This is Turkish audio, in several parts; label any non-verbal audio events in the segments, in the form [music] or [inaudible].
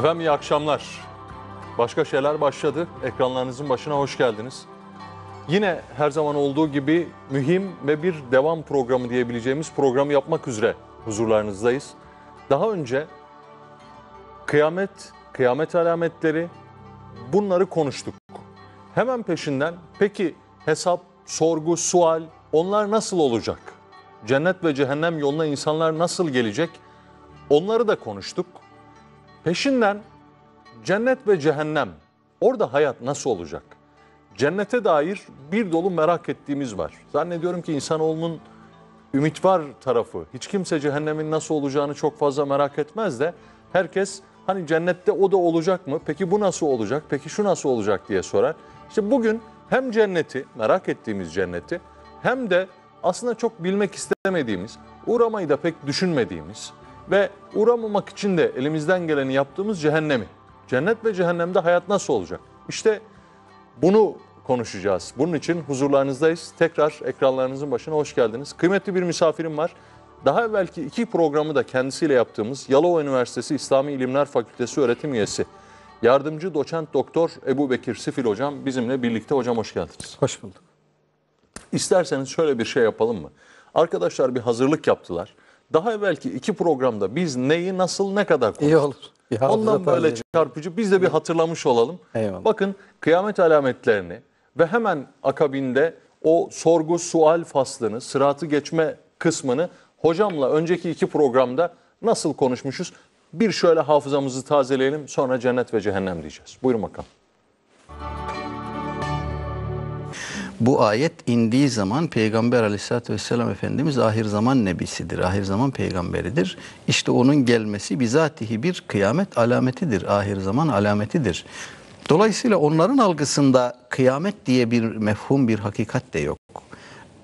Efendim iyi akşamlar. Başka şeyler başladı. Ekranlarınızın başına hoş geldiniz. Yine her zaman olduğu gibi mühim ve bir devam programı diyebileceğimiz programı yapmak üzere huzurlarınızdayız. Daha önce kıyamet, kıyamet alametleri bunları konuştuk. Hemen peşinden peki hesap, sorgu, sual onlar nasıl olacak? Cennet ve cehennem yoluna insanlar nasıl gelecek? Onları da konuştuk. Peşinden cennet ve cehennem. Orada hayat nasıl olacak? Cennete dair bir dolu merak ettiğimiz var. Zannediyorum ki insanoğlunun ümit var tarafı. Hiç kimse cehennemin nasıl olacağını çok fazla merak etmez de herkes hani cennette o da olacak mı? Peki bu nasıl olacak? Peki şu nasıl olacak diye sorar. İşte bugün hem cenneti, merak ettiğimiz cenneti hem de aslında çok bilmek istemediğimiz, uğramayı da pek düşünmediğimiz, ve uğramamak için de elimizden geleni yaptığımız cehennemi. Cennet ve cehennemde hayat nasıl olacak? İşte bunu konuşacağız. Bunun için huzurlarınızdayız. Tekrar ekranlarınızın başına hoş geldiniz. Kıymetli bir misafirim var. Daha evvelki iki programı da kendisiyle yaptığımız Yalova Üniversitesi İslami İlimler Fakültesi öğretim üyesi. Yardımcı doçent doktor Ebu Bekir Sifil hocam bizimle birlikte. Hocam hoş geldiniz. Hoş bulduk. İsterseniz şöyle bir şey yapalım mı? Arkadaşlar bir hazırlık yaptılar. Daha evvelki iki programda biz neyi nasıl ne kadar konuştuk. İyi olur. Ya Ondan böyle edelim. çarpıcı biz de bir hatırlamış olalım. Eyvallah. Bakın kıyamet alametlerini ve hemen akabinde o sorgu sual faslını, sıratı geçme kısmını hocamla önceki iki programda nasıl konuşmuşuz? Bir şöyle hafızamızı tazeleyelim sonra cennet ve cehennem diyeceğiz. Buyurun bakalım bu ayet indiği zaman Peygamber aleyhissalatü vesselam Efendimiz ahir zaman nebisidir, ahir zaman peygamberidir. İşte onun gelmesi bizatihi bir kıyamet alametidir, ahir zaman alametidir. Dolayısıyla onların algısında kıyamet diye bir mefhum bir hakikat de yok.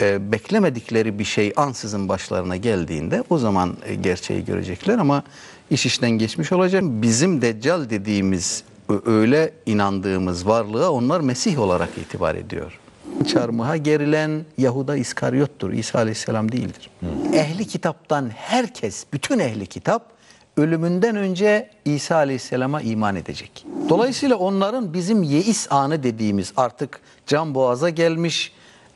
E, beklemedikleri bir şey ansızın başlarına geldiğinde o zaman e, gerçeği görecekler ama iş işten geçmiş olacak. Bizim deccal dediğimiz öyle inandığımız varlığa onlar Mesih olarak itibar ediyor çarmıha gerilen Yahuda İskaryot'tur. İsa Aleyhisselam değildir. Hı. Ehli kitaptan herkes, bütün ehli kitap ölümünden önce İsa Aleyhisselam'a iman edecek. Dolayısıyla onların bizim yeis anı dediğimiz artık can boğaza gelmiş,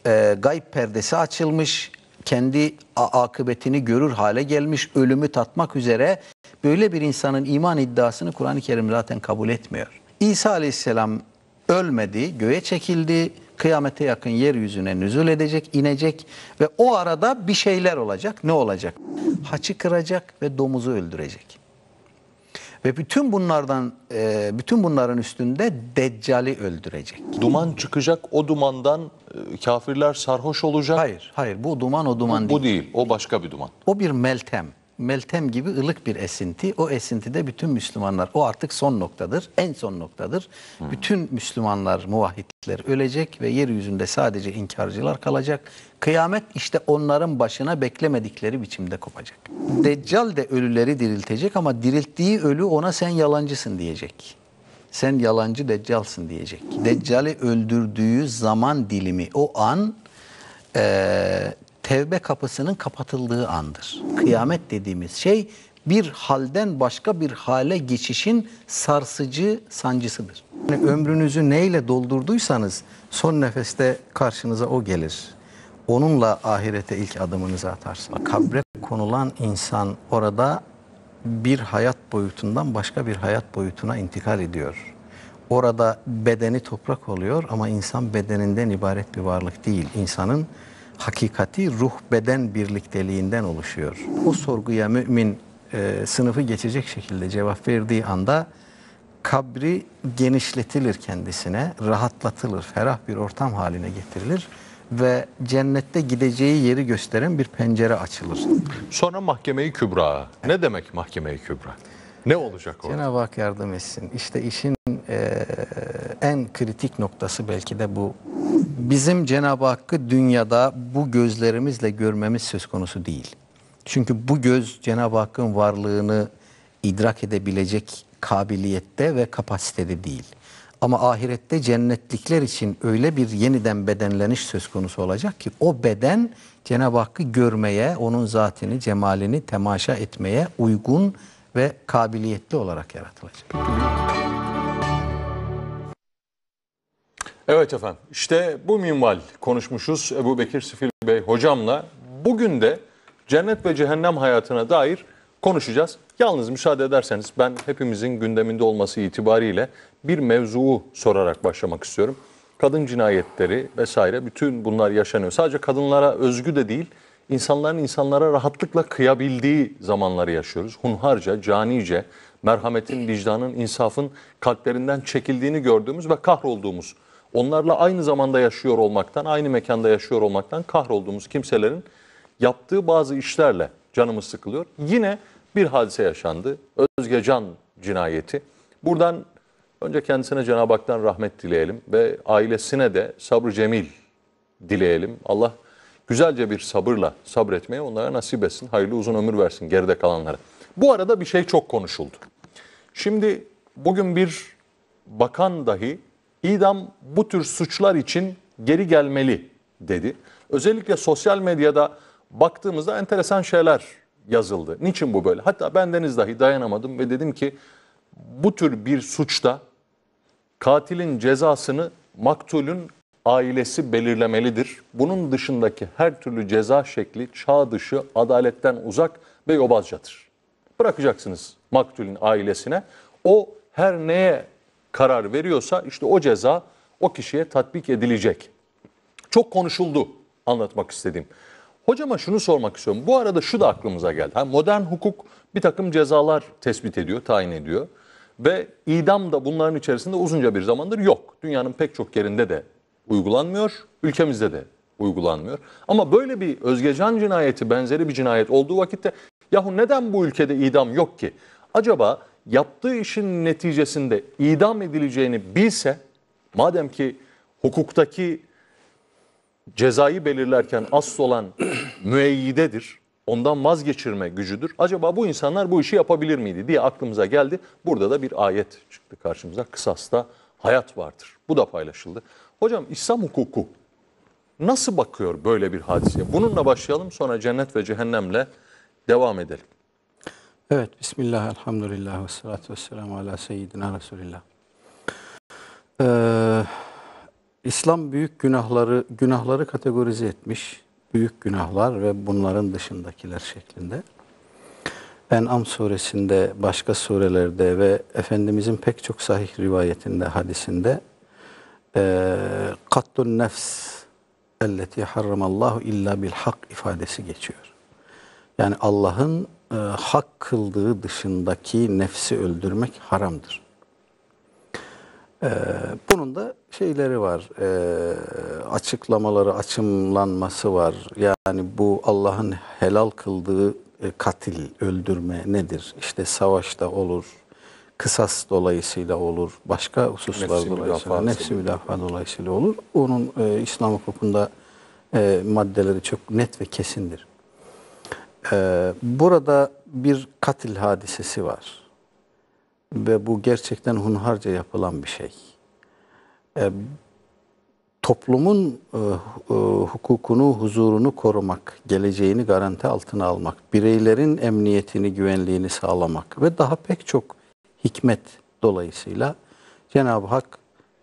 e, gayb perdesi açılmış, kendi akıbetini görür hale gelmiş, ölümü tatmak üzere böyle bir insanın iman iddiasını Kur'an-ı Kerim zaten kabul etmiyor. İsa Aleyhisselam ölmedi, göğe çekildi, kıyamete yakın yeryüzüne nüzul edecek, inecek ve o arada bir şeyler olacak. Ne olacak? Haçı kıracak ve domuzu öldürecek. Ve bütün bunlardan, e, bütün bunların üstünde Deccal'i öldürecek. Duman çıkacak, o dumandan e, kafirler sarhoş olacak. Hayır, hayır. Bu duman o duman bu, değil. Bu değil, o başka bir duman. O bir meltem meltem gibi ılık bir esinti. O esintide bütün Müslümanlar, o artık son noktadır, en son noktadır. Hmm. Bütün Müslümanlar, muvahhidler ölecek ve yeryüzünde sadece inkarcılar kalacak. Kıyamet işte onların başına beklemedikleri biçimde kopacak. Deccal de ölüleri diriltecek ama dirilttiği ölü ona sen yalancısın diyecek sen yalancı deccalsın diyecek. Deccali öldürdüğü zaman dilimi o an e, tevbe kapısının kapatıldığı andır. Kıyamet dediğimiz şey bir halden başka bir hale geçişin sarsıcı sancısıdır. Yani ömrünüzü neyle doldurduysanız son nefeste karşınıza o gelir. Onunla ahirete ilk adımınızı atarsınız. Kabre konulan insan orada bir hayat boyutundan başka bir hayat boyutuna intikal ediyor. Orada bedeni toprak oluyor ama insan bedeninden ibaret bir varlık değil. İnsanın hakikati ruh beden birlikteliğinden oluşuyor. O sorguya mümin e, sınıfı geçecek şekilde cevap verdiği anda kabri genişletilir kendisine, rahatlatılır, ferah bir ortam haline getirilir ve cennette gideceği yeri gösteren bir pencere açılır. Sonra mahkemeyi kübra. Ne demek mahkemeyi kübra? Ne olacak orada? Cenab-ı Hak yardım etsin. İşte işin e, en kritik noktası belki de bu bizim Cenab-ı Hakk'ı dünyada bu gözlerimizle görmemiz söz konusu değil. Çünkü bu göz Cenab-ı Hakk'ın varlığını idrak edebilecek kabiliyette ve kapasitede değil. Ama ahirette cennetlikler için öyle bir yeniden bedenleniş söz konusu olacak ki o beden Cenab-ı Hakk'ı görmeye, onun zatini, cemalini temaşa etmeye uygun ve kabiliyetli olarak yaratılacak. Evet efendim işte bu minval konuşmuşuz Ebu Bekir Sifil Bey hocamla. Bugün de cennet ve cehennem hayatına dair konuşacağız. Yalnız müsaade ederseniz ben hepimizin gündeminde olması itibariyle bir mevzuu sorarak başlamak istiyorum. Kadın cinayetleri vesaire bütün bunlar yaşanıyor. Sadece kadınlara özgü de değil insanların insanlara rahatlıkla kıyabildiği zamanları yaşıyoruz. Hunharca, canice, merhametin, vicdanın, insafın kalplerinden çekildiğini gördüğümüz ve kahrolduğumuz onlarla aynı zamanda yaşıyor olmaktan, aynı mekanda yaşıyor olmaktan kahrolduğumuz kimselerin yaptığı bazı işlerle canımız sıkılıyor. Yine bir hadise yaşandı. Özge Can cinayeti. Buradan önce kendisine Cenab-ı Hak'tan rahmet dileyelim ve ailesine de sabrı cemil dileyelim. Allah güzelce bir sabırla sabretmeye onlara nasip etsin. Hayırlı uzun ömür versin geride kalanlara. Bu arada bir şey çok konuşuldu. Şimdi bugün bir bakan dahi İdam bu tür suçlar için geri gelmeli dedi. Özellikle sosyal medyada baktığımızda enteresan şeyler yazıldı. Niçin bu böyle? Hatta bendeniz dahi dayanamadım ve dedim ki bu tür bir suçta katilin cezasını maktulün ailesi belirlemelidir. Bunun dışındaki her türlü ceza şekli çağ dışı, adaletten uzak ve yobazcadır. Bırakacaksınız maktulün ailesine. O her neye karar veriyorsa işte o ceza o kişiye tatbik edilecek. Çok konuşuldu anlatmak istediğim. Hocama şunu sormak istiyorum. Bu arada şu da aklımıza geldi. Ha, modern hukuk bir takım cezalar tespit ediyor, tayin ediyor. Ve idam da bunların içerisinde uzunca bir zamandır yok. Dünyanın pek çok yerinde de uygulanmıyor, ülkemizde de uygulanmıyor. Ama böyle bir Özgecan cinayeti benzeri bir cinayet olduğu vakitte yahu neden bu ülkede idam yok ki? Acaba yaptığı işin neticesinde idam edileceğini bilse, madem ki hukuktaki cezayı belirlerken asıl olan [clears throat] müeyyidedir, ondan vazgeçirme gücüdür. Acaba bu insanlar bu işi yapabilir miydi diye aklımıza geldi. Burada da bir ayet çıktı karşımıza. Kısasta hayat vardır. Bu da paylaşıldı. Hocam İslam hukuku nasıl bakıyor böyle bir hadiseye? Bununla başlayalım sonra cennet ve cehennemle devam edelim. Evet, Bismillah, elhamdülillah ve salatu vesselamu ala seyyidina Resulillah. Ee, İslam büyük günahları, günahları kategorize etmiş. Büyük günahlar ve bunların dışındakiler şeklinde. En'am suresinde, başka surelerde ve Efendimizin pek çok sahih rivayetinde, hadisinde e, nefs elleti harramallahu illa bil hak ifadesi geçiyor. Yani Allah'ın e, hak kıldığı dışındaki nefsi öldürmek haramdır. E, bunun da şeyleri var, e, açıklamaları, açımlanması var. Yani bu Allah'ın helal kıldığı e, katil, öldürme nedir? İşte savaşta olur, kısas dolayısıyla olur, başka hususlar nefsi dolayısıyla, mülafa, nefsi mülafa dolayısıyla olur. Onun e, İslam hukukunda e, maddeleri çok net ve kesindir. Ee, burada bir katil hadisesi var. Ve bu gerçekten hunharca yapılan bir şey. Ee, toplumun e, e, hukukunu, huzurunu korumak, geleceğini garanti altına almak, bireylerin emniyetini, güvenliğini sağlamak ve daha pek çok hikmet dolayısıyla Cenab-ı Hak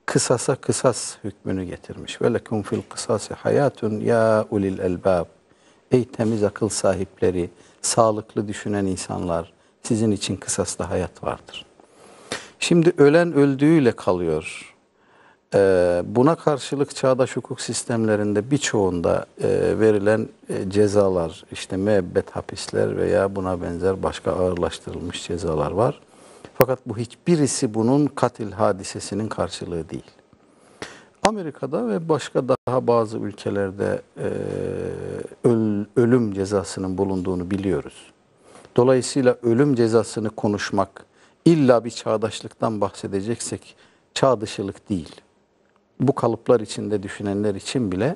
kısasa kısas hükmünü getirmiş. Ve lekum fil kısası hayatun ya ulil elbab. Ey temiz akıl sahipleri, sağlıklı düşünen insanlar, sizin için kısaslı hayat vardır. Şimdi ölen öldüğüyle kalıyor. Ee, buna karşılık çağdaş hukuk sistemlerinde birçoğunda e, verilen e, cezalar, işte müebbet hapisler veya buna benzer başka ağırlaştırılmış cezalar var. Fakat bu hiçbirisi bunun katil hadisesinin karşılığı değil. Amerika'da ve başka daha bazı ülkelerde e, öl, ölüm cezasının bulunduğunu biliyoruz. Dolayısıyla ölüm cezasını konuşmak illa bir çağdaşlıktan bahsedeceksek çağ dışılık değil. Bu kalıplar içinde düşünenler için bile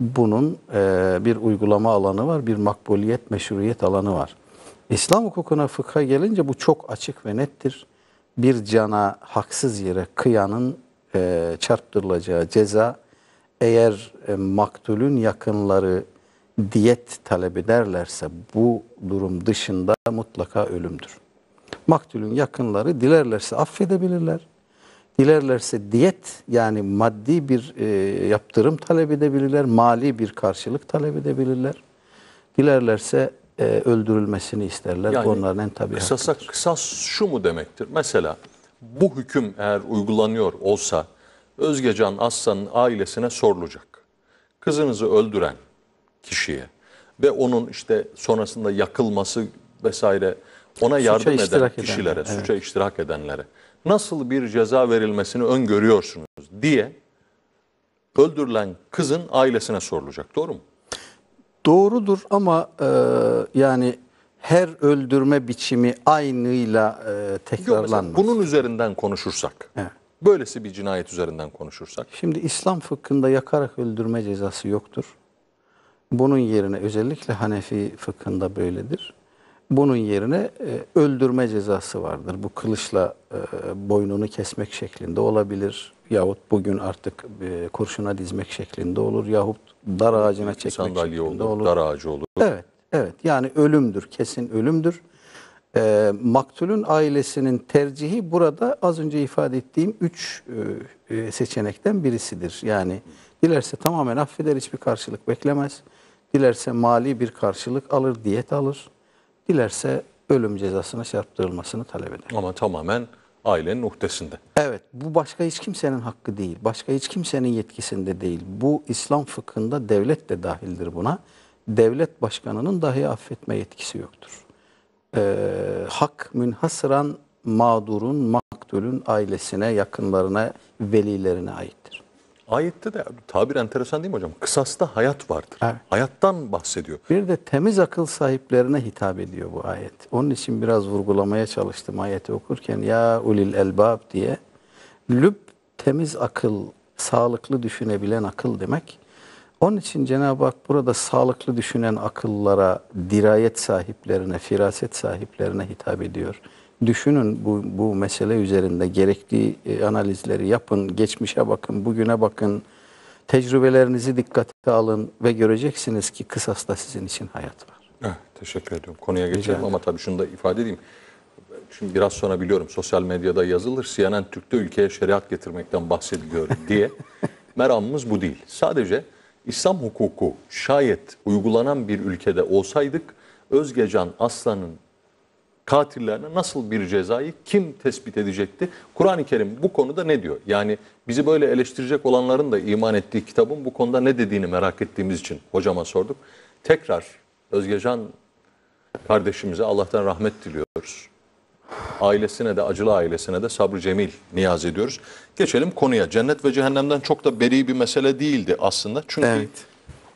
bunun e, bir uygulama alanı var, bir makbuliyet, meşruiyet alanı var. İslam hukukuna fıkha gelince bu çok açık ve nettir. Bir cana haksız yere kıyanın e, çarptırılacağı ceza eğer e, maktulün yakınları diyet talep ederlerse bu durum dışında mutlaka ölümdür. Maktulün yakınları dilerlerse affedebilirler. Dilerlerse diyet yani maddi bir e, yaptırım talep edebilirler, mali bir karşılık talep edebilirler. Dilerlerse e, öldürülmesini isterler. Yani Onların en tabii kısasa, hakkıdır. Kısas şu mu demektir? Mesela bu hüküm eğer uygulanıyor olsa Özgecan Aslan'ın ailesine sorulacak. Kızınızı öldüren kişiye ve onun işte sonrasında yakılması vesaire ona suça yardım eden kişilere, edenler, evet. suça iştirak edenlere nasıl bir ceza verilmesini öngörüyorsunuz diye öldürülen kızın ailesine sorulacak. Doğru mu? Doğrudur ama e, yani her öldürme biçimi aynıyla e, tekrarlanmaz. Bunun üzerinden konuşursak, evet. böylesi bir cinayet üzerinden konuşursak. Şimdi İslam fıkhında yakarak öldürme cezası yoktur. Bunun yerine özellikle Hanefi fıkhında böyledir. Bunun yerine e, öldürme cezası vardır. Bu kılıçla e, boynunu kesmek şeklinde olabilir. Yahut bugün artık e, kurşuna dizmek şeklinde olur. Yahut dar ağacına çekmek Sandalye şeklinde olur, olur. Dar ağacı olur. Evet. Evet yani ölümdür kesin ölümdür. E, maktulün ailesinin tercihi burada az önce ifade ettiğim üç e, e, seçenekten birisidir. Yani dilerse tamamen affeder hiçbir karşılık beklemez. Dilerse mali bir karşılık alır, diyet alır. Dilerse ölüm cezasına çarptırılmasını talep eder. Ama tamamen ailenin noktasında. Evet bu başka hiç kimsenin hakkı değil. Başka hiç kimsenin yetkisinde değil. Bu İslam fıkhında devlet de dahildir buna devlet başkanının dahi affetme yetkisi yoktur. Ee, hak münhasıran mağdurun, maktulün ailesine, yakınlarına, velilerine aittir. Ayette de tabir enteresan değil mi hocam? Kısasta hayat vardır. Evet. Hayattan bahsediyor. Bir de temiz akıl sahiplerine hitap ediyor bu ayet. Onun için biraz vurgulamaya çalıştım ayeti okurken. Ya ulil elbab diye. Lüb temiz akıl, sağlıklı düşünebilen akıl demek. Onun için Cenab-ı Hak burada sağlıklı düşünen akıllara, dirayet sahiplerine, firaset sahiplerine hitap ediyor. Düşünün bu, bu mesele üzerinde gerekli e, analizleri yapın, geçmişe bakın, bugüne bakın, tecrübelerinizi dikkate alın ve göreceksiniz ki kısasta sizin için hayat var. Evet, teşekkür ediyorum. Konuya geçelim Rica ama tabii şunu da ifade edeyim. Şimdi biraz sonra biliyorum sosyal medyada yazılır. CNN Türk'te ülkeye şeriat getirmekten bahsediliyor diye. [laughs] Meramımız bu değil. Sadece İslam hukuku şayet uygulanan bir ülkede olsaydık Özgecan Aslan'ın katillerine nasıl bir cezayı kim tespit edecekti? Kur'an-ı Kerim bu konuda ne diyor? Yani bizi böyle eleştirecek olanların da iman ettiği kitabın bu konuda ne dediğini merak ettiğimiz için hocama sorduk. Tekrar Özgecan kardeşimize Allah'tan rahmet diliyoruz. Ailesine de acılı ailesine de sabrı cemil niyaz ediyoruz. Geçelim konuya. Cennet ve cehennemden çok da beri bir mesele değildi aslında. Çünkü evet.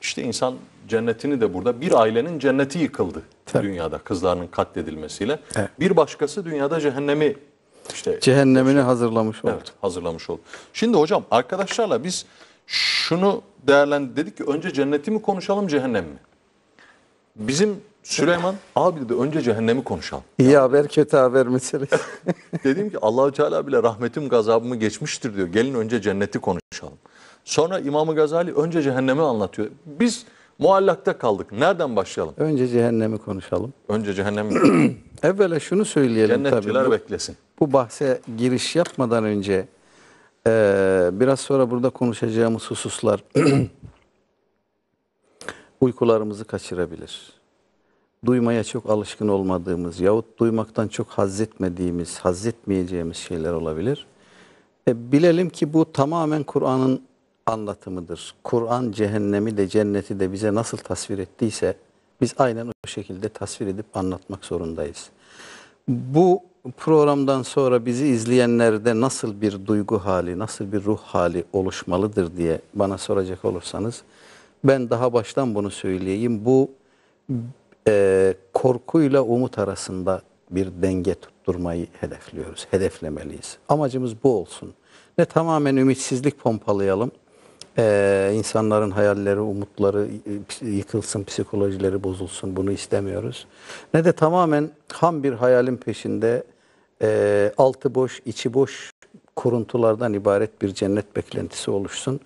işte insan cennetini de burada bir ailenin cenneti yıkıldı Tabii. dünyada kızlarının katledilmesiyle. Evet. Bir başkası dünyada cehennemi işte cehennemini işte, hazırlamış oldu. Evet, hazırlamış oldu. Şimdi hocam arkadaşlarla biz şunu değerlendirdik ki önce cenneti mi konuşalım cehennem mi? Bizim Süleyman abi de önce cehennemi konuşalım. İyi ya. haber kötü haber meselesi. [laughs] Dedim ki Allahu Teala bile rahmetim gazabımı geçmiştir diyor. Gelin önce cenneti konuşalım. Sonra İmam-ı Gazali önce cehennemi anlatıyor. Biz muallakta kaldık. Nereden başlayalım? Önce cehennemi konuşalım. Önce cehennemi. [clears throat] Evvela şunu söyleyelim Cennetçiler tabii. Bu, beklesin. Bu bahse giriş yapmadan önce e, biraz sonra burada konuşacağımız hususlar [clears throat] uykularımızı kaçırabilir duymaya çok alışkın olmadığımız yahut duymaktan çok haz etmediğimiz, haz etmeyeceğimiz şeyler olabilir. E, bilelim ki bu tamamen Kur'an'ın anlatımıdır. Kur'an cehennemi de cenneti de bize nasıl tasvir ettiyse biz aynen o şekilde tasvir edip anlatmak zorundayız. Bu programdan sonra bizi izleyenlerde nasıl bir duygu hali, nasıl bir ruh hali oluşmalıdır diye bana soracak olursanız ben daha baştan bunu söyleyeyim. Bu e, korkuyla umut arasında bir denge tutturmayı hedefliyoruz, hedeflemeliyiz. Amacımız bu olsun. Ne tamamen ümitsizlik pompalayalım, e, insanların hayalleri, umutları e, yıkılsın, psikolojileri bozulsun bunu istemiyoruz. Ne de tamamen ham bir hayalin peşinde e, altı boş, içi boş kuruntulardan ibaret bir cennet beklentisi oluşsun.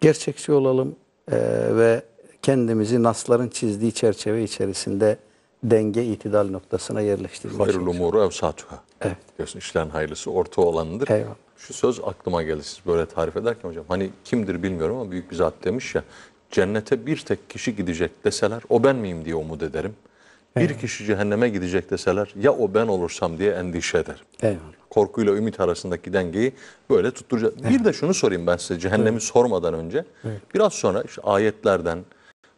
Gerçekçi olalım e, ve kendimizi nasların çizdiği çerçeve içerisinde denge itidal noktasına yerleştirmek. Hayrul umuru evsatuha. Evet. Diyorsun işlerin hayırlısı orta olanıdır. Eyvallah. Şu söz aklıma geldi siz böyle tarif ederken hocam. Hani kimdir bilmiyorum ama büyük bir zat demiş ya. Cennete bir tek kişi gidecek deseler o ben miyim diye umut ederim. Eyvallah. Bir kişi cehenneme gidecek deseler ya o ben olursam diye endişe ederim. Eyvallah. Korkuyla ümit arasındaki dengeyi böyle tutturacak. Bir de şunu sorayım ben size cehennemi evet. sormadan önce. Evet. Biraz sonra işte ayetlerden,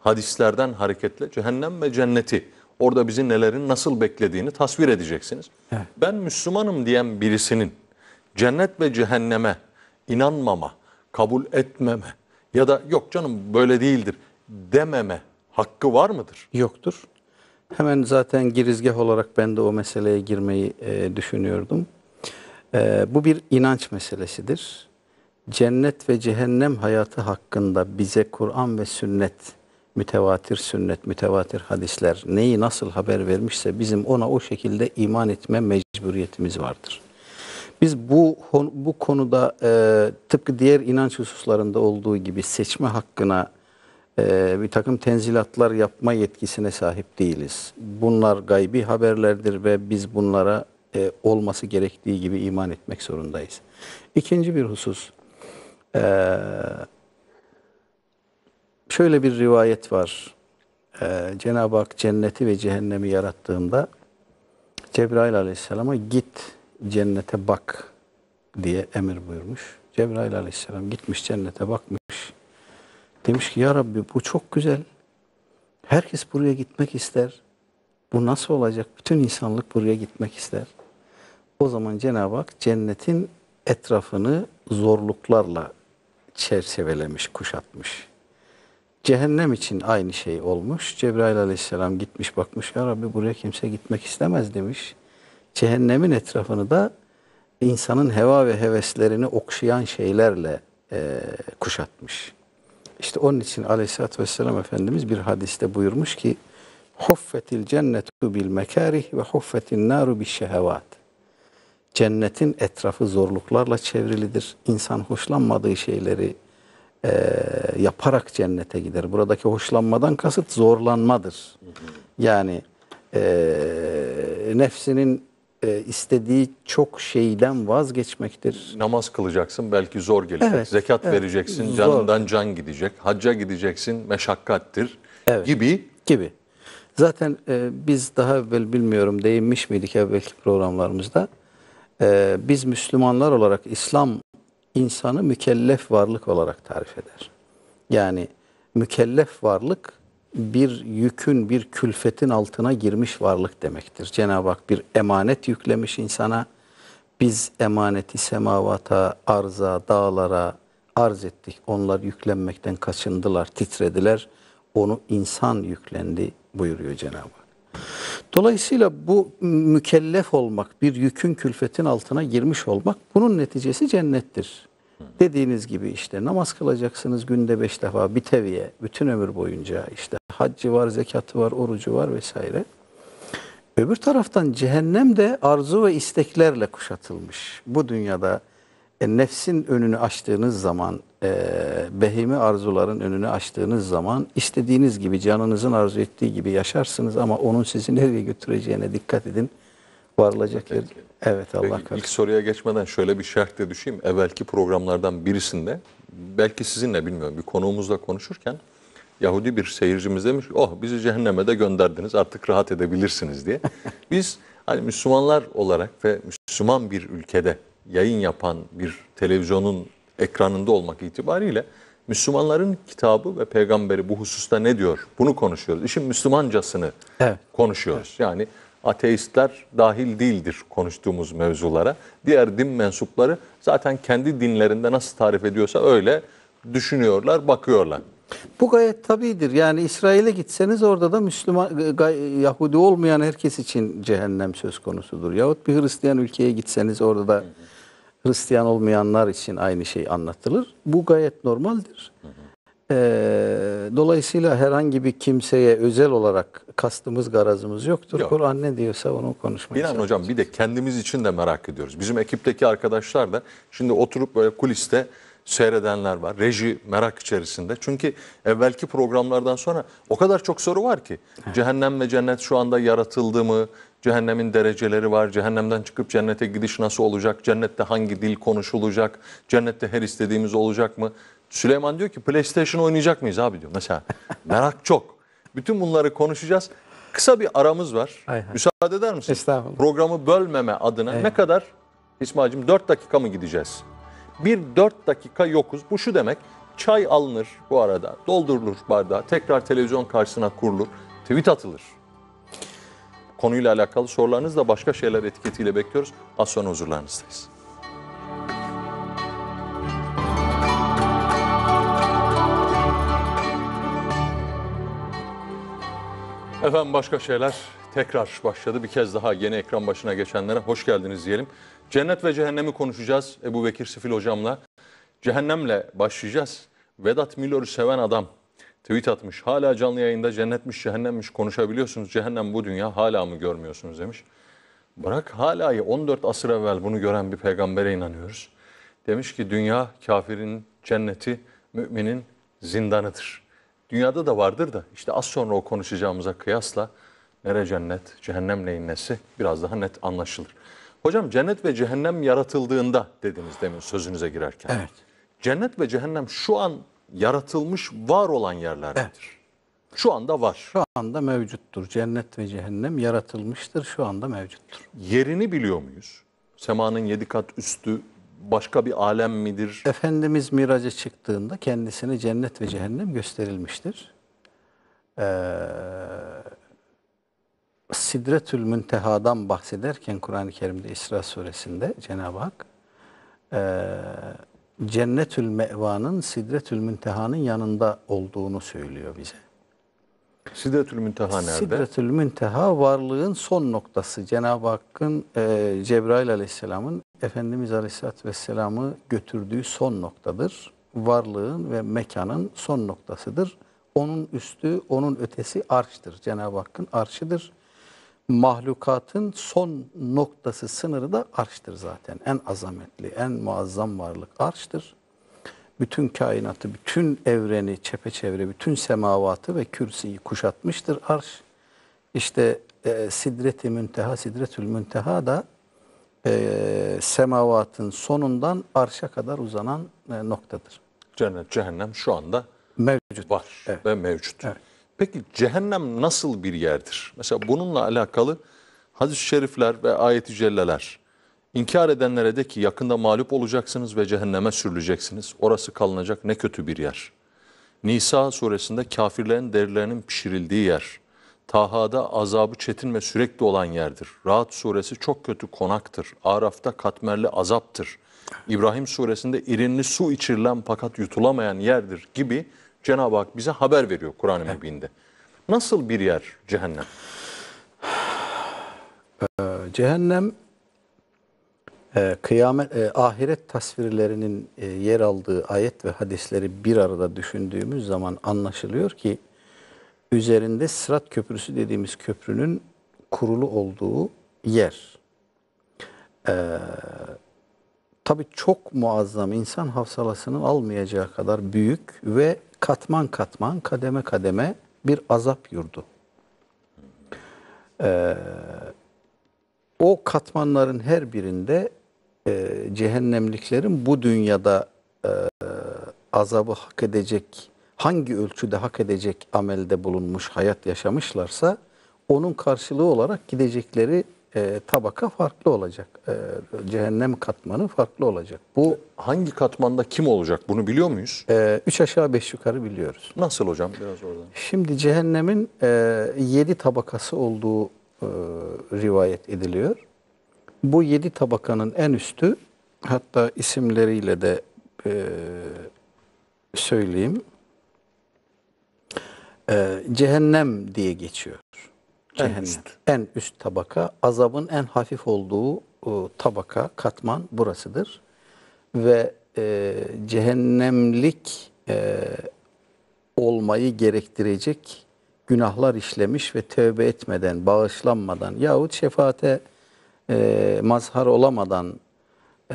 hadislerden hareketle cehennem ve cenneti orada bizi nelerin nasıl beklediğini tasvir edeceksiniz. Evet. Ben Müslümanım diyen birisinin cennet ve cehenneme inanmama, kabul etmeme ya da yok canım böyle değildir dememe hakkı var mıdır? Yoktur. Hemen zaten girizgah olarak ben de o meseleye girmeyi e, düşünüyordum. E, bu bir inanç meselesidir. Cennet ve cehennem hayatı hakkında bize Kur'an ve sünnet mütevatir sünnet, mütevatir hadisler neyi nasıl haber vermişse bizim ona o şekilde iman etme mecburiyetimiz vardır. Biz bu bu konuda e, tıpkı diğer inanç hususlarında olduğu gibi seçme hakkına e, bir takım tenzilatlar yapma yetkisine sahip değiliz. Bunlar gaybi haberlerdir ve biz bunlara e, olması gerektiği gibi iman etmek zorundayız. İkinci bir husus, e, şöyle bir rivayet var. Ee, Cenab-ı Hak cenneti ve cehennemi yarattığında Cebrail aleyhisselama git cennete bak diye emir buyurmuş. Cebrail aleyhisselam gitmiş cennete bakmış. Demiş ki ya Rabbi bu çok güzel. Herkes buraya gitmek ister. Bu nasıl olacak? Bütün insanlık buraya gitmek ister. O zaman Cenab-ı Hak cennetin etrafını zorluklarla çerçevelemiş, kuşatmış. Cehennem için aynı şey olmuş. Cebrail aleyhisselam gitmiş bakmış ya Rabbi buraya kimse gitmek istemez demiş. Cehennemin etrafını da insanın heva ve heveslerini okşayan şeylerle e, kuşatmış. İşte onun için aleyhissalatü vesselam Efendimiz bir hadiste buyurmuş ki Huffetil cennetu bil mekarih ve huffetin naru bil şehevat. Cennetin etrafı zorluklarla çevrilidir. İnsan hoşlanmadığı şeyleri e, yaparak cennete gider. Buradaki hoşlanmadan kasıt zorlanmadır. Yani e, nefsinin e, istediği çok şeyden vazgeçmektir. Namaz kılacaksın belki zor gelecek. Evet, Zekat evet, vereceksin zor. canından can gidecek. Hacca gideceksin meşakkattir evet, gibi. Gibi. Zaten e, biz daha evvel bilmiyorum değinmiş miydik evvelki programlarımızda. E, biz Müslümanlar olarak İslam insanı mükellef varlık olarak tarif eder. Yani mükellef varlık bir yükün, bir külfetin altına girmiş varlık demektir. Cenab-ı Hak bir emanet yüklemiş insana. Biz emaneti semavata, arza, dağlara arz ettik. Onlar yüklenmekten kaçındılar, titrediler. Onu insan yüklendi buyuruyor Cenab-ı Hak. Dolayısıyla bu mükellef olmak, bir yükün külfetin altına girmiş olmak bunun neticesi cennettir. Dediğiniz gibi işte namaz kılacaksınız günde beş defa bir teviye bütün ömür boyunca işte haccı var, zekatı var, orucu var vesaire. Öbür taraftan cehennem de arzu ve isteklerle kuşatılmış. Bu dünyada e, nefsin önünü açtığınız zaman, e, behimi arzuların önünü açtığınız zaman istediğiniz gibi, canınızın arzu ettiği gibi yaşarsınız ama onun sizi nereye götüreceğine dikkat edin. Varılacak yer. Evet Allah Peki, İlk soruya geçmeden şöyle bir şart da düşeyim. Evvelki programlardan birisinde belki sizinle bilmiyorum bir konuğumuzla konuşurken Yahudi bir seyircimiz demiş oh bizi cehenneme de gönderdiniz artık rahat edebilirsiniz diye. [laughs] Biz hani Müslümanlar olarak ve Müslüman bir ülkede yayın yapan bir televizyonun ekranında olmak itibariyle Müslümanların kitabı ve peygamberi bu hususta ne diyor? Bunu konuşuyoruz. İşin Müslümancasını evet. konuşuyoruz. Evet. Yani ateistler dahil değildir konuştuğumuz mevzulara. Diğer din mensupları zaten kendi dinlerinde nasıl tarif ediyorsa öyle düşünüyorlar, bakıyorlar. Bu gayet tabidir. Yani İsrail'e gitseniz orada da Müslüman, e, e, Yahudi olmayan herkes için cehennem söz konusudur. Yahut bir Hristiyan ülkeye gitseniz orada da... Hı hı Hristiyan olmayanlar için aynı şey anlatılır. Bu gayet normaldir. Ee, dolayısıyla herhangi bir kimseye özel olarak kastımız, garazımız yoktur. Yok. Kur'an ne diyorsa onu konuşmayız. İnan hocam bir de kendimiz için de merak ediyoruz. Bizim ekipteki arkadaşlar da şimdi oturup böyle kuliste seyredenler var. Reji merak içerisinde. Çünkü evvelki programlardan sonra o kadar çok soru var ki. Cehennem ve cennet şu anda yaratıldı mı? Cehennemin dereceleri var. Cehennemden çıkıp cennete gidiş nasıl olacak? Cennette hangi dil konuşulacak? Cennette her istediğimiz olacak mı? Süleyman diyor ki PlayStation oynayacak mıyız abi diyor mesela. [laughs] Merak çok. Bütün bunları konuşacağız. Kısa bir aramız var. Hay hay. Müsaade eder misin? Estağfurullah. Programı bölmeme adına hay. ne kadar? İsmail'cim 4 dakika mı gideceğiz? Bir 4 dakika yokuz. Bu şu demek. Çay alınır bu arada. Doldurulur bardağa. Tekrar televizyon karşısına kurulur. Tweet atılır. Konuyla alakalı sorularınızla başka şeyler etiketiyle bekliyoruz. Az sonra huzurlarınızdayız. Efendim başka şeyler tekrar başladı. Bir kez daha yeni ekran başına geçenlere hoş geldiniz diyelim. Cennet ve cehennemi konuşacağız Ebu Bekir Sifil hocamla. Cehennemle başlayacağız. Vedat Milor'u seven adam tweet atmış. Hala canlı yayında cennetmiş, cehennemmiş konuşabiliyorsunuz. Cehennem bu dünya hala mı görmüyorsunuz demiş. Bırak halayı 14 asır evvel bunu gören bir peygambere inanıyoruz. Demiş ki dünya kafirin cenneti, müminin zindanıdır. Dünyada da vardır da işte az sonra o konuşacağımıza kıyasla nere cennet, cehennem neyin nesi biraz daha net anlaşılır. Hocam cennet ve cehennem yaratıldığında dediniz demin sözünüze girerken. Evet. Cennet ve cehennem şu an yaratılmış var olan yerlerdir. Evet. Şu anda var. Şu anda mevcuttur. Cennet ve cehennem yaratılmıştır. Şu anda mevcuttur. Yerini biliyor muyuz? Semanın yedi kat üstü başka bir alem midir? Efendimiz miraca çıktığında kendisine cennet ve cehennem gösterilmiştir. Ee, Sidretül Münteha'dan bahsederken Kur'an-ı Kerim'de İsra suresinde Cenab-ı Hak e, cennetül mevanın sidretül müntehanın yanında olduğunu söylüyor bize. Sidretül münteha nerede? Sidretül münteha varlığın son noktası. Cenab-ı Hakk'ın e, Cebrail aleyhisselamın Efendimiz aleyhisselatü vesselam'ı götürdüğü son noktadır. Varlığın ve mekanın son noktasıdır. Onun üstü, onun ötesi arştır. Cenab-ı Hakk'ın arşıdır mahlukatın son noktası sınırı da arştır zaten. En azametli, en muazzam varlık arştır. Bütün kainatı, bütün evreni, çepeçevre, bütün semavatı ve kürsiyi kuşatmıştır arş. İşte e, sidreti münteha, sidretül münteha da e, semavatın sonundan arşa kadar uzanan e, noktadır. Cennet, cehennem şu anda mevcut var evet. ve mevcut. Evet. Peki cehennem nasıl bir yerdir? Mesela bununla alakalı hadis-i şerifler ve ayet-i celleler İnkar edenlere de ki yakında mağlup olacaksınız ve cehenneme sürüleceksiniz. Orası kalınacak ne kötü bir yer. Nisa suresinde kafirlerin derilerinin pişirildiği yer. Taha'da azabı çetin ve sürekli olan yerdir. Rahat suresi çok kötü konaktır. Araf'ta katmerli azaptır. İbrahim suresinde irinli su içirilen fakat yutulamayan yerdir gibi Cenab-ı Hak bize haber veriyor Kur'an-ı evet. Mübin'de. Nasıl bir yer cehennem? Ee, cehennem e, kıyamet e, ahiret tasvirlerinin e, yer aldığı ayet ve hadisleri bir arada düşündüğümüz zaman anlaşılıyor ki üzerinde Sırat Köprüsü dediğimiz köprünün kurulu olduğu yer. Ee, Tabi çok muazzam insan hafsalasını almayacağı kadar büyük ve katman katman, kademe kademe bir azap yurdu. Ee, o katmanların her birinde e, cehennemliklerin bu dünyada e, azabı hak edecek, hangi ölçüde hak edecek amelde bulunmuş, hayat yaşamışlarsa onun karşılığı olarak gidecekleri e, tabaka farklı olacak. E, cehennem katmanı farklı olacak. Bu e, hangi katmanda kim olacak bunu biliyor muyuz? E, üç aşağı beş yukarı biliyoruz. Nasıl hocam? Biraz oradan. Şimdi cehennemin e, yedi tabakası olduğu e, rivayet ediliyor. Bu yedi tabakanın en üstü hatta isimleriyle de e, söyleyeyim. E, cehennem diye geçiyor en cehennem. üst, en üst tabaka, azabın en hafif olduğu e, tabaka, katman burasıdır. Ve e, cehennemlik e, olmayı gerektirecek günahlar işlemiş ve tövbe etmeden, bağışlanmadan yahut şefaate e, mazhar olamadan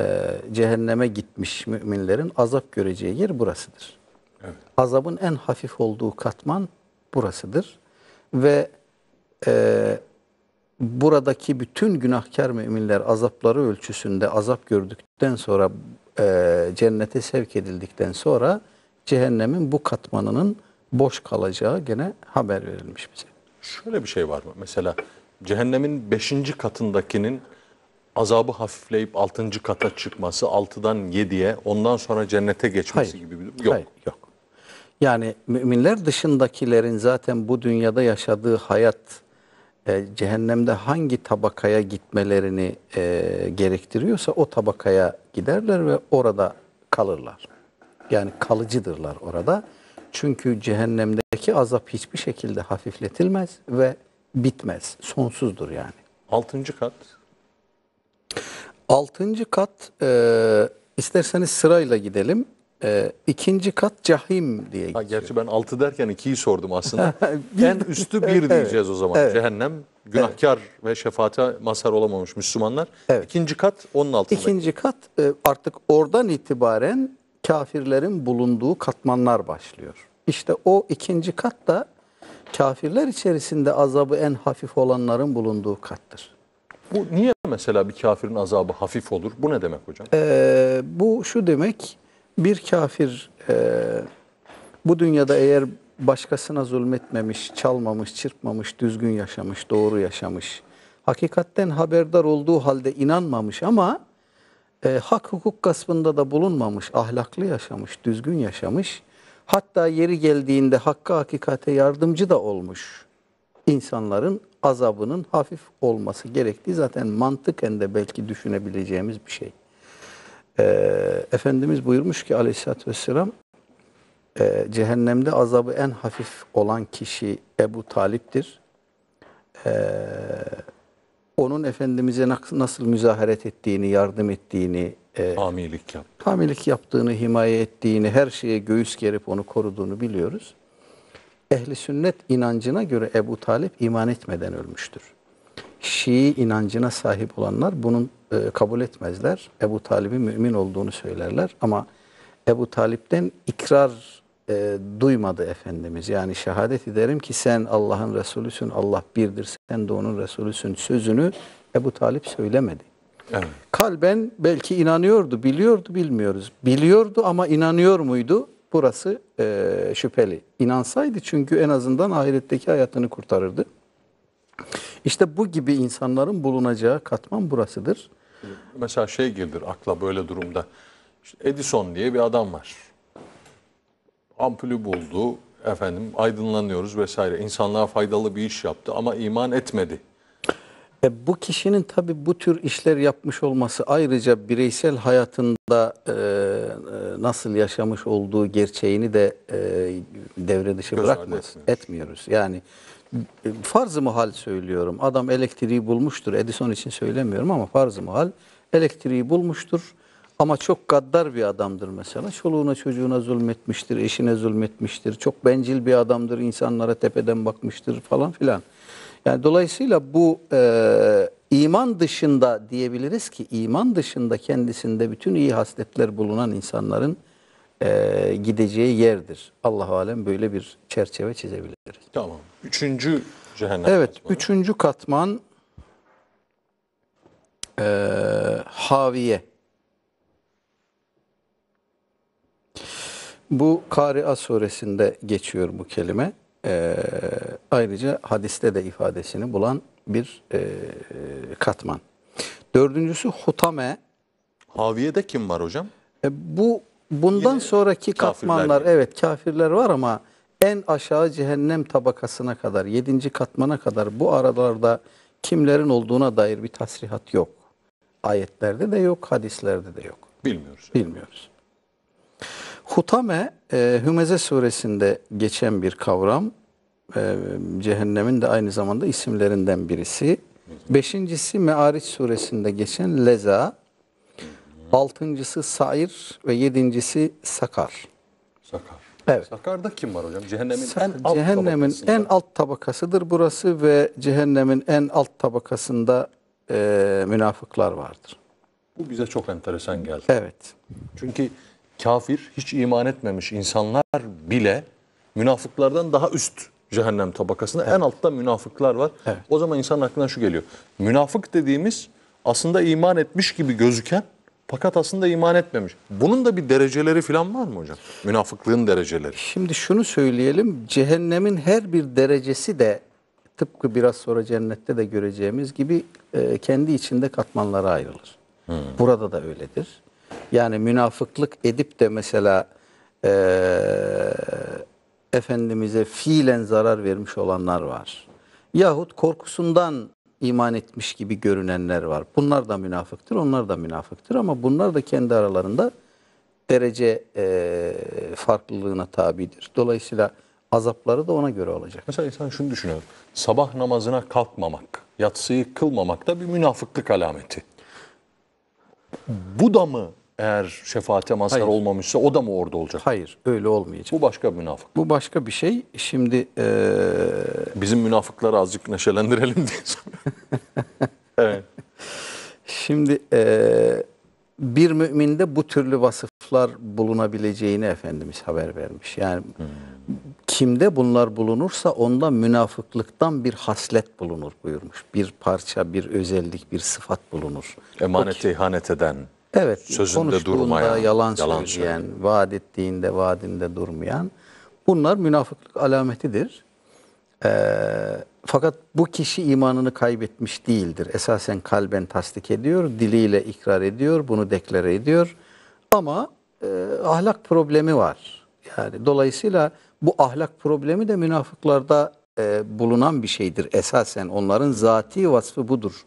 e, cehenneme gitmiş müminlerin azap göreceği yer burasıdır. Evet. Azabın en hafif olduğu katman burasıdır. Ve e, buradaki bütün günahkar müminler azapları ölçüsünde azap gördükten sonra e, cennete sevk edildikten sonra cehennemin bu katmanının boş kalacağı gene haber verilmiş bize. Şöyle bir şey var mı? Mesela cehennemin beşinci katındakinin azabı hafifleyip altıncı kata çıkması, altıdan yediye, ondan sonra cennete geçmesi hayır, gibi bir durum yok. Hayır, yok. Yani müminler dışındakilerin zaten bu dünyada yaşadığı hayat e, cehennemde hangi tabakaya gitmelerini e, gerektiriyorsa o tabakaya giderler ve orada kalırlar. Yani kalıcıdırlar orada. Çünkü cehennemdeki azap hiçbir şekilde hafifletilmez ve bitmez. Sonsuzdur yani. Altıncı kat? Altıncı kat e, isterseniz sırayla gidelim. E, ikinci kat cahim diye geçiyor. Ha, gerçi ben altı derken ikiyi sordum aslında. [laughs] en üstü 1 [laughs] evet, diyeceğiz o zaman. Evet. Cehennem günahkar evet. ve şefaate mazhar olamamış Müslümanlar. Evet. İkinci kat onun altında. İkinci kat e, artık oradan itibaren kafirlerin bulunduğu katmanlar başlıyor. İşte o ikinci kat da kafirler içerisinde azabı en hafif olanların bulunduğu kattır. Bu niye mesela bir kafirin azabı hafif olur? Bu ne demek hocam? Ee, bu şu demek bir kafir e, bu dünyada eğer başkasına zulmetmemiş, çalmamış, çırpmamış, düzgün yaşamış, doğru yaşamış, hakikatten haberdar olduğu halde inanmamış ama e, hak hukuk gaspında da bulunmamış, ahlaklı yaşamış, düzgün yaşamış, hatta yeri geldiğinde hakka hakikate yardımcı da olmuş insanların azabının hafif olması gerektiği zaten mantıken de belki düşünebileceğimiz bir şey. E, Efendimiz buyurmuş ki aleyhissalatü vesselam e, cehennemde azabı en hafif olan kişi Ebu Talip'tir. E, onun Efendimiz'e nasıl müzaharet ettiğini, yardım ettiğini, e, hamilik, yap. hamilik yaptığını, himaye ettiğini, her şeye göğüs gerip onu koruduğunu biliyoruz. Ehli sünnet inancına göre Ebu Talip iman etmeden ölmüştür. Şii inancına sahip olanlar bunun e, kabul etmezler. Ebu Talib'in mümin olduğunu söylerler ama Ebu Talip'ten ikrar e, duymadı Efendimiz. Yani şehadet ederim ki sen Allah'ın Resulüsün, Allah birdir, sen de onun Resulüsün sözünü Ebu Talip söylemedi. Evet. Kalben belki inanıyordu, biliyordu, bilmiyoruz. Biliyordu ama inanıyor muydu? Burası e, şüpheli. İnansaydı çünkü en azından ahiretteki hayatını kurtarırdı. İşte bu gibi insanların bulunacağı katman burasıdır. Mesela şey gelir akla böyle durumda. İşte Edison diye bir adam var. Ampulü buldu, efendim aydınlanıyoruz vesaire. İnsanlığa faydalı bir iş yaptı ama iman etmedi. E, bu kişinin tabii bu tür işler yapmış olması ayrıca bireysel hayatında e, e nasıl yaşamış olduğu gerçeğini de e, devre dışı Göz bırakmaz. Etmiyoruz. Yani farz-ı muhal söylüyorum. Adam elektriği bulmuştur. Edison için söylemiyorum ama farz-ı muhal elektriği bulmuştur. Ama çok gaddar bir adamdır mesela. Çoluğuna çocuğuna zulmetmiştir, eşine zulmetmiştir. Çok bencil bir adamdır, insanlara tepeden bakmıştır falan filan. Yani dolayısıyla bu e, iman dışında diyebiliriz ki iman dışında kendisinde bütün iyi hasletler bulunan insanların e, gideceği yerdir. Allah alem böyle bir çerçeve çizebiliriz. Tamam. Üçüncü cehennem Evet, katmanı. üçüncü katman e, Haviye. Bu Kari'a suresinde geçiyor bu kelime. E, ayrıca hadiste de ifadesini bulan bir e, katman. Dördüncüsü Hutame. Haviye'de kim var hocam? E, bu bundan Yine sonraki katmanlar gibi. evet kafirler var ama en aşağı cehennem tabakasına kadar, yedinci katmana kadar bu aralarda kimlerin olduğuna dair bir tasrihat yok. Ayetlerde de yok, hadislerde de yok. Bilmiyoruz. Bilmiyoruz. Hutame, e, Hümeze suresinde geçen bir kavram. E, cehennemin de aynı zamanda isimlerinden birisi. Beşincisi Meariç suresinde geçen leza. Altıncısı sair ve yedincisi sakar. Sakar. Evet. Sakar'da kim var hocam? Cehennemin en alt cehennemin en alt tabakasıdır burası ve cehennemin en alt tabakasında e, münafıklar vardır. Bu bize çok enteresan geldi. Evet. Çünkü kafir, hiç iman etmemiş insanlar bile münafıklardan daha üst cehennem tabakasında. Evet. En altta münafıklar var. Evet. O zaman insan aklına şu geliyor. Münafık dediğimiz aslında iman etmiş gibi gözüken fakat aslında iman etmemiş. Bunun da bir dereceleri falan var mı hocam? Münafıklığın dereceleri. Şimdi şunu söyleyelim. Cehennemin her bir derecesi de tıpkı biraz sonra cennette de göreceğimiz gibi e, kendi içinde katmanlara ayrılır. Hmm. Burada da öyledir. Yani münafıklık edip de mesela e, Efendimiz'e fiilen zarar vermiş olanlar var. Yahut korkusundan iman etmiş gibi görünenler var. Bunlar da münafıktır, onlar da münafıktır ama bunlar da kendi aralarında derece e, farklılığına tabidir. Dolayısıyla azapları da ona göre olacak. Mesela insan şunu düşünüyor. Sabah namazına kalkmamak, yatsıyı kılmamak da bir münafıklık alameti. Bu da mı eğer şefaate mazhar Hayır. olmamışsa o da mı orada olacak? Hayır öyle olmayacak. Bu başka bir münafık. Bu başka bir şey. Şimdi e... bizim münafıkları azıcık neşelendirelim diye. [laughs] evet. Şimdi e... bir müminde bu türlü vasıflar bulunabileceğini Efendimiz haber vermiş. Yani hmm. kimde bunlar bulunursa onda münafıklıktan bir haslet bulunur buyurmuş. Bir parça, bir özellik, bir sıfat bulunur. Emanete ihanet eden Evet, sözünde konuştuğunda durmayan, yalan, yalan söyleyen, söyleyen, vaat ettiğinde vaadinde durmayan bunlar münafıklık alametidir. Ee, fakat bu kişi imanını kaybetmiş değildir. Esasen kalben tasdik ediyor, diliyle ikrar ediyor, bunu deklare ediyor. Ama e, ahlak problemi var. Yani dolayısıyla bu ahlak problemi de münafıklarda e, bulunan bir şeydir. Esasen onların zati vasfı budur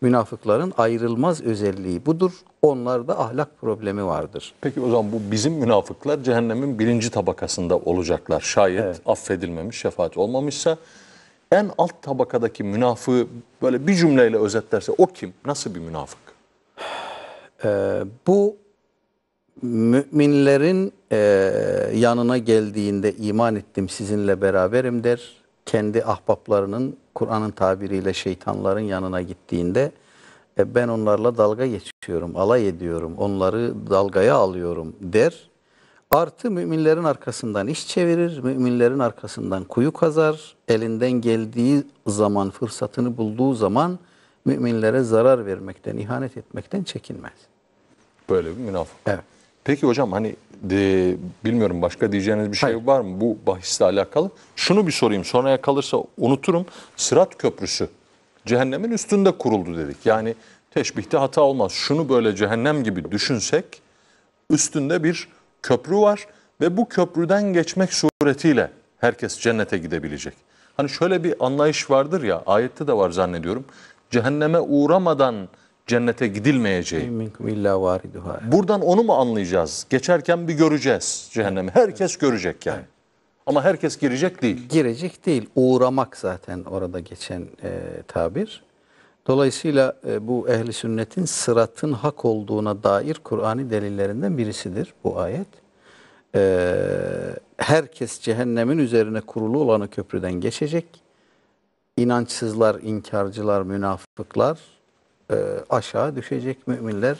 münafıkların ayrılmaz özelliği budur. Onlarda ahlak problemi vardır. Peki o zaman bu bizim münafıklar cehennemin birinci tabakasında olacaklar. Şayet evet. affedilmemiş, şefaat olmamışsa en alt tabakadaki münafığı böyle bir cümleyle özetlerse o kim? Nasıl bir münafık? Ee, bu müminlerin e, yanına geldiğinde iman ettim sizinle beraberim der kendi ahbaplarının Kur'an'ın tabiriyle şeytanların yanına gittiğinde e, ben onlarla dalga geçiyorum, alay ediyorum, onları dalgaya alıyorum der. Artı müminlerin arkasından iş çevirir, müminlerin arkasından kuyu kazar. Elinden geldiği zaman, fırsatını bulduğu zaman müminlere zarar vermekten, ihanet etmekten çekinmez. Böyle bir münafık. Evet. Peki hocam hani e, bilmiyorum başka diyeceğiniz bir şey Hayır. var mı bu bahisle alakalı? Şunu bir sorayım sonra yakalırsa unuturum. Sırat Köprüsü cehennemin üstünde kuruldu dedik. Yani teşbihte hata olmaz. Şunu böyle cehennem gibi düşünsek üstünde bir köprü var ve bu köprüden geçmek suretiyle herkes cennete gidebilecek. Hani şöyle bir anlayış vardır ya ayette de var zannediyorum. Cehenneme uğramadan cennete gidilmeyeceği. Buradan onu mu anlayacağız? Geçerken bir göreceğiz cehennemi. Herkes görecek yani. Ama herkes girecek değil. Girecek değil. Uğramak zaten orada geçen e, tabir. Dolayısıyla e, bu ehli sünnetin sıratın hak olduğuna dair Kur'an'ı delillerinden birisidir bu ayet. E, herkes cehennemin üzerine kurulu olanı köprüden geçecek. İnançsızlar, inkarcılar, münafıklar e, aşağı düşecek. Müminler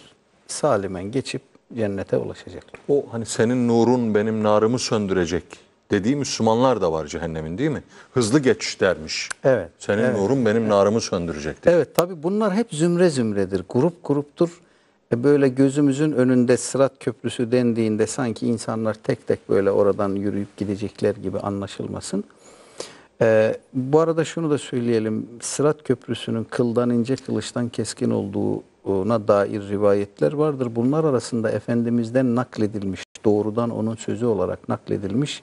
salimen geçip cennete ulaşacaklar. O hani senin nurun benim narımı söndürecek dediği Müslümanlar da var cehennemin değil mi? Hızlı geçiş dermiş. Evet. Senin evet, nurun benim evet. narımı söndürecek. Diye. Evet tabi bunlar hep zümre zümredir. Grup gruptur. E böyle gözümüzün önünde sırat köprüsü dendiğinde sanki insanlar tek tek böyle oradan yürüyüp gidecekler gibi anlaşılmasın. Ee, bu arada şunu da söyleyelim. Sırat Köprüsü'nün kıldan ince kılıçtan keskin olduğuna dair rivayetler vardır. Bunlar arasında Efendimiz'den nakledilmiş, doğrudan onun sözü olarak nakledilmiş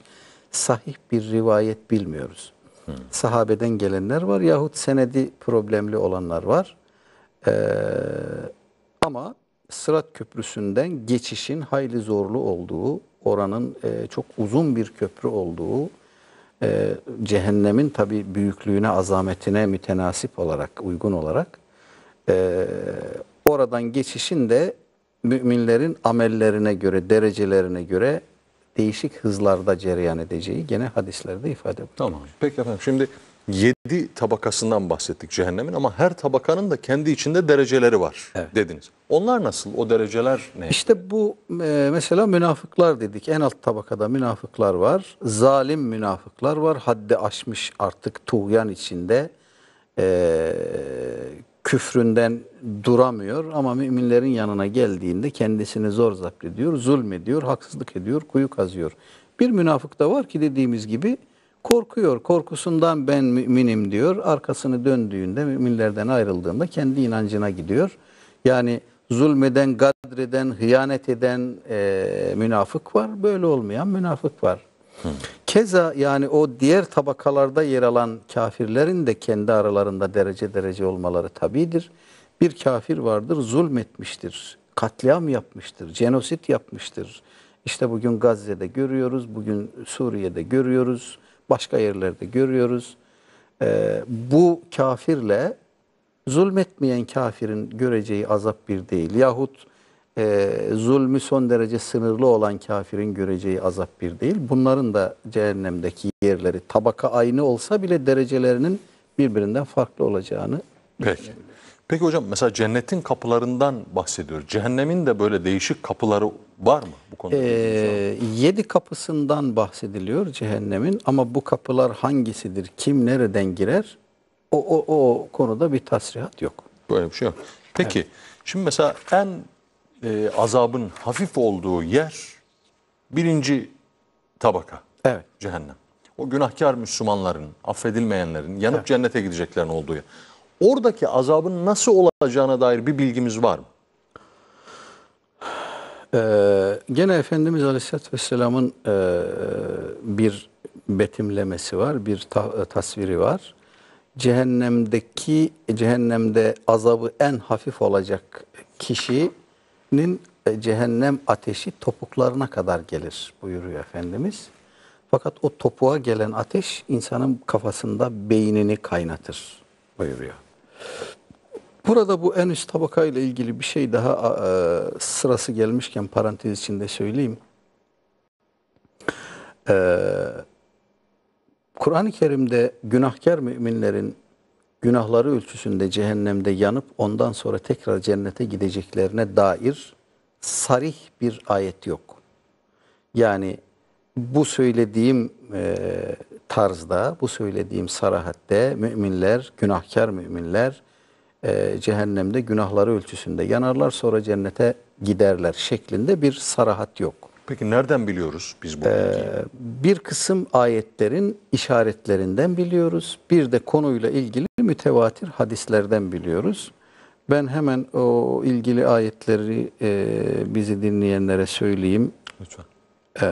sahih bir rivayet bilmiyoruz. Hı. Sahabeden gelenler var yahut senedi problemli olanlar var. Ee, ama Sırat Köprüsü'nden geçişin hayli zorlu olduğu, oranın e, çok uzun bir köprü olduğu, e, cehennemin tabi büyüklüğüne, azametine mütenasip olarak, uygun olarak e, oradan geçişin de müminlerin amellerine göre, derecelerine göre değişik hızlarda cereyan edeceği gene hadislerde ifade ediyor. Tamam. Peki efendim şimdi yedi tabakasından bahsettik cehennemin ama her tabakanın da kendi içinde dereceleri var evet. dediniz. Onlar nasıl? O dereceler ne? İşte bu e, mesela münafıklar dedik. En alt tabakada münafıklar var. Zalim münafıklar var. Haddi aşmış artık tuğyan içinde. E, küfründen duramıyor ama müminlerin yanına geldiğinde kendisini zor zapt ediyor, zulmediyor, haksızlık ediyor, kuyu kazıyor. Bir münafık da var ki dediğimiz gibi korkuyor. Korkusundan ben müminim diyor. Arkasını döndüğünde müminlerden ayrıldığında kendi inancına gidiyor. Yani zulmeden, gadreden, hıyanet eden e, münafık var. Böyle olmayan münafık var. Hı. Keza yani o diğer tabakalarda yer alan kafirlerin de kendi aralarında derece derece olmaları tabidir. Bir kafir vardır zulmetmiştir, katliam yapmıştır, genosit yapmıştır. İşte bugün Gazze'de görüyoruz, bugün Suriye'de görüyoruz. Başka yerlerde görüyoruz. E, bu kafirle zulmetmeyen kafirin göreceği azap bir değil. Yahut e, zulmü son derece sınırlı olan kafirin göreceği azap bir değil. Bunların da cehennemdeki yerleri tabaka aynı olsa bile derecelerinin birbirinden farklı olacağını Peki. Peki hocam mesela cennetin kapılarından bahsediyor. Cehennemin de böyle değişik kapıları var mı bu konuda? Ee, yedi kapısından bahsediliyor cehennemin ama bu kapılar hangisidir, kim nereden girer o, o, o konuda bir tasrihat yok. Böyle bir şey yok. Peki evet. şimdi mesela en e, azabın hafif olduğu yer birinci tabaka evet. cehennem. O günahkar Müslümanların, affedilmeyenlerin, yanıp evet. cennete gideceklerin olduğu yer oradaki azabın nasıl olacağına dair bir bilgimiz var mı? Ee, gene Efendimiz Aleyhisselatü Vesselam'ın e, bir betimlemesi var, bir ta e, tasviri var. Cehennemdeki, cehennemde azabı en hafif olacak kişinin e, cehennem ateşi topuklarına kadar gelir buyuruyor Efendimiz. Fakat o topuğa gelen ateş insanın kafasında beynini kaynatır buyuruyor. Burada bu en üst tabaka ile ilgili bir şey daha e, sırası gelmişken parantez içinde söyleyeyim. E, Kur'an-ı Kerim'de günahkar müminlerin günahları ölçüsünde cehennemde yanıp ondan sonra tekrar cennete gideceklerine dair sarih bir ayet yok. Yani bu söylediğim e, tarzda bu söylediğim sarahatte müminler, günahkar müminler e, cehennemde günahları ölçüsünde yanarlar sonra cennete giderler şeklinde bir sarahat yok. Peki nereden biliyoruz biz bu Ee, bir kısım ayetlerin işaretlerinden biliyoruz. Bir de konuyla ilgili mütevatir hadislerden biliyoruz. Ben hemen o ilgili ayetleri e, bizi dinleyenlere söyleyeyim. Lütfen. Ee,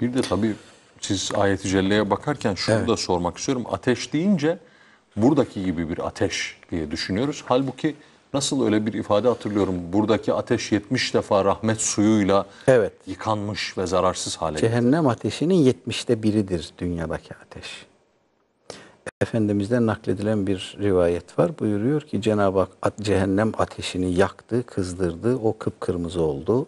Bir de tabii siz ayet-i celleye bakarken şunu evet. da sormak istiyorum. Ateş deyince buradaki gibi bir ateş diye düşünüyoruz. Halbuki nasıl öyle bir ifade hatırlıyorum. Buradaki ateş 70 defa rahmet suyuyla evet. yıkanmış ve zararsız hale geldi. Cehennem ateşinin 70'te biridir dünyadaki ateş. Efendimiz'den nakledilen bir rivayet var. Buyuruyor ki Cenab-ı Hak cehennem ateşini yaktı, kızdırdı. O kıpkırmızı oldu.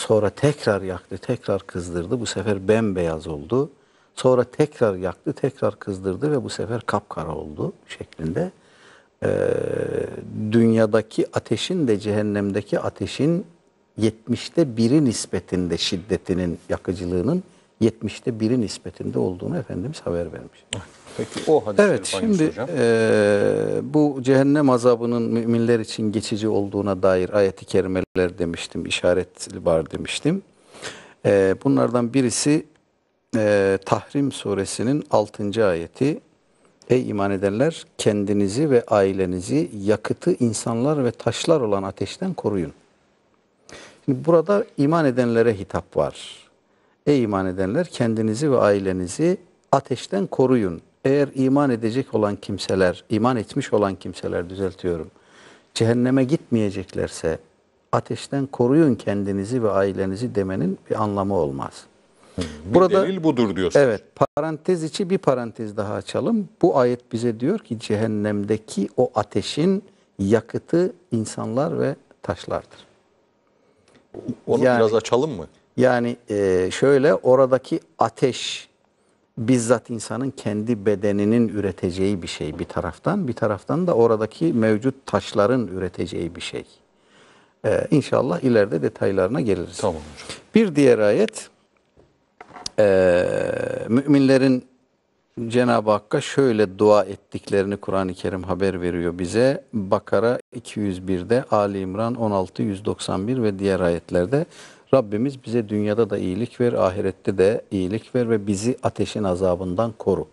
Sonra tekrar yaktı, tekrar kızdırdı. Bu sefer bembeyaz oldu. Sonra tekrar yaktı, tekrar kızdırdı ve bu sefer kapkara oldu şeklinde. Ee, dünyadaki ateşin de cehennemdeki ateşin 70'te biri nispetinde şiddetinin, yakıcılığının 70'te biri nispetinde olduğunu Efendimiz haber vermiş. Evet. Peki o hadisleri Evet şimdi e, bu cehennem azabının müminler için geçici olduğuna dair ayeti kerimeler demiştim, işaret var demiştim. E, bunlardan birisi e, Tahrim suresinin 6. ayeti. Ey iman edenler kendinizi ve ailenizi yakıtı insanlar ve taşlar olan ateşten koruyun. Şimdi burada iman edenlere hitap var. Ey iman edenler kendinizi ve ailenizi ateşten koruyun. Eğer iman edecek olan kimseler, iman etmiş olan kimseler düzeltiyorum. Cehenneme gitmeyeceklerse ateşten koruyun kendinizi ve ailenizi demenin bir anlamı olmaz. Bir Burada delil budur diyorsunuz. Evet, parantez içi bir parantez daha açalım. Bu ayet bize diyor ki cehennemdeki o ateşin yakıtı insanlar ve taşlardır. Onu yani, biraz açalım mı? Yani e, şöyle oradaki ateş bizzat insanın kendi bedeninin üreteceği bir şey bir taraftan. Bir taraftan da oradaki mevcut taşların üreteceği bir şey. Ee, inşallah ileride detaylarına geliriz. Tamam hocam. Bir diğer ayet e, müminlerin Cenab-ı Hakk'a şöyle dua ettiklerini Kur'an-ı Kerim haber veriyor bize. Bakara 201'de, Ali İmran 16, 191 ve diğer ayetlerde Rabbimiz bize dünyada da iyilik ver, ahirette de iyilik ver ve bizi ateşin azabından koru.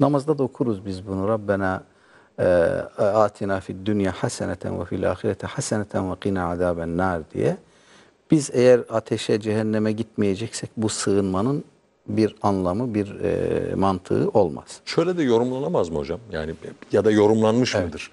Namazda da okuruz biz bunu. Rabbena e, atina fi dünya haseneten ve fil ahirete haseneten ve qina azaben nar diye. Biz eğer ateşe, cehenneme gitmeyeceksek bu sığınmanın bir anlamı, bir e, mantığı olmaz. Şöyle de yorumlanamaz mı hocam? Yani ya da yorumlanmış evet. mıdır?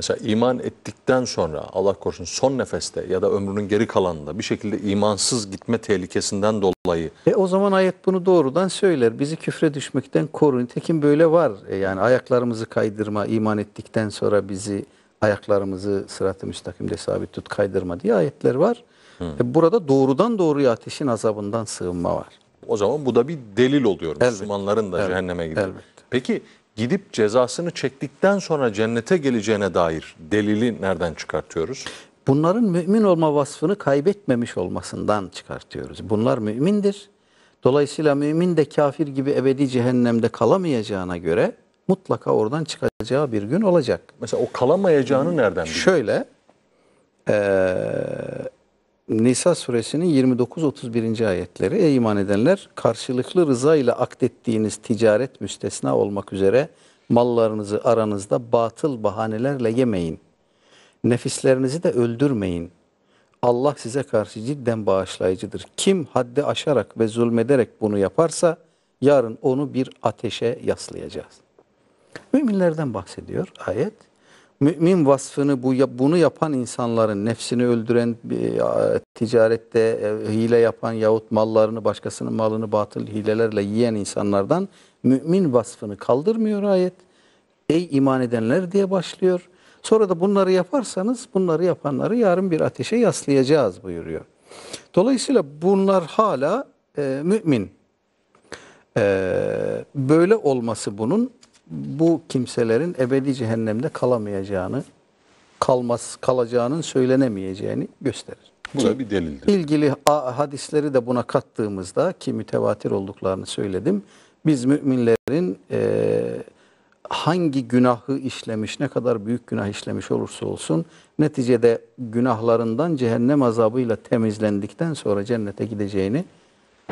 Mesela iman ettikten sonra Allah korusun son nefeste ya da ömrünün geri kalanında bir şekilde imansız gitme tehlikesinden dolayı. E o zaman ayet bunu doğrudan söyler. Bizi küfre düşmekten korun. Tekin böyle var. E yani ayaklarımızı kaydırma, iman ettikten sonra bizi ayaklarımızı sırat-ı müstakimde sabit tut kaydırma diye ayetler var. Hı. Hmm. E burada doğrudan doğruya ateşin azabından sığınma var. O zaman bu da bir delil oluyor. Elbette. Müslümanların da Elbette. cehenneme gidiyor. Peki gidip cezasını çektikten sonra cennete geleceğine dair delili nereden çıkartıyoruz? Bunların mümin olma vasfını kaybetmemiş olmasından çıkartıyoruz. Bunlar mümindir. Dolayısıyla mümin de kafir gibi ebedi cehennemde kalamayacağına göre mutlaka oradan çıkacağı bir gün olacak. Mesela o kalamayacağını nereden biliyor? Şöyle, e, Nisa suresinin 29-31. ayetleri. Ey iman edenler karşılıklı rıza ile akdettiğiniz ticaret müstesna olmak üzere mallarınızı aranızda batıl bahanelerle yemeyin. Nefislerinizi de öldürmeyin. Allah size karşı cidden bağışlayıcıdır. Kim haddi aşarak ve zulmederek bunu yaparsa yarın onu bir ateşe yaslayacağız. Müminlerden bahsediyor ayet mümin vasfını bu bunu yapan insanların nefsini öldüren e, ticarette e, hile yapan yahut mallarını başkasının malını batıl hilelerle yiyen insanlardan mümin vasfını kaldırmıyor ayet. Ey iman edenler diye başlıyor. Sonra da bunları yaparsanız bunları yapanları yarın bir ateşe yaslayacağız buyuruyor. Dolayısıyla bunlar hala e, mümin. E, böyle olması bunun bu kimselerin ebedi cehennemde kalamayacağını, kalmaz kalacağının söylenemeyeceğini gösterir. Bu da bir delildir. İlgili hadisleri de buna kattığımızda ki mütevatir olduklarını söyledim. Biz müminlerin e, hangi günahı işlemiş, ne kadar büyük günah işlemiş olursa olsun neticede günahlarından cehennem azabıyla temizlendikten sonra cennete gideceğini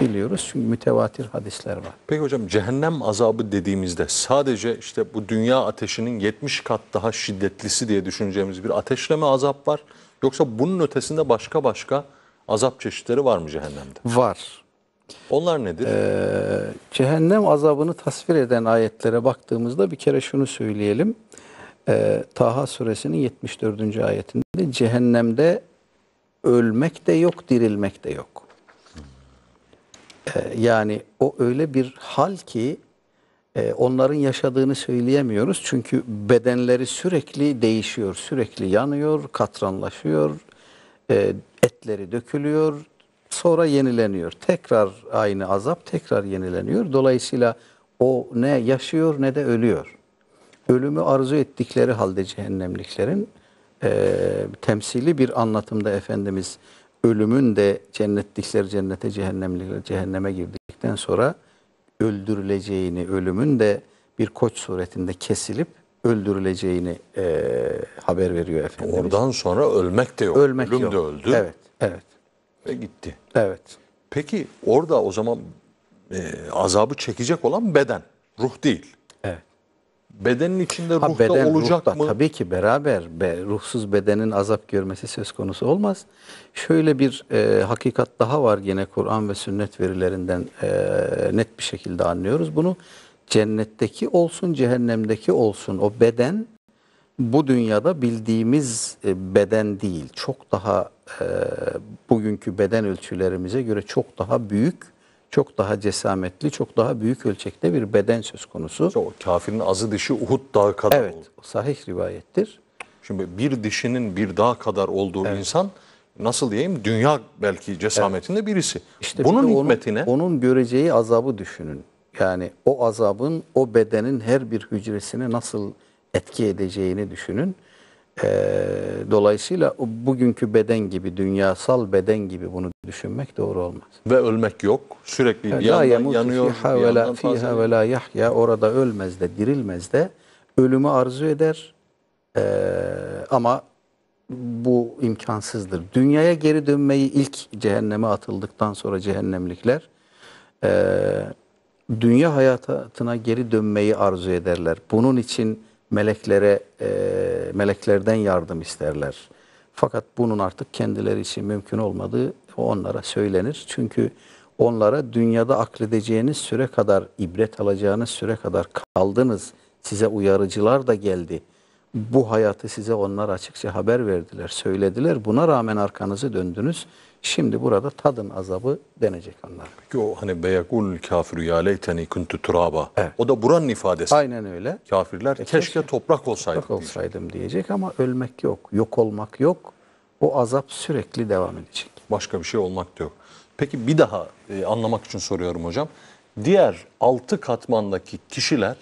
biliyoruz. Çünkü mütevatir hadisler var. Peki hocam cehennem azabı dediğimizde sadece işte bu dünya ateşinin 70 kat daha şiddetlisi diye düşüneceğimiz bir ateşleme azap var. Yoksa bunun ötesinde başka başka azap çeşitleri var mı cehennemde? Var. Onlar nedir? Ee, cehennem azabını tasvir eden ayetlere baktığımızda bir kere şunu söyleyelim. Ee, Taha suresinin 74. ayetinde cehennemde ölmek de yok, dirilmek de yok. Ee, yani o öyle bir hal ki e, onların yaşadığını söyleyemiyoruz. Çünkü bedenleri sürekli değişiyor, sürekli yanıyor, katranlaşıyor, e, etleri dökülüyor, sonra yenileniyor. Tekrar aynı azap tekrar yenileniyor. Dolayısıyla o ne yaşıyor ne de ölüyor. Ölümü arzu ettikleri halde cehennemliklerin e, temsili bir anlatımda Efendimiz ölümün de cennetlikler cennete, cehennemlikler cehenneme girdikten sonra öldürüleceğini, ölümün de bir koç suretinde kesilip öldürüleceğini e, haber veriyor efendim. Oradan sonra ölmek de yok. Ölmek Ölüm yok. de öldü. Evet, evet. Ve gitti. Evet. Peki orada o zaman e, azabı çekecek olan beden, ruh değil bedenin içinde ha, ruhta beden, olacak da mı? Tabii ki beraber. Be, ruhsuz bedenin azap görmesi söz konusu olmaz. Şöyle bir e, hakikat daha var yine Kur'an ve sünnet verilerinden e, net bir şekilde anlıyoruz. Bunu cennetteki olsun cehennemdeki olsun o beden bu dünyada bildiğimiz e, beden değil. Çok daha e, bugünkü beden ölçülerimize göre çok daha büyük çok daha cesametli, çok daha büyük ölçekte bir beden söz konusu. O kafirin azı dişi Uhud dağı kadar Evet, oldu. sahih rivayettir. Şimdi bir dişinin bir dağ kadar olduğu evet. insan nasıl diyeyim dünya belki cesametinde evet. birisi. İşte Bunun bir onun, hikmetine... Onun göreceği azabı düşünün. Yani o azabın o bedenin her bir hücresini nasıl etki edeceğini düşünün. E, dolayısıyla bugünkü beden gibi, dünyasal beden gibi bunu düşünmek doğru olmaz. Ve ölmek yok. Sürekli yani la yandan yanıyor. Fiha ve la fiha ve la yahya. Orada ölmez de, dirilmez de ölümü arzu eder. E, ama bu imkansızdır. Dünyaya geri dönmeyi ilk cehenneme atıldıktan sonra cehennemlikler e, dünya hayatına geri dönmeyi arzu ederler. Bunun için meleklere e, meleklerden yardım isterler. Fakat bunun artık kendileri için mümkün olmadığı onlara söylenir. Çünkü onlara dünyada akledeceğiniz süre kadar, ibret alacağınız süre kadar kaldınız. Size uyarıcılar da geldi. Bu hayatı size onlar açıkça haber verdiler, söylediler. Buna rağmen arkanızı döndünüz. Şimdi burada tadın azabı denecek onlar. Peki o hani beyakul kafiru ya leyteni kuntu turaba. Evet. O da buranın ifadesi. Aynen öyle. Kafirler e, keşke, keşke toprak olsaydım. Toprak olsaydım diyecek. diyecek ama ölmek yok, yok olmak yok. O azap sürekli devam edecek. Başka bir şey olmak da yok. Peki bir daha e, anlamak için soruyorum hocam. Diğer altı katmandaki kişiler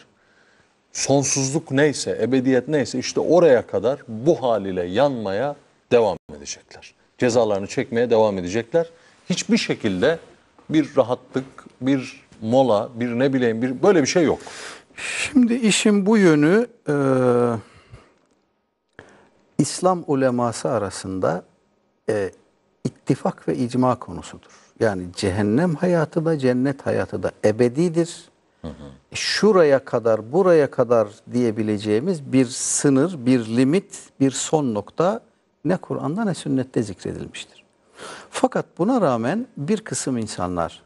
sonsuzluk neyse, ebediyet neyse işte oraya kadar bu haliyle yanmaya devam edecekler cezalarını çekmeye devam edecekler. Hiçbir şekilde bir rahatlık, bir mola, bir ne bileyim bir böyle bir şey yok. Şimdi işin bu yönü e, İslam uleması arasında e, ittifak ve icma konusudur. Yani cehennem hayatı da cennet hayatı da ebedidir. Hı hı. E, şuraya kadar, buraya kadar diyebileceğimiz bir sınır, bir limit, bir son nokta ne Kur'an'da ne sünnette zikredilmiştir. Fakat buna rağmen bir kısım insanlar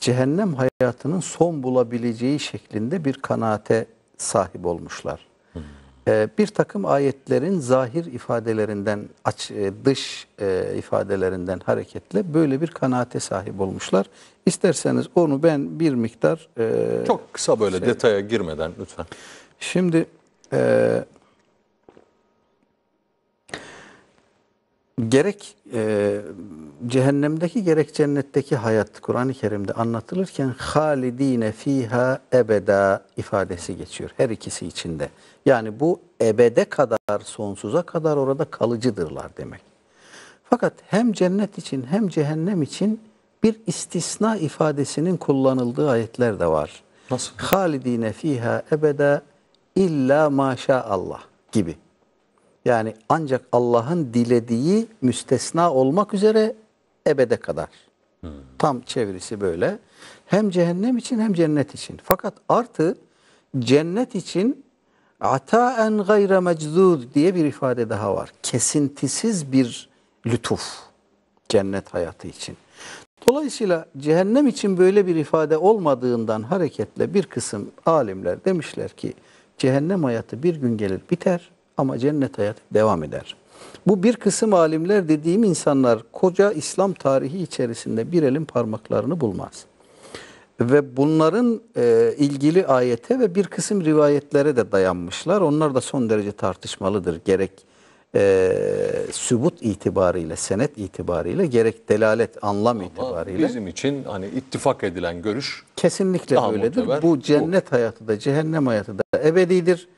cehennem hayatının son bulabileceği şeklinde bir kanaate sahip olmuşlar. Ee, bir takım ayetlerin zahir ifadelerinden, aç, e, dış e, ifadelerinden hareketle böyle bir kanaate sahip olmuşlar. İsterseniz onu ben bir miktar... E, Çok kısa böyle şey, detaya girmeden lütfen. Şimdi... E, gerek e, cehennemdeki gerek cennetteki hayat Kur'an-ı Kerim'de anlatılırken halidine fiha ebeda ifadesi geçiyor her ikisi içinde. Yani bu ebede kadar sonsuza kadar orada kalıcıdırlar demek. Fakat hem cennet için hem cehennem için bir istisna ifadesinin kullanıldığı ayetler de var. Nasıl? Halidine fiha ebeda illa maşa Allah gibi. Yani ancak Allah'ın dilediği müstesna olmak üzere ebede kadar. Hmm. Tam çevirisi böyle. Hem cehennem için hem cennet için. Fakat artı cennet için ataen gayre meczud diye bir ifade daha var. Kesintisiz bir lütuf cennet hayatı için. Dolayısıyla cehennem için böyle bir ifade olmadığından hareketle bir kısım alimler demişler ki cehennem hayatı bir gün gelir biter ama cennet hayatı devam eder. Bu bir kısım alimler dediğim insanlar koca İslam tarihi içerisinde bir elin parmaklarını bulmaz. Ve bunların e, ilgili ayete ve bir kısım rivayetlere de dayanmışlar. Onlar da son derece tartışmalıdır. Gerek e, sübut itibariyle, senet itibariyle gerek delalet, anlam Ama itibariyle. Bizim için hani ittifak edilen görüş kesinlikle öyledir. Bu cennet bu. hayatı da cehennem hayatı da ebedidir.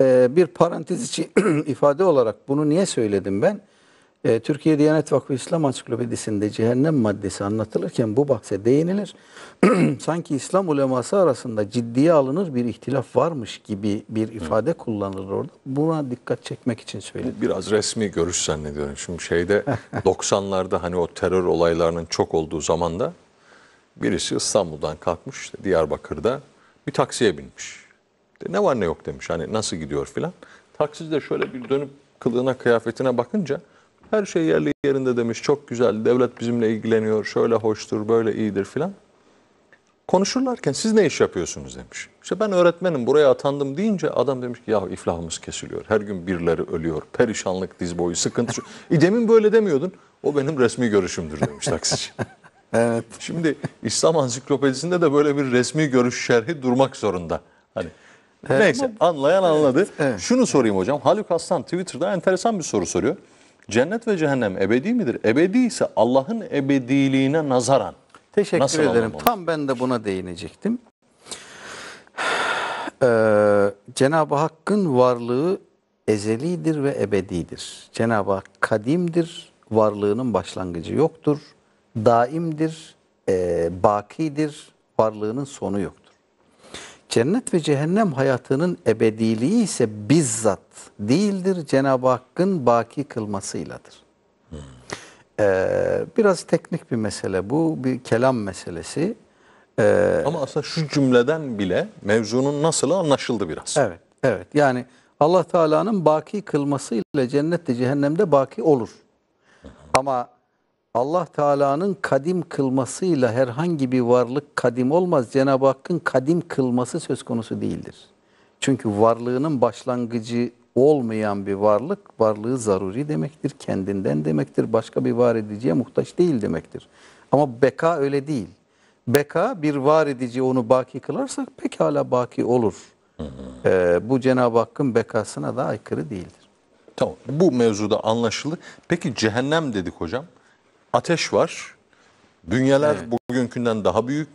Ee, bir parantez içi [clears throat] ifade olarak bunu niye söyledim ben? Ee, Türkiye Diyanet Vakfı İslam Ansiklopedisi'nde cehennem maddesi anlatılırken bu bahse değinilir. [clears throat] Sanki İslam uleması arasında ciddiye alınır bir ihtilaf varmış gibi bir ifade Hı. kullanılır orada. Buna dikkat çekmek için söyledim. Biraz resmi görüş zannediyorum. Şimdi şeyde 90'larda [laughs] hani o terör olaylarının çok olduğu zamanda birisi İstanbul'dan kalkmış Diyarbakır'da bir taksiye binmiş. Ne var ne yok demiş. Hani nasıl gidiyor filan. Taksici de şöyle bir dönüp kılığına kıyafetine bakınca her şey yerli yerinde demiş. Çok güzel. Devlet bizimle ilgileniyor. Şöyle hoştur, böyle iyidir filan. Konuşurlarken siz ne iş yapıyorsunuz demiş. İşte ben öğretmenim buraya atandım deyince adam demiş ki ya iflahımız kesiliyor. Her gün birileri ölüyor. Perişanlık, diz boyu, sıkıntı. İdemin [laughs] e, böyle demiyordun. O benim resmi görüşümdür demiş taksici. [laughs] evet. Şimdi İslam ansiklopedisinde de böyle bir resmi görüş şerhi durmak zorunda. Hani Evet. Neyse anlayan anladı. Evet. Şunu sorayım hocam. Haluk Aslan Twitter'da enteresan bir soru soruyor. Cennet ve cehennem ebedi midir? Ebedi ise Allah'ın ebediliğine nazaran. Teşekkür Nasıl ederim. Tam ben de buna değinecektim. Ee, Cenab-ı Hakk'ın varlığı ezelidir ve ebedidir. Cenab-ı Hak kadimdir, varlığının başlangıcı yoktur. Daimdir, e, bakidir, varlığının sonu yoktur. Cennet ve cehennem hayatının ebediliği ise bizzat değildir. Cenab-ı Hakk'ın baki kılmasıyladır. Ee, biraz teknik bir mesele bu. Bir kelam meselesi. Ee, Ama aslında şu cümleden bile mevzunun nasılı anlaşıldı biraz. Evet. Evet. Yani Allah Teala'nın baki kılmasıyla cennette cehennemde baki olur. Ama Allah Teala'nın kadim kılmasıyla herhangi bir varlık kadim olmaz. Cenab-ı Hakk'ın kadim kılması söz konusu değildir. Çünkü varlığının başlangıcı olmayan bir varlık, varlığı zaruri demektir, kendinden demektir, başka bir var ediciye muhtaç değil demektir. Ama beka öyle değil. Beka bir var edici onu baki kılarsak pekala baki olur. Ee, bu Cenab-ı Hakk'ın bekasına da aykırı değildir. Tamam bu mevzuda anlaşıldı. Peki cehennem dedik hocam ateş var. Bünyeler evet. bugünkünden daha büyük.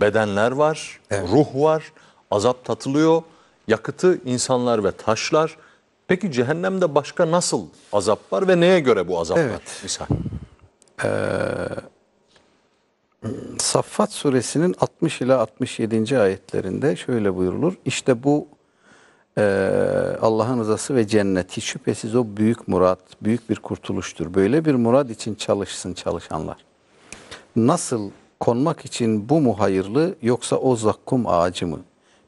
Bedenler var. Evet. Ruh var. Azap tatılıyor. Yakıtı insanlar ve taşlar. Peki cehennemde başka nasıl azap var ve neye göre bu azaplar? evet. Misal. Ee, Saffat suresinin 60 ile 67. ayetlerinde şöyle buyurulur. İşte bu ee, Allah'ın rızası ve cenneti şüphesiz o büyük murat, büyük bir kurtuluştur. Böyle bir murat için çalışsın çalışanlar. Nasıl konmak için bu mu hayırlı yoksa o zakkum ağacı mı?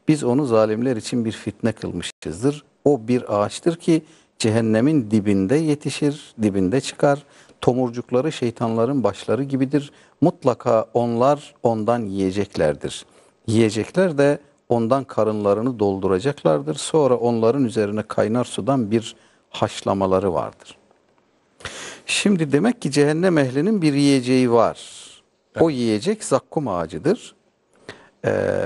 Biz onu zalimler için bir fitne kılmışızdır. O bir ağaçtır ki cehennemin dibinde yetişir, dibinde çıkar. Tomurcukları şeytanların başları gibidir. Mutlaka onlar ondan yiyeceklerdir. Yiyecekler de ondan karınlarını dolduracaklardır. Sonra onların üzerine kaynar sudan bir haşlamaları vardır. Şimdi demek ki cehennem ehlinin bir yiyeceği var. O yiyecek zakkum ağacıdır. Ee,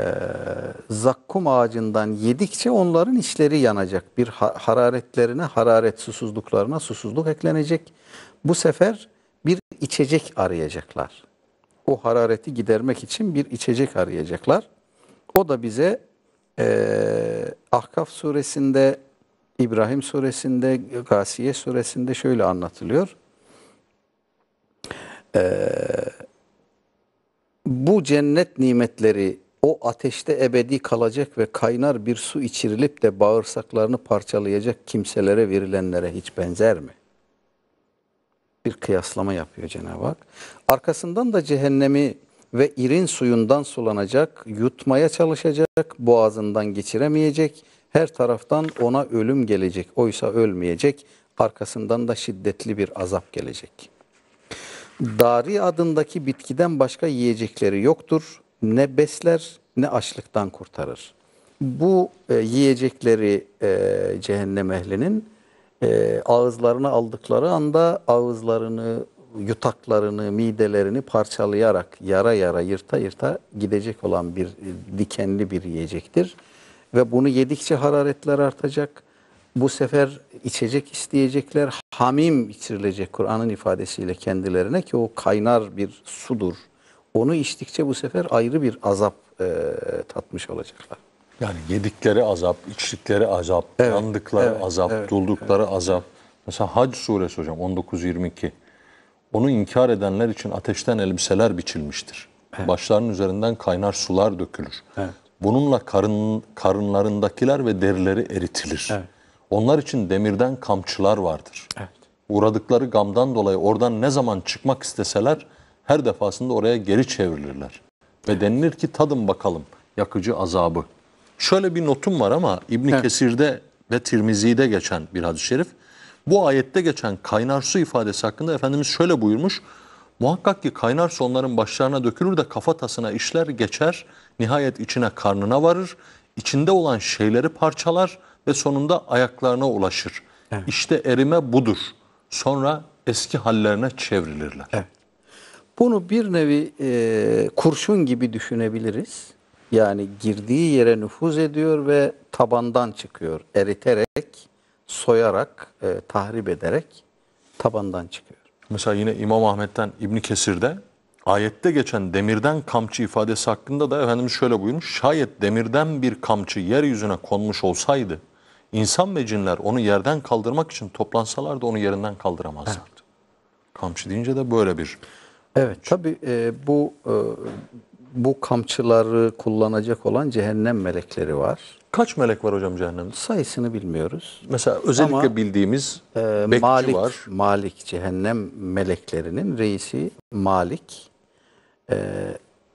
zakkum ağacından yedikçe onların içleri yanacak. Bir hararetlerine, hararet susuzluklarına susuzluk eklenecek. Bu sefer bir içecek arayacaklar. O harareti gidermek için bir içecek arayacaklar. O da bize e, Ahkaf suresinde, İbrahim suresinde, Gasiye suresinde şöyle anlatılıyor. E, bu cennet nimetleri o ateşte ebedi kalacak ve kaynar bir su içirilip de bağırsaklarını parçalayacak kimselere verilenlere hiç benzer mi? Bir kıyaslama yapıyor Cenab-ı Hak. Arkasından da cehennemi ve irin suyundan sulanacak, yutmaya çalışacak, boğazından geçiremeyecek, her taraftan ona ölüm gelecek. Oysa ölmeyecek, arkasından da şiddetli bir azap gelecek. Dari adındaki bitkiden başka yiyecekleri yoktur. Ne besler ne açlıktan kurtarır. Bu e, yiyecekleri e, cehennem ehlinin e, ağızlarına aldıkları anda ağızlarını, yutaklarını, midelerini parçalayarak yara yara yırta yırta gidecek olan bir e, dikenli bir yiyecektir. Ve bunu yedikçe hararetler artacak. Bu sefer içecek isteyecekler. Hamim içirilecek Kur'an'ın ifadesiyle kendilerine ki o kaynar bir sudur. Onu içtikçe bu sefer ayrı bir azap e, tatmış olacaklar. Yani yedikleri azap, içtikleri azap, evet, yandıkları evet, azap, evet, doldukları evet. azap. Mesela Hac suresi hocam 19-22 onu inkar edenler için ateşten elbiseler biçilmiştir. Evet. Başlarının üzerinden kaynar sular dökülür. Evet. Bununla karın, karınlarındakiler ve derileri eritilir. Evet. Onlar için demirden kamçılar vardır. Evet. Uğradıkları gamdan dolayı oradan ne zaman çıkmak isteseler her defasında oraya geri çevrilirler. Ve denilir ki tadın bakalım yakıcı azabı. Şöyle bir notum var ama İbn evet. Kesir'de ve Tirmizi'de geçen bir hadis-i şerif bu ayette geçen kaynar su ifadesi hakkında Efendimiz şöyle buyurmuş. Muhakkak ki kaynar su onların başlarına dökülür de kafatasına işler geçer, nihayet içine karnına varır, içinde olan şeyleri parçalar ve sonunda ayaklarına ulaşır. Evet. İşte erime budur. Sonra eski hallerine çevrilirler. Evet. Bunu bir nevi e, kurşun gibi düşünebiliriz. Yani girdiği yere nüfuz ediyor ve tabandan çıkıyor eriterek soyarak, e, tahrip ederek tabandan çıkıyor. Mesela yine İmam Ahmet'ten İbni Kesir'de ayette geçen demirden kamçı ifadesi hakkında da Efendimiz şöyle buyurmuş. Şayet demirden bir kamçı yeryüzüne konmuş olsaydı insan ve cinler onu yerden kaldırmak için toplansalar da onu yerinden kaldıramazlardı. Evet. Kamçı deyince de böyle bir... Evet tabi e, bu e, bu kamçıları kullanacak olan cehennem melekleri var. Kaç melek var hocam cehennemde? Sayısını bilmiyoruz. Mesela özellikle Ama, bildiğimiz e, bekçi Malik, var. Malik cehennem meleklerinin reisi Malik. E,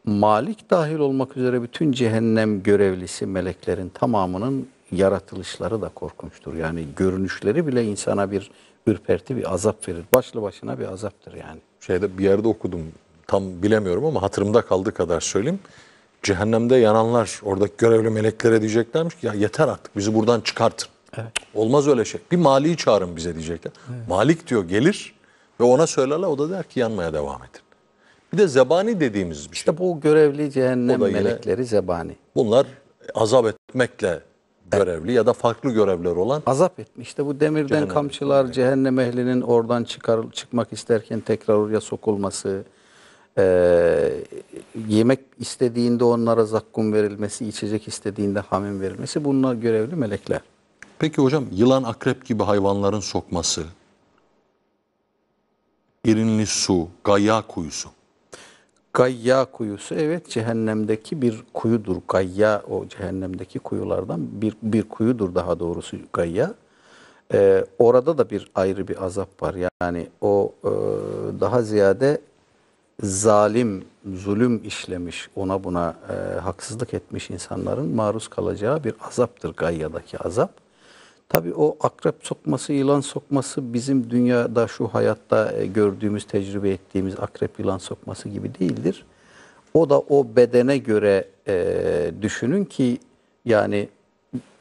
Malik dahil olmak üzere bütün cehennem görevlisi meleklerin tamamının yaratılışları da korkunçtur. Yani görünüşleri bile insana bir ürperti, bir azap verir. Başlı başına bir azaptır yani. Şeyde bir yerde okudum. Tam bilemiyorum ama hatırımda kaldığı kadar söyleyeyim cehennemde yananlar orada görevli meleklere diyeceklermiş ki ya yeter artık bizi buradan çıkartın. Evet. Olmaz öyle şey. Bir mali çağırın bize diyecekler. Evet. Malik diyor gelir ve ona söylerler o da der ki yanmaya devam edin. Bir de zebani dediğimiz bir şey. İşte bu görevli cehennem melekleri zebani. Bunlar azap etmekle görevli ya da farklı görevler olan. Azap etme. İşte bu demirden cehennem kamçılar, cehennem ehlinin oradan çıkar, çıkmak isterken tekrar oraya sokulması, ee, yemek istediğinde onlara zakkum verilmesi, içecek istediğinde hamim verilmesi bunlar görevli melekler. Peki hocam yılan akrep gibi hayvanların sokması, irinli su, gayya kuyusu. Gayya kuyusu evet cehennemdeki bir kuyudur. Gayya o cehennemdeki kuyulardan bir, bir kuyudur daha doğrusu gayya. Ee, orada da bir ayrı bir azap var. Yani o e, daha ziyade zalim, zulüm işlemiş, ona buna e, haksızlık etmiş insanların maruz kalacağı bir azaptır Gayya'daki azap. Tabi o akrep sokması, yılan sokması bizim dünyada şu hayatta e, gördüğümüz, tecrübe ettiğimiz akrep yılan sokması gibi değildir. O da o bedene göre e, düşünün ki yani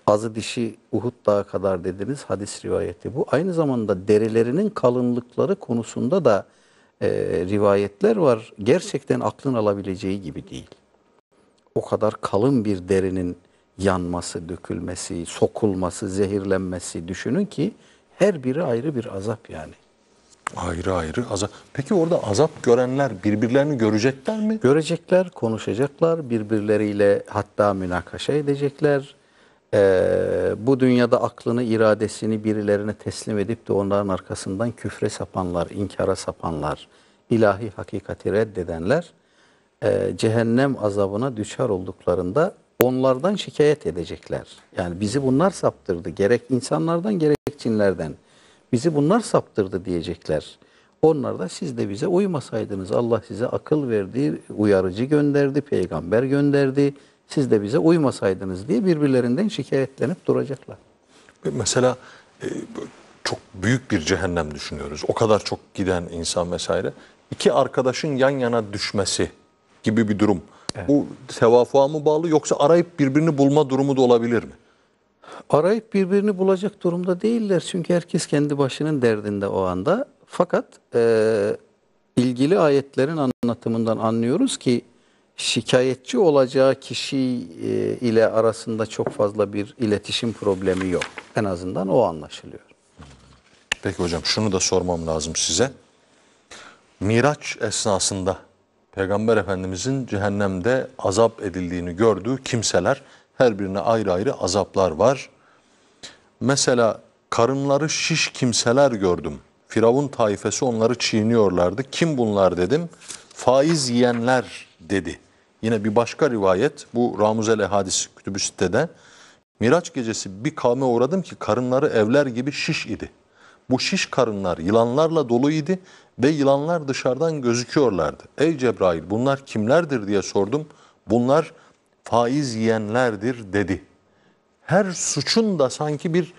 azı dişi Uhud Dağı kadar dediniz hadis rivayeti bu. Aynı zamanda derilerinin kalınlıkları konusunda da e, rivayetler var. Gerçekten aklın alabileceği gibi değil. O kadar kalın bir derinin yanması, dökülmesi, sokulması, zehirlenmesi düşünün ki her biri ayrı bir azap yani. Ayrı ayrı azap. Peki orada azap görenler birbirlerini görecekler mi? Görecekler, konuşacaklar, birbirleriyle hatta münakaşa edecekler e, bu dünyada aklını, iradesini birilerine teslim edip de onların arkasından küfre sapanlar, inkara sapanlar, ilahi hakikati reddedenler e, cehennem azabına düşer olduklarında onlardan şikayet edecekler. Yani bizi bunlar saptırdı. Gerek insanlardan gerek cinlerden. Bizi bunlar saptırdı diyecekler. Onlar da siz de bize uymasaydınız Allah size akıl verdi, uyarıcı gönderdi, peygamber gönderdi, siz de bize uymasaydınız diye birbirlerinden şikayetlenip duracaklar. Mesela e, çok büyük bir cehennem düşünüyoruz. O kadar çok giden insan vesaire. İki arkadaşın yan yana düşmesi gibi bir durum. Evet. Bu tevafuğa mı bağlı yoksa arayıp birbirini bulma durumu da olabilir mi? Arayıp birbirini bulacak durumda değiller. Çünkü herkes kendi başının derdinde o anda. Fakat e, ilgili ayetlerin anlatımından anlıyoruz ki şikayetçi olacağı kişi e, ile arasında çok fazla bir iletişim problemi yok. En azından o anlaşılıyor. Peki hocam şunu da sormam lazım size. Miraç esnasında Peygamber Efendimizin cehennemde azap edildiğini gördüğü kimseler her birine ayrı ayrı azaplar var. Mesela karınları şiş kimseler gördüm. Firavun taifesi onları çiğniyorlardı. Kim bunlar dedim. Faiz yiyenler dedi. Yine bir başka rivayet bu Ramuz el Ehadis kütübü sitede. Miraç gecesi bir kavme uğradım ki karınları evler gibi şiş idi. Bu şiş karınlar yılanlarla dolu idi ve yılanlar dışarıdan gözüküyorlardı. Ey Cebrail bunlar kimlerdir diye sordum. Bunlar faiz yiyenlerdir dedi. Her suçun da sanki bir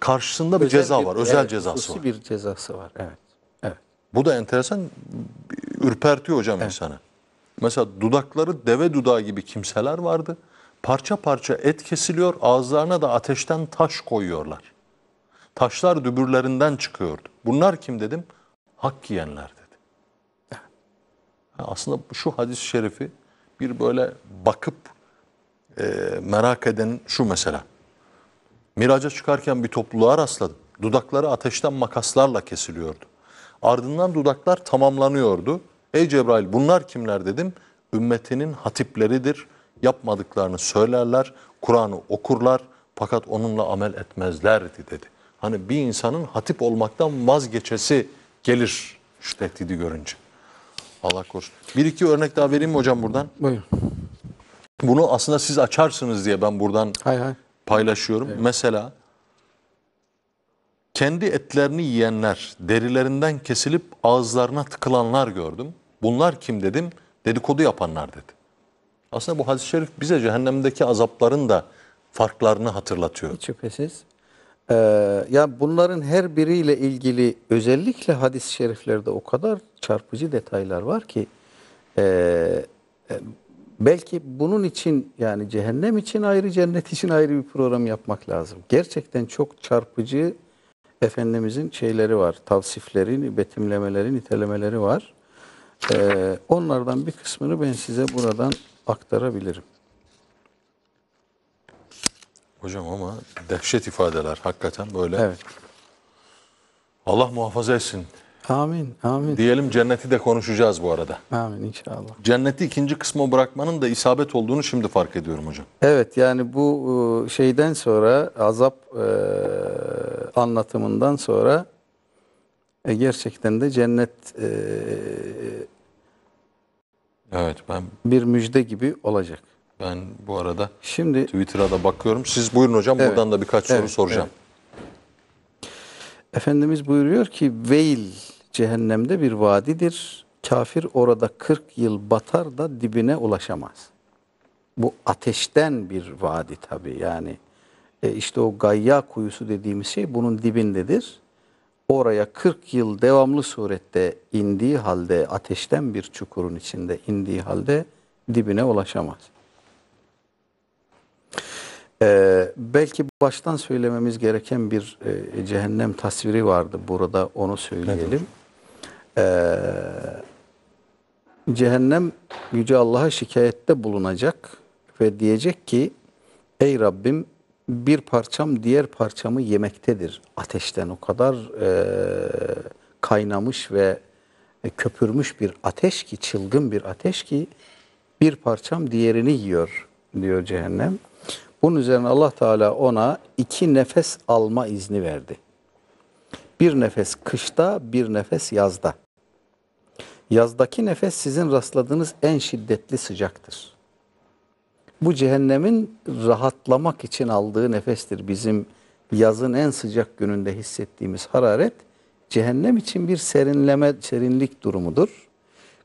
karşısında özel bir ceza bir, var, özel evet, cezası var. bir cezası var, evet. evet. Bu da enteresan ürpertiyor hocam evet. insanı. Mesela dudakları deve dudağı gibi kimseler vardı. Parça parça et kesiliyor, ağızlarına da ateşten taş koyuyorlar. Taşlar dübürlerinden çıkıyordu. Bunlar kim dedim? Hak yiyenler dedi. aslında şu hadis-i şerifi bir böyle bakıp e, merak eden şu mesela. Miraca çıkarken bir topluluğa rastladım. Dudakları ateşten makaslarla kesiliyordu. Ardından dudaklar tamamlanıyordu. Ey Cebrail bunlar kimler dedim. Ümmetinin hatipleridir. Yapmadıklarını söylerler. Kur'an'ı okurlar. Fakat onunla amel etmezlerdi dedi. Hani bir insanın hatip olmaktan vazgeçesi gelir şu tehdidi görünce. Allah korusun. Bir iki örnek daha vereyim mi hocam buradan? Buyurun. Bunu aslında siz açarsınız diye ben buradan hay hay. paylaşıyorum. Evet. Mesela kendi etlerini yiyenler, derilerinden kesilip ağızlarına tıkılanlar gördüm. Bunlar kim dedim? Dedikodu yapanlar dedi. Aslında bu hadis-i şerif bize cehennemdeki azapların da farklarını hatırlatıyor. Hiç şüphesiz. Ee, ya bunların her biriyle ilgili özellikle hadis-i şeriflerde o kadar çarpıcı detaylar var ki ee, e, belki bunun için yani cehennem için ayrı cennet için ayrı bir program yapmak lazım. Gerçekten çok çarpıcı Efendimizin şeyleri var, tavsifleri, betimlemeleri, nitelemeleri var. Ee, onlardan bir kısmını ben size buradan aktarabilirim. Hocam ama dehşet ifadeler hakikaten böyle. Evet. Allah muhafaza etsin. Amin, amin. Diyelim cenneti de konuşacağız bu arada. Amin inşallah. Cenneti ikinci kısmı bırakmanın da isabet olduğunu şimdi fark ediyorum hocam. Evet yani bu e, şeyden sonra azap e, anlatımından sonra e, gerçekten de cennet e, evet ben bir müjde gibi olacak. Ben bu arada şimdi Twitter'a da bakıyorum. Siz buyurun hocam evet, buradan da birkaç evet, soru soracağım. Evet. Efendimiz buyuruyor ki veil cehennemde bir vadidir. Kafir orada 40 yıl batar da dibine ulaşamaz. Bu ateşten bir vadi tabii yani. E işte o gayya kuyusu dediğimiz şey bunun dibindedir oraya 40 yıl devamlı surette indiği halde ateşten bir çukurun içinde indiği halde dibine ulaşamaz. Ee, belki baştan söylememiz gereken bir e, cehennem tasviri vardı burada onu söyleyelim. Ee, cehennem Yüce Allah'a şikayette bulunacak ve diyecek ki ey Rabbim bir parçam diğer parçamı yemektedir. Ateşten o kadar e, kaynamış ve e, köpürmüş bir ateş ki, çılgın bir ateş ki bir parçam diğerini yiyor diyor cehennem. Bunun üzerine Allah Teala ona iki nefes alma izni verdi. Bir nefes kışta, bir nefes yazda. Yazdaki nefes sizin rastladığınız en şiddetli sıcaktır. Bu cehennemin rahatlamak için aldığı nefestir. Bizim yazın en sıcak gününde hissettiğimiz hararet cehennem için bir serinleme, serinlik durumudur.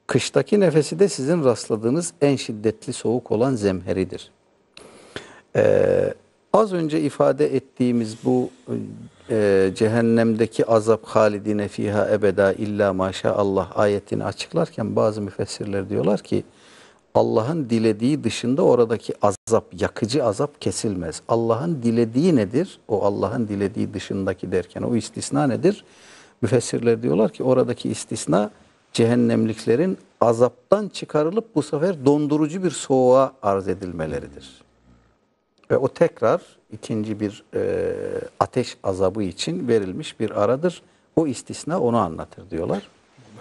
Kıştaki nefesi de sizin rastladığınız en şiddetli soğuk olan zemheridir. Ee, az önce ifade ettiğimiz bu e, cehennemdeki azap halidine fiha ebeda illa maşa Allah ayetini açıklarken bazı müfessirler diyorlar ki Allah'ın dilediği dışında oradaki azap, yakıcı azap kesilmez. Allah'ın dilediği nedir? O Allah'ın dilediği dışındaki derken o istisna nedir? Müfessirler diyorlar ki oradaki istisna cehennemliklerin azaptan çıkarılıp bu sefer dondurucu bir soğuğa arz edilmeleridir. Ve o tekrar ikinci bir e, ateş azabı için verilmiş bir aradır. O istisna onu anlatır diyorlar.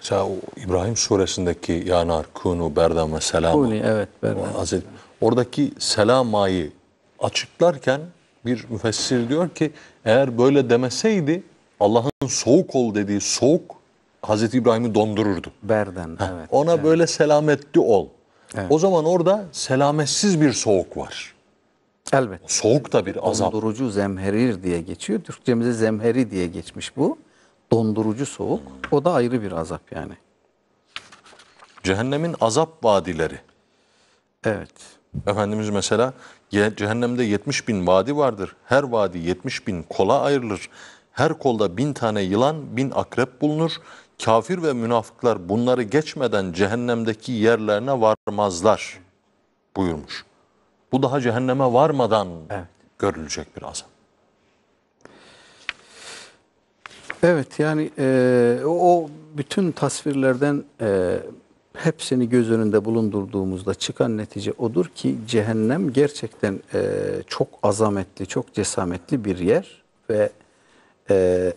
Mesela o İbrahim suresindeki yanar kunu berdame selam. Kuni evet berdame. Hazreti, oradaki selamayı açıklarken bir müfessir diyor ki eğer böyle demeseydi Allah'ın soğuk ol dediği soğuk Hazreti İbrahim'i dondururdu. Berden Heh, evet. Ona evet. böyle selametli ol. Evet. O zaman orada selametsiz bir soğuk var. Elbette. Soğuk da bir azap. Dondurucu zemherir diye geçiyor. Türkçemize zemheri diye geçmiş bu dondurucu soğuk. O da ayrı bir azap yani. Cehennemin azap vadileri. Evet. Efendimiz mesela cehennemde 70 bin vadi vardır. Her vadi 70 bin kola ayrılır. Her kolda bin tane yılan, bin akrep bulunur. Kafir ve münafıklar bunları geçmeden cehennemdeki yerlerine varmazlar buyurmuş. Bu daha cehenneme varmadan evet. görülecek bir azap. Evet yani e, o bütün tasvirlerden e, hepsini göz önünde bulundurduğumuzda çıkan netice odur ki cehennem gerçekten e, çok azametli, çok cesametli bir yer ve e,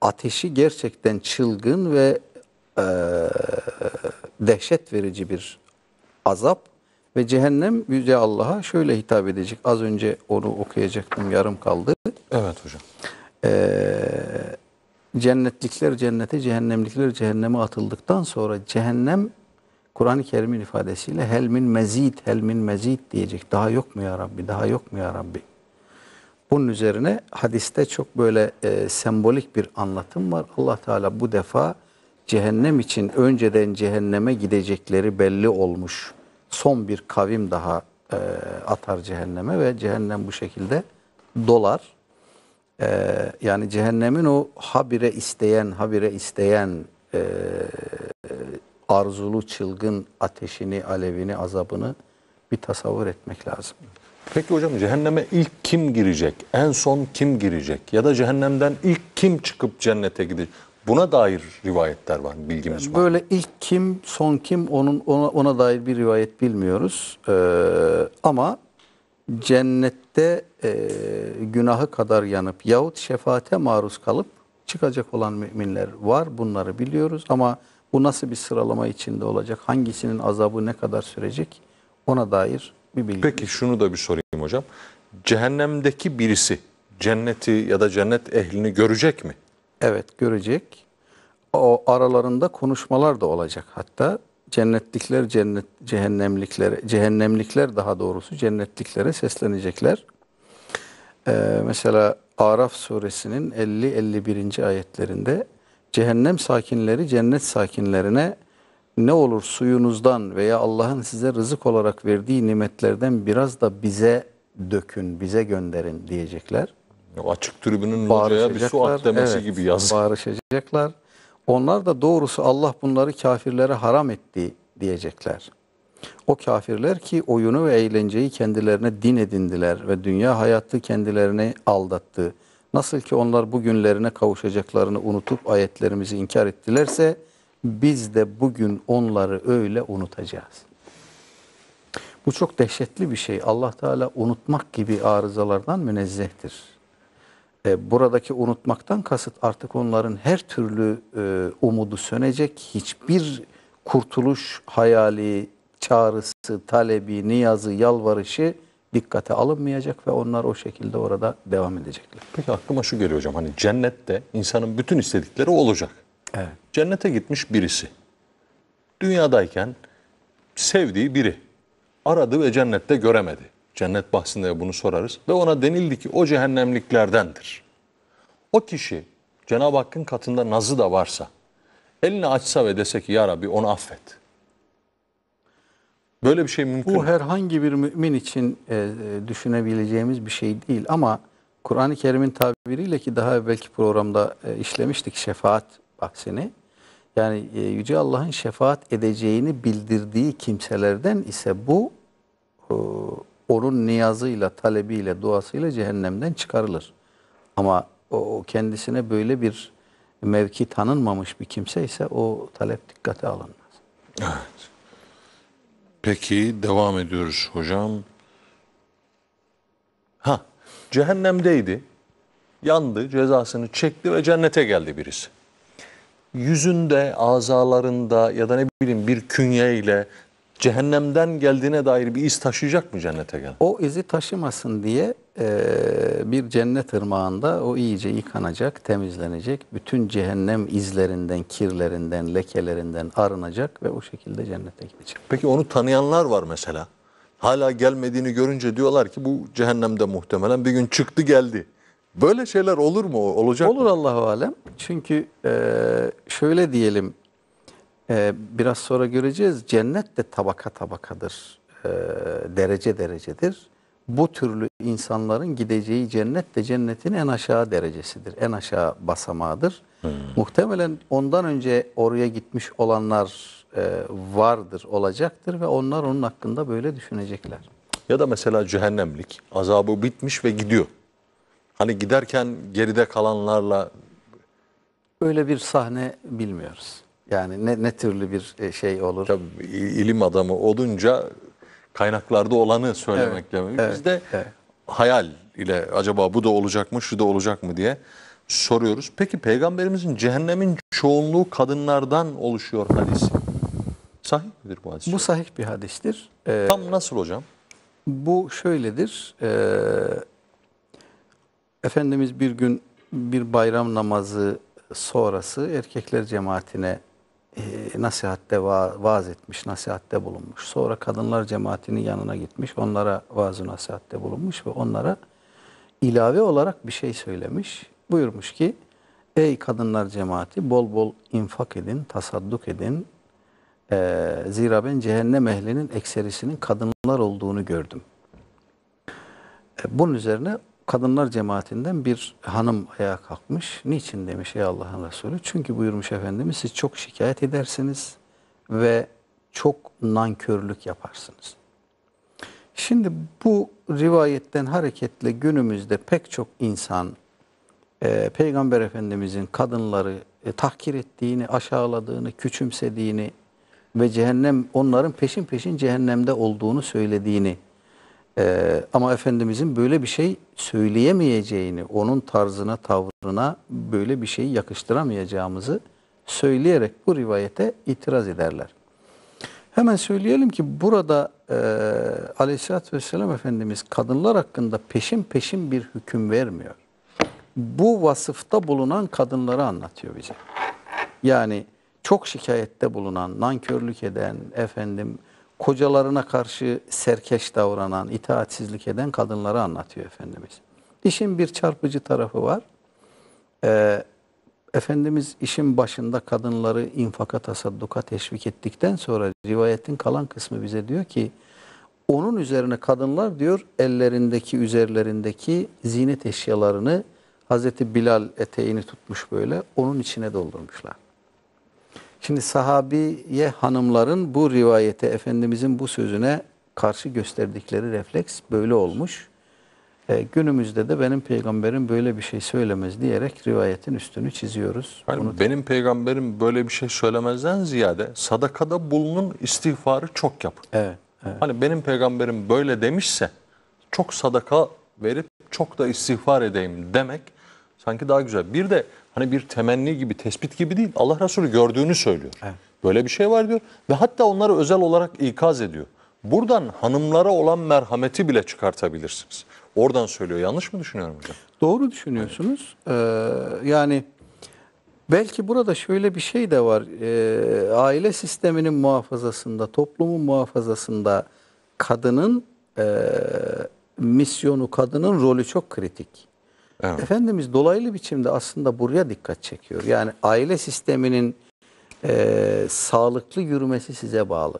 ateşi gerçekten çılgın ve e, dehşet verici bir azap ve cehennem Yüce Allah'a şöyle hitap edecek. Az önce onu okuyacaktım yarım kaldı. Evet hocam. Eee Cennetlikler cennete, cehennemlikler cehenneme atıldıktan sonra cehennem Kur'an-ı Kerim'in ifadesiyle helmin mezid, helmin mezid diyecek. Daha yok mu ya Rabbi, daha yok mu ya Rabbi? Bunun üzerine hadiste çok böyle e, sembolik bir anlatım var. Allah Teala bu defa cehennem için önceden cehenneme gidecekleri belli olmuş. Son bir kavim daha e, atar cehenneme ve cehennem bu şekilde dolar e, yani cehennemin o habire isteyen, habire isteyen e, arzulu çılgın ateşini, alevini, azabını bir tasavvur etmek lazım. Peki hocam cehenneme ilk kim girecek? En son kim girecek? Ya da cehennemden ilk kim çıkıp cennete gidecek? Buna dair rivayetler var bilgimiz var. Böyle ilk kim, son kim onun ona, ona dair bir rivayet bilmiyoruz. Ee, ama cennette e, günahı kadar yanıp yahut şefaate maruz kalıp çıkacak olan müminler var. Bunları biliyoruz ama bu nasıl bir sıralama içinde olacak? Hangisinin azabı ne kadar sürecek? Ona dair bir bilgi. Peki şunu da bir sorayım hocam. Cehennemdeki birisi cenneti ya da cennet ehlini görecek mi? Evet görecek. O aralarında konuşmalar da olacak. Hatta cennetlikler cennet cehennemlikler, cehennemlikler daha doğrusu cennetliklere seslenecekler. Ee, mesela Araf suresinin 50-51. ayetlerinde cehennem sakinleri cennet sakinlerine ne olur suyunuzdan veya Allah'ın size rızık olarak verdiği nimetlerden biraz da bize dökün, bize gönderin diyecekler. açık tribünün hocaya bir su at demesi evet, gibi yaz. Bağırışacaklar. Onlar da doğrusu Allah bunları kafirlere haram etti diyecekler. O kafirler ki oyunu ve eğlenceyi kendilerine din edindiler ve dünya hayatı kendilerini aldattı. Nasıl ki onlar bugünlerine kavuşacaklarını unutup ayetlerimizi inkar ettilerse biz de bugün onları öyle unutacağız. Bu çok dehşetli bir şey. Allah Teala unutmak gibi arızalardan münezzehtir. E, buradaki unutmaktan kasıt artık onların her türlü e, umudu sönecek. Hiçbir kurtuluş hayali, çağrısı, talebi, niyazı, yalvarışı dikkate alınmayacak ve onlar o şekilde orada devam edecekler. Peki aklıma şu geliyor hocam hani cennette insanın bütün istedikleri olacak. Evet. Cennete gitmiş birisi. Dünyadayken sevdiği biri aradı ve cennette göremedi. Cennet bahsinde bunu sorarız. Ve ona denildi ki o cehennemliklerdendir. O kişi Cenab-ı Hakk'ın katında nazı da varsa elini açsa ve dese ki ya Rabbi onu affet. Böyle bir şey mümkün. Bu herhangi bir mümin için e, e, düşünebileceğimiz bir şey değil ama Kur'an-ı Kerim'in tabiriyle ki daha belki programda e, işlemiştik şefaat bahsini. Yani e, Yüce Allah'ın şefaat edeceğini bildirdiği kimselerden ise bu e, onun niyazıyla, talebiyle, duasıyla cehennemden çıkarılır. Ama o kendisine böyle bir mevki tanınmamış bir kimse ise o talep dikkate alınmaz. Evet. Peki devam ediyoruz hocam. Ha, cehennemdeydi. Yandı, cezasını çekti ve cennete geldi birisi. Yüzünde, azalarında ya da ne bileyim bir künye ile cehennemden geldiğine dair bir iz taşıyacak mı cennete gelen? O izi taşımasın diye e, bir cennet ırmağında o iyice yıkanacak, temizlenecek. Bütün cehennem izlerinden, kirlerinden, lekelerinden arınacak ve o şekilde cennete gidecek. Peki onu tanıyanlar var mesela. Hala gelmediğini görünce diyorlar ki bu cehennemde muhtemelen bir gün çıktı geldi. Böyle şeyler olur mu? Olacak Olur mı? Allahu Alem. Çünkü e, şöyle diyelim ee, biraz sonra göreceğiz cennet de tabaka tabakadır, ee, derece derecedir. Bu türlü insanların gideceği cennet de cennetin en aşağı derecesidir, en aşağı basamağıdır. Hmm. Muhtemelen ondan önce oraya gitmiş olanlar e, vardır, olacaktır ve onlar onun hakkında böyle düşünecekler. Ya da mesela cehennemlik azabı bitmiş ve gidiyor. Hani giderken geride kalanlarla... Öyle bir sahne bilmiyoruz. Yani ne, ne türlü bir e, şey olur? Tabii ilim adamı olunca kaynaklarda olanı söylemek evet, demek. Evet, Biz de evet. hayal ile acaba bu da olacak mı, şu da olacak mı diye soruyoruz. Peki peygamberimizin cehennemin çoğunluğu kadınlardan oluşuyor hadis. Sahih midir bu hadis? Bu sahih bir hadistir. Ee, Tam nasıl hocam? Bu şöyledir. Ee, Efendimiz bir gün bir bayram namazı sonrası erkekler cemaatine e, nasihatte va vaaz etmiş, nasihatte bulunmuş. Sonra kadınlar cemaatinin yanına gitmiş, onlara vaaz nasihatte bulunmuş ve onlara ilave olarak bir şey söylemiş. Buyurmuş ki, ey kadınlar cemaati bol bol infak edin, tasadduk edin. E, zira ben cehennem ehlinin ekserisinin kadınlar olduğunu gördüm. E, bunun üzerine kadınlar cemaatinden bir hanım ayağa kalkmış. Niçin demiş ey Allah'ın Resulü? Çünkü buyurmuş Efendimiz siz çok şikayet edersiniz ve çok nankörlük yaparsınız. Şimdi bu rivayetten hareketle günümüzde pek çok insan e, Peygamber Efendimizin kadınları e, tahkir ettiğini, aşağıladığını, küçümsediğini ve cehennem onların peşin peşin cehennemde olduğunu söylediğini ee, ama Efendimizin böyle bir şey söyleyemeyeceğini, onun tarzına, tavrına böyle bir şeyi yakıştıramayacağımızı söyleyerek bu rivayete itiraz ederler. Hemen söyleyelim ki burada e, aleyhissalatü vesselam Efendimiz kadınlar hakkında peşin peşin bir hüküm vermiyor. Bu vasıfta bulunan kadınları anlatıyor bize. Yani çok şikayette bulunan, nankörlük eden, efendim kocalarına karşı serkeş davranan, itaatsizlik eden kadınları anlatıyor Efendimiz. İşin bir çarpıcı tarafı var. Ee, Efendimiz işin başında kadınları infaka tasadduka teşvik ettikten sonra rivayetin kalan kısmı bize diyor ki onun üzerine kadınlar diyor ellerindeki üzerlerindeki zinet eşyalarını Hazreti Bilal eteğini tutmuş böyle onun içine doldurmuşlar. Şimdi sahabiye hanımların bu rivayete Efendimizin bu sözüne karşı gösterdikleri refleks böyle olmuş. E, günümüzde de benim peygamberim böyle bir şey söylemez diyerek rivayetin üstünü çiziyoruz. Yani Bunu benim peygamberim böyle bir şey söylemezden ziyade sadakada bulunun istiğfarı çok yap. Evet, evet. Hani benim peygamberim böyle demişse çok sadaka verip çok da istiğfar edeyim demek sanki daha güzel. Bir de hani bir temenni gibi, tespit gibi değil. Allah Resulü gördüğünü söylüyor. Evet. Böyle bir şey var diyor ve hatta onları özel olarak ikaz ediyor. Buradan hanımlara olan merhameti bile çıkartabilirsiniz. Oradan söylüyor. Yanlış mı düşünüyorum hocam? Doğru düşünüyorsunuz. Evet. Ee, yani belki burada şöyle bir şey de var. Ee, aile sisteminin muhafazasında, toplumun muhafazasında kadının e, misyonu, kadının rolü çok kritik. Evet. Efendimiz dolaylı biçimde aslında buraya dikkat çekiyor. Yani aile sisteminin e, sağlıklı yürümesi size bağlı.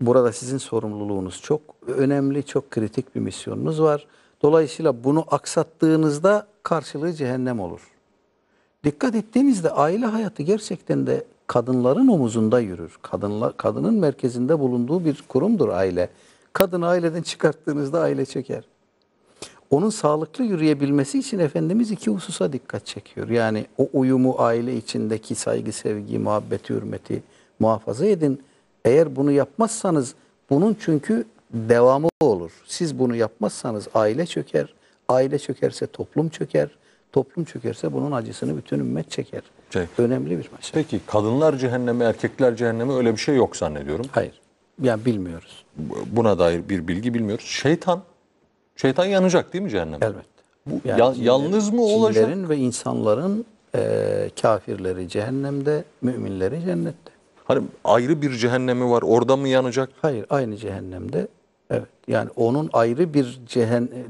Burada sizin sorumluluğunuz çok önemli, çok kritik bir misyonunuz var. Dolayısıyla bunu aksattığınızda karşılığı cehennem olur. Dikkat ettiğinizde aile hayatı gerçekten de kadınların omuzunda yürür. Kadınla, kadının merkezinde bulunduğu bir kurumdur aile. Kadını aileden çıkarttığınızda aile çeker onun sağlıklı yürüyebilmesi için Efendimiz iki hususa dikkat çekiyor. Yani o uyumu aile içindeki saygı, sevgi, muhabbeti, hürmeti muhafaza edin. Eğer bunu yapmazsanız bunun çünkü devamı olur. Siz bunu yapmazsanız aile çöker. Aile çökerse toplum çöker. Toplum çökerse bunun acısını bütün ümmet çeker. Şey, Önemli bir mesele. Peki kadınlar cehennemi erkekler cehennemi öyle bir şey yok zannediyorum. Hayır. Yani bilmiyoruz. Buna dair bir bilgi bilmiyoruz. Şeytan Şeytan yanacak değil mi cehenneme? Elbette. Bu yani ya, cinlerin, yalnız mı olacak? Cinlerin ve insanların e, kafirleri cehennemde, müminleri cennette. Hani ayrı bir cehennemi var orada mı yanacak? Hayır aynı cehennemde. Evet yani onun ayrı bir cehennem,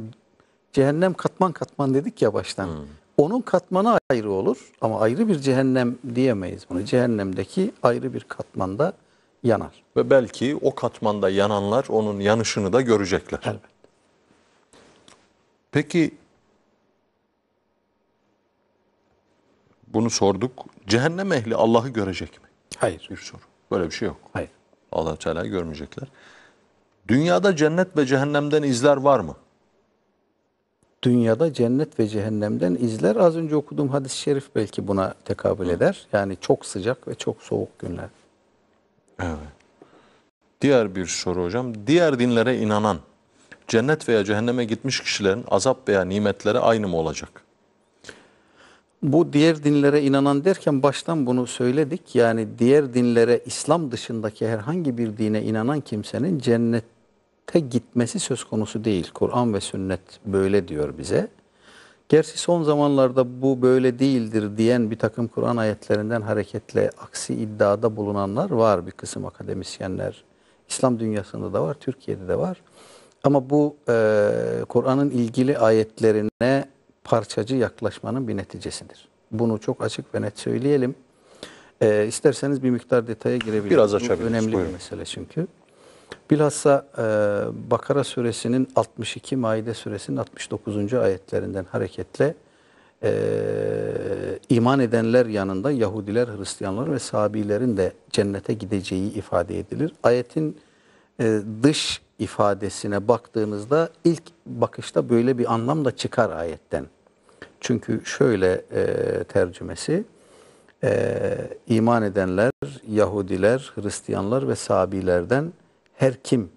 cehennem katman katman dedik ya baştan. Hmm. Onun katmanı ayrı olur ama ayrı bir cehennem diyemeyiz bunu. Cehennemdeki ayrı bir katmanda yanar. Ve belki o katmanda yananlar onun yanışını da görecekler. Elbette. Peki bunu sorduk. Cehennem ehli Allah'ı görecek mi? Hayır. Bir soru. Böyle bir şey yok. Hayır. allah Teala görmeyecekler. Dünyada cennet ve cehennemden izler var mı? Dünyada cennet ve cehennemden izler. Az önce okuduğum hadis-i şerif belki buna tekabül Hı. eder. Yani çok sıcak ve çok soğuk günler. Evet. Diğer bir soru hocam. Diğer dinlere inanan cennet veya cehenneme gitmiş kişilerin azap veya nimetleri aynı mı olacak? Bu diğer dinlere inanan derken baştan bunu söyledik. Yani diğer dinlere İslam dışındaki herhangi bir dine inanan kimsenin cennete gitmesi söz konusu değil. Kur'an ve sünnet böyle diyor bize. Gerçi son zamanlarda bu böyle değildir diyen bir takım Kur'an ayetlerinden hareketle aksi iddiada bulunanlar var bir kısım akademisyenler. İslam dünyasında da var, Türkiye'de de var. Ama bu e, Kur'an'ın ilgili ayetlerine parçacı yaklaşmanın bir neticesidir. Bunu çok açık ve net söyleyelim. E, isterseniz bir miktar detaya girebiliriz. Biraz açabiliriz. önemli buyurun. bir mesele çünkü. Bilhassa e, Bakara suresinin 62, Maide suresinin 69. ayetlerinden hareketle e, iman edenler yanında Yahudiler, Hristiyanlar ve Sabilerin de cennete gideceği ifade edilir. Ayetin e, dış ifadesine baktığınızda ilk bakışta böyle bir anlam da çıkar ayetten. Çünkü şöyle e, tercümesi e, iman edenler, Yahudiler, Hristiyanlar ve Sabilerden her kim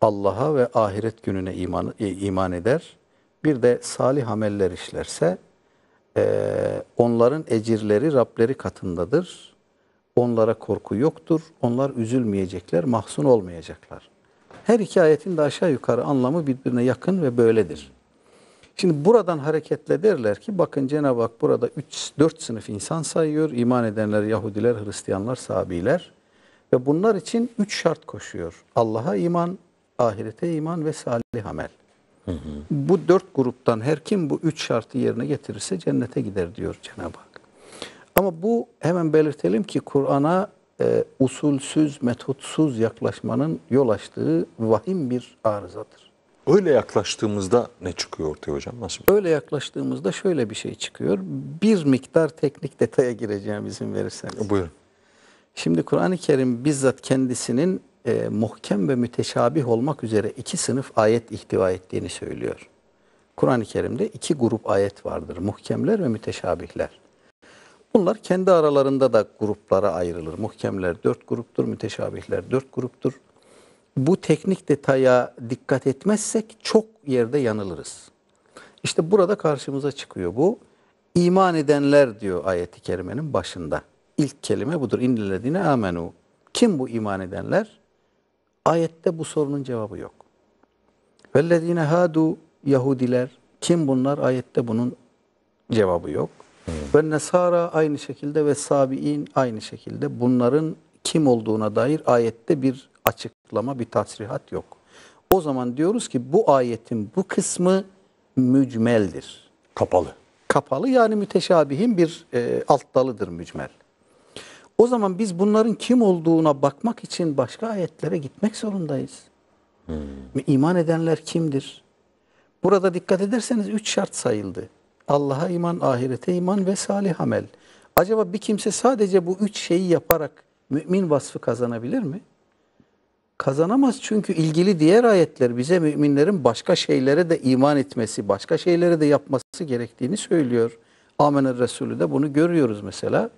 Allah'a ve ahiret gününe iman, e, iman eder bir de salih ameller işlerse e, onların ecirleri Rableri katındadır. Onlara korku yoktur. Onlar üzülmeyecekler, mahzun olmayacaklar. Her iki ayetin de aşağı yukarı anlamı birbirine yakın ve böyledir. Şimdi buradan hareketle derler ki bakın Cenab-ı Hak burada 3 4 sınıf insan sayıyor. İman edenler Yahudiler, Hristiyanlar, Sabiler ve bunlar için 3 şart koşuyor. Allah'a iman, ahirete iman ve salih amel. Hı hı. Bu dört gruptan her kim bu üç şartı yerine getirirse cennete gider diyor Cenab-ı Hak. Ama bu hemen belirtelim ki Kur'an'a e, usulsüz, metotsuz yaklaşmanın yol açtığı vahim bir arızadır. Öyle yaklaştığımızda ne çıkıyor ortaya hocam? Nasıl? Öyle yaklaştığımızda şöyle bir şey çıkıyor. Bir miktar teknik detaya gireceğim izin verirseniz. Buyurun. Şimdi Kur'an-ı Kerim bizzat kendisinin e, muhkem ve müteşabih olmak üzere iki sınıf ayet ihtiva ettiğini söylüyor. Kur'an-ı Kerim'de iki grup ayet vardır. Muhkemler ve müteşabihler. Bunlar kendi aralarında da gruplara ayrılır. Muhkemler dört gruptur, müteşabihler dört gruptur. Bu teknik detaya dikkat etmezsek çok yerde yanılırız. İşte burada karşımıza çıkıyor bu. İman edenler diyor ayeti kerimenin başında. İlk kelime budur. İnnellezine amenu. Kim bu iman edenler? Ayette bu sorunun cevabı yok. Vellezine hadu Yahudiler. Kim bunlar? Ayette bunun cevabı yok. Evet. Ve Nesara aynı şekilde ve Sabi'in aynı şekilde bunların kim olduğuna dair ayette bir açıklama, bir tasrihat yok. O zaman diyoruz ki bu ayetin bu kısmı mücmeldir. Kapalı. Kapalı yani müteşabihin bir e, alt dalıdır mücmel. O zaman biz bunların kim olduğuna bakmak için başka ayetlere gitmek zorundayız. Hmm. İman edenler kimdir? Burada dikkat ederseniz üç şart sayıldı. Allah'a iman, ahirete iman ve salih amel. Acaba bir kimse sadece bu üç şeyi yaparak mümin vasfı kazanabilir mi? Kazanamaz çünkü ilgili diğer ayetler bize müminlerin başka şeylere de iman etmesi, başka şeylere de yapması gerektiğini söylüyor. Amener Resulü de bunu görüyoruz mesela.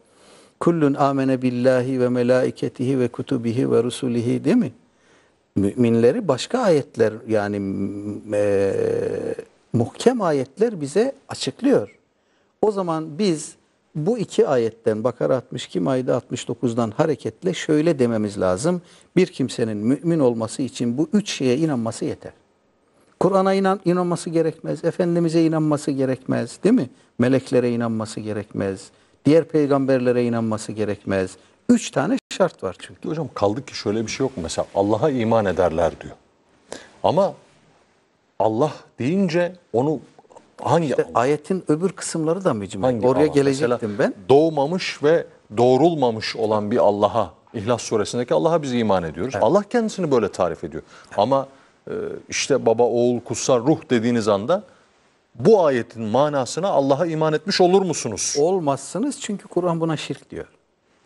Kullun amene billahi ve melaiketihi ve kutubihi ve rusulihi değil mi? Müminleri başka ayetler yani e, muhkem ayetler bize açıklıyor. O zaman biz bu iki ayetten Bakara 62 Maide 69'dan hareketle şöyle dememiz lazım. Bir kimsenin mümin olması için bu üç şeye inanması yeter. Kur'an'a inan, inanması gerekmez, Efendimiz'e inanması gerekmez değil mi? Meleklere inanması gerekmez, diğer peygamberlere inanması gerekmez. Üç tane şart var çünkü. Hocam kaldı ki şöyle bir şey yok mu? Mesela Allah'a iman ederler diyor. Ama Allah deyince onu hangi işte ayetin öbür kısımları da mecmur. Hangi Oraya Allah? gelecektim Mesela, ben. Doğmamış ve doğrulmamış olan bir Allah'a İhlas suresindeki Allah'a biz iman ediyoruz. Evet. Allah kendisini böyle tarif ediyor. Evet. Ama e, işte baba, oğul, kutsal ruh dediğiniz anda bu ayetin manasına Allah'a iman etmiş olur musunuz? Olmazsınız çünkü Kur'an buna şirk diyor.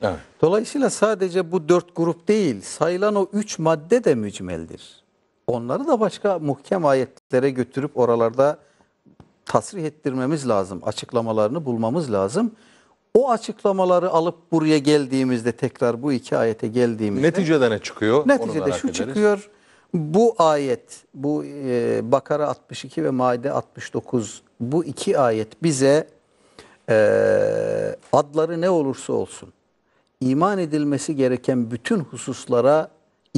Evet. Dolayısıyla sadece bu dört grup değil, sayılan o üç madde de mücmeldir onları da başka muhkem ayetlere götürüp oralarda tasrih ettirmemiz lazım. Açıklamalarını bulmamız lazım. O açıklamaları alıp buraya geldiğimizde tekrar bu iki ayete geldiğimizde neticede ne çıkıyor? Neticede şu ederiz. çıkıyor. Bu ayet, bu e, Bakara 62 ve Maide 69 bu iki ayet bize e, adları ne olursa olsun iman edilmesi gereken bütün hususlara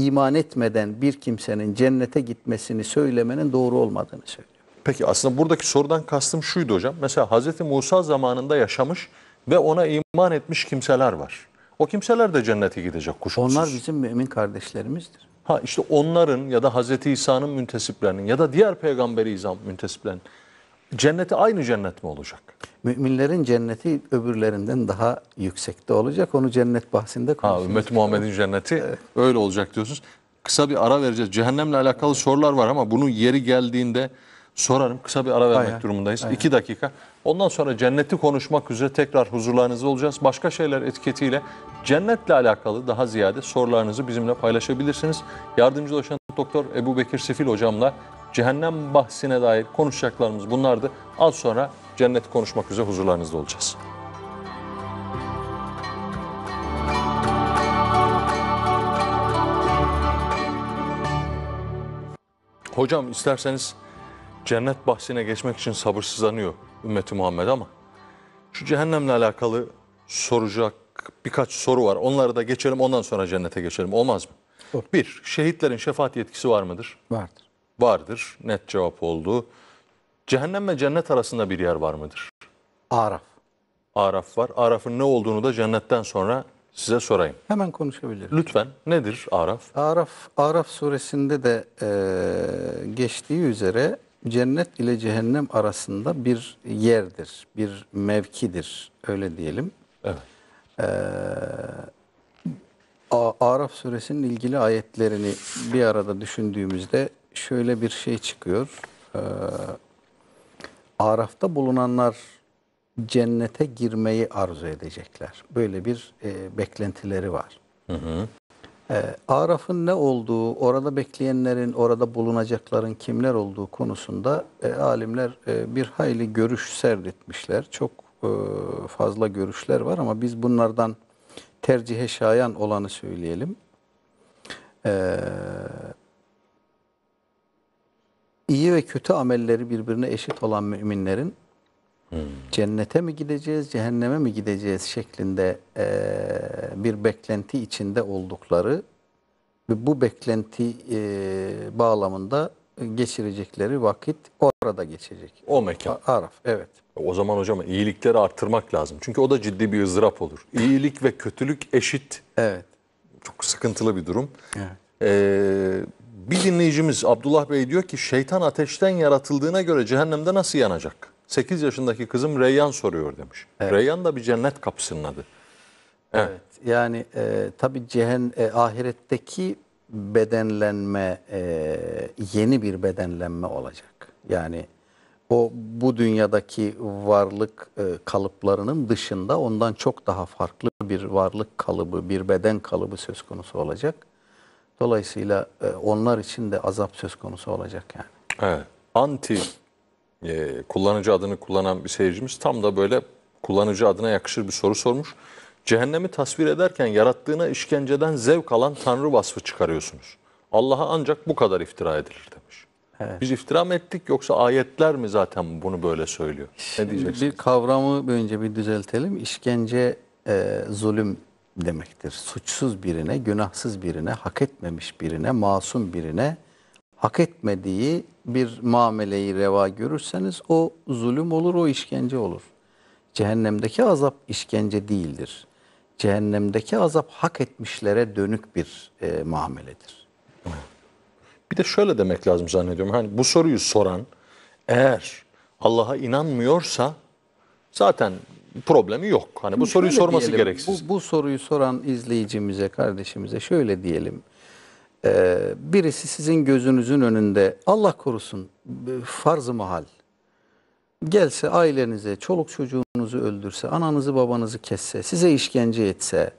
iman etmeden bir kimsenin cennete gitmesini söylemenin doğru olmadığını söylüyor. Peki aslında buradaki sorudan kastım şuydu hocam. Mesela Hz. Musa zamanında yaşamış ve ona iman etmiş kimseler var. O kimseler de cennete gidecek kuşkusuz. Onlar bizim mümin kardeşlerimizdir. Ha işte onların ya da Hz. İsa'nın müntesiplerinin ya da diğer peygamberi izam müntesiplerinin Cenneti aynı cennet mi olacak? Müminlerin cenneti öbürlerinden daha yüksekte olacak. Onu cennet bahsinde konuşuyoruz. Ümmet Muhammed'in cenneti evet. öyle olacak diyorsunuz. Kısa bir ara vereceğiz. Cehennemle alakalı evet. sorular var ama bunu yeri geldiğinde sorarım. Kısa bir ara vermek Aynen. durumundayız. Aynen. İki dakika. Ondan sonra cenneti konuşmak üzere tekrar huzurlarınızda olacağız. Başka şeyler etiketiyle cennetle alakalı daha ziyade sorularınızı bizimle paylaşabilirsiniz. Yardımcı doçent doktor Ebu Bekir Sefil hocamla cehennem bahsine dair konuşacaklarımız bunlardı. Az sonra cennet konuşmak üzere huzurlarınızda olacağız. Hocam isterseniz cennet bahsine geçmek için sabırsızlanıyor ümmeti Muhammed ama şu cehennemle alakalı soracak birkaç soru var. Onları da geçelim ondan sonra cennete geçelim. Olmaz mı? Bir, şehitlerin şefaat yetkisi var mıdır? Vardır. Vardır. Net cevap oldu. Cehennem ve cennet arasında bir yer var mıdır? Araf. Araf var. Araf'ın ne olduğunu da cennetten sonra size sorayım. Hemen konuşabiliriz Lütfen. Nedir Araf? Araf, Araf suresinde de e, geçtiği üzere cennet ile cehennem arasında bir yerdir, bir mevkidir. Öyle diyelim. Evet. E, Araf suresinin ilgili ayetlerini bir arada düşündüğümüzde şöyle bir şey çıkıyor. Ee, Araf'ta bulunanlar cennete girmeyi arzu edecekler. Böyle bir e, beklentileri var. Hı hı. E, Araf'ın ne olduğu, orada bekleyenlerin, orada bulunacakların kimler olduğu konusunda e, alimler e, bir hayli görüş serdetmişler. Çok e, fazla görüşler var ama biz bunlardan tercihe şayan olanı söyleyelim. Eee iyi ve kötü amelleri birbirine eşit olan müminlerin hmm. cennete mi gideceğiz, cehenneme mi gideceğiz şeklinde e, bir beklenti içinde oldukları ve bu beklenti e, bağlamında geçirecekleri vakit orada geçecek. O mekan. Araf, evet. O zaman hocam iyilikleri arttırmak lazım. Çünkü o da ciddi bir ızdırap olur. İyilik ve kötülük eşit. Evet. Çok sıkıntılı bir durum. Evet. Ee, bir dinleyicimiz Abdullah Bey diyor ki şeytan ateşten yaratıldığına göre cehennemde nasıl yanacak? 8 yaşındaki kızım Reyyan soruyor demiş. Evet. Reyyan da bir cennet kapısının adı. Evet, evet yani e, tabi cehen e, ahiretteki bedenlenme e, yeni bir bedenlenme olacak. Yani o bu dünyadaki varlık e, kalıplarının dışında ondan çok daha farklı bir varlık kalıbı, bir beden kalıbı söz konusu olacak. Dolayısıyla e, onlar için de azap söz konusu olacak yani. Evet. Anti e, kullanıcı adını kullanan bir seyircimiz tam da böyle kullanıcı adına yakışır bir soru sormuş. Cehennemi tasvir ederken yarattığına işkenceden zevk alan Tanrı vasfı çıkarıyorsunuz. Allah'a ancak bu kadar iftira edilir demiş. Evet. Biz iftira mı ettik yoksa ayetler mi zaten bunu böyle söylüyor? Ne diyeceksiniz? Bir kavramı önce bir düzeltelim. İşkence, e, zulüm demektir. Suçsuz birine, günahsız birine, hak etmemiş birine, masum birine hak etmediği bir muameleyi reva görürseniz o zulüm olur, o işkence olur. Cehennemdeki azap işkence değildir. Cehennemdeki azap hak etmişlere dönük bir e, muameledir. Bir de şöyle demek lazım zannediyorum. Hani bu soruyu soran eğer Allah'a inanmıyorsa zaten problemi yok. Hani bu soruyu şöyle sorması diyelim, gereksiz. Bu, bu soruyu soran izleyicimize, kardeşimize şöyle diyelim. Ee, birisi sizin gözünüzün önünde Allah korusun e, farz-ı mahal gelse ailenize, çoluk çocuğunuzu öldürse, ananızı babanızı kesse, size işkence etse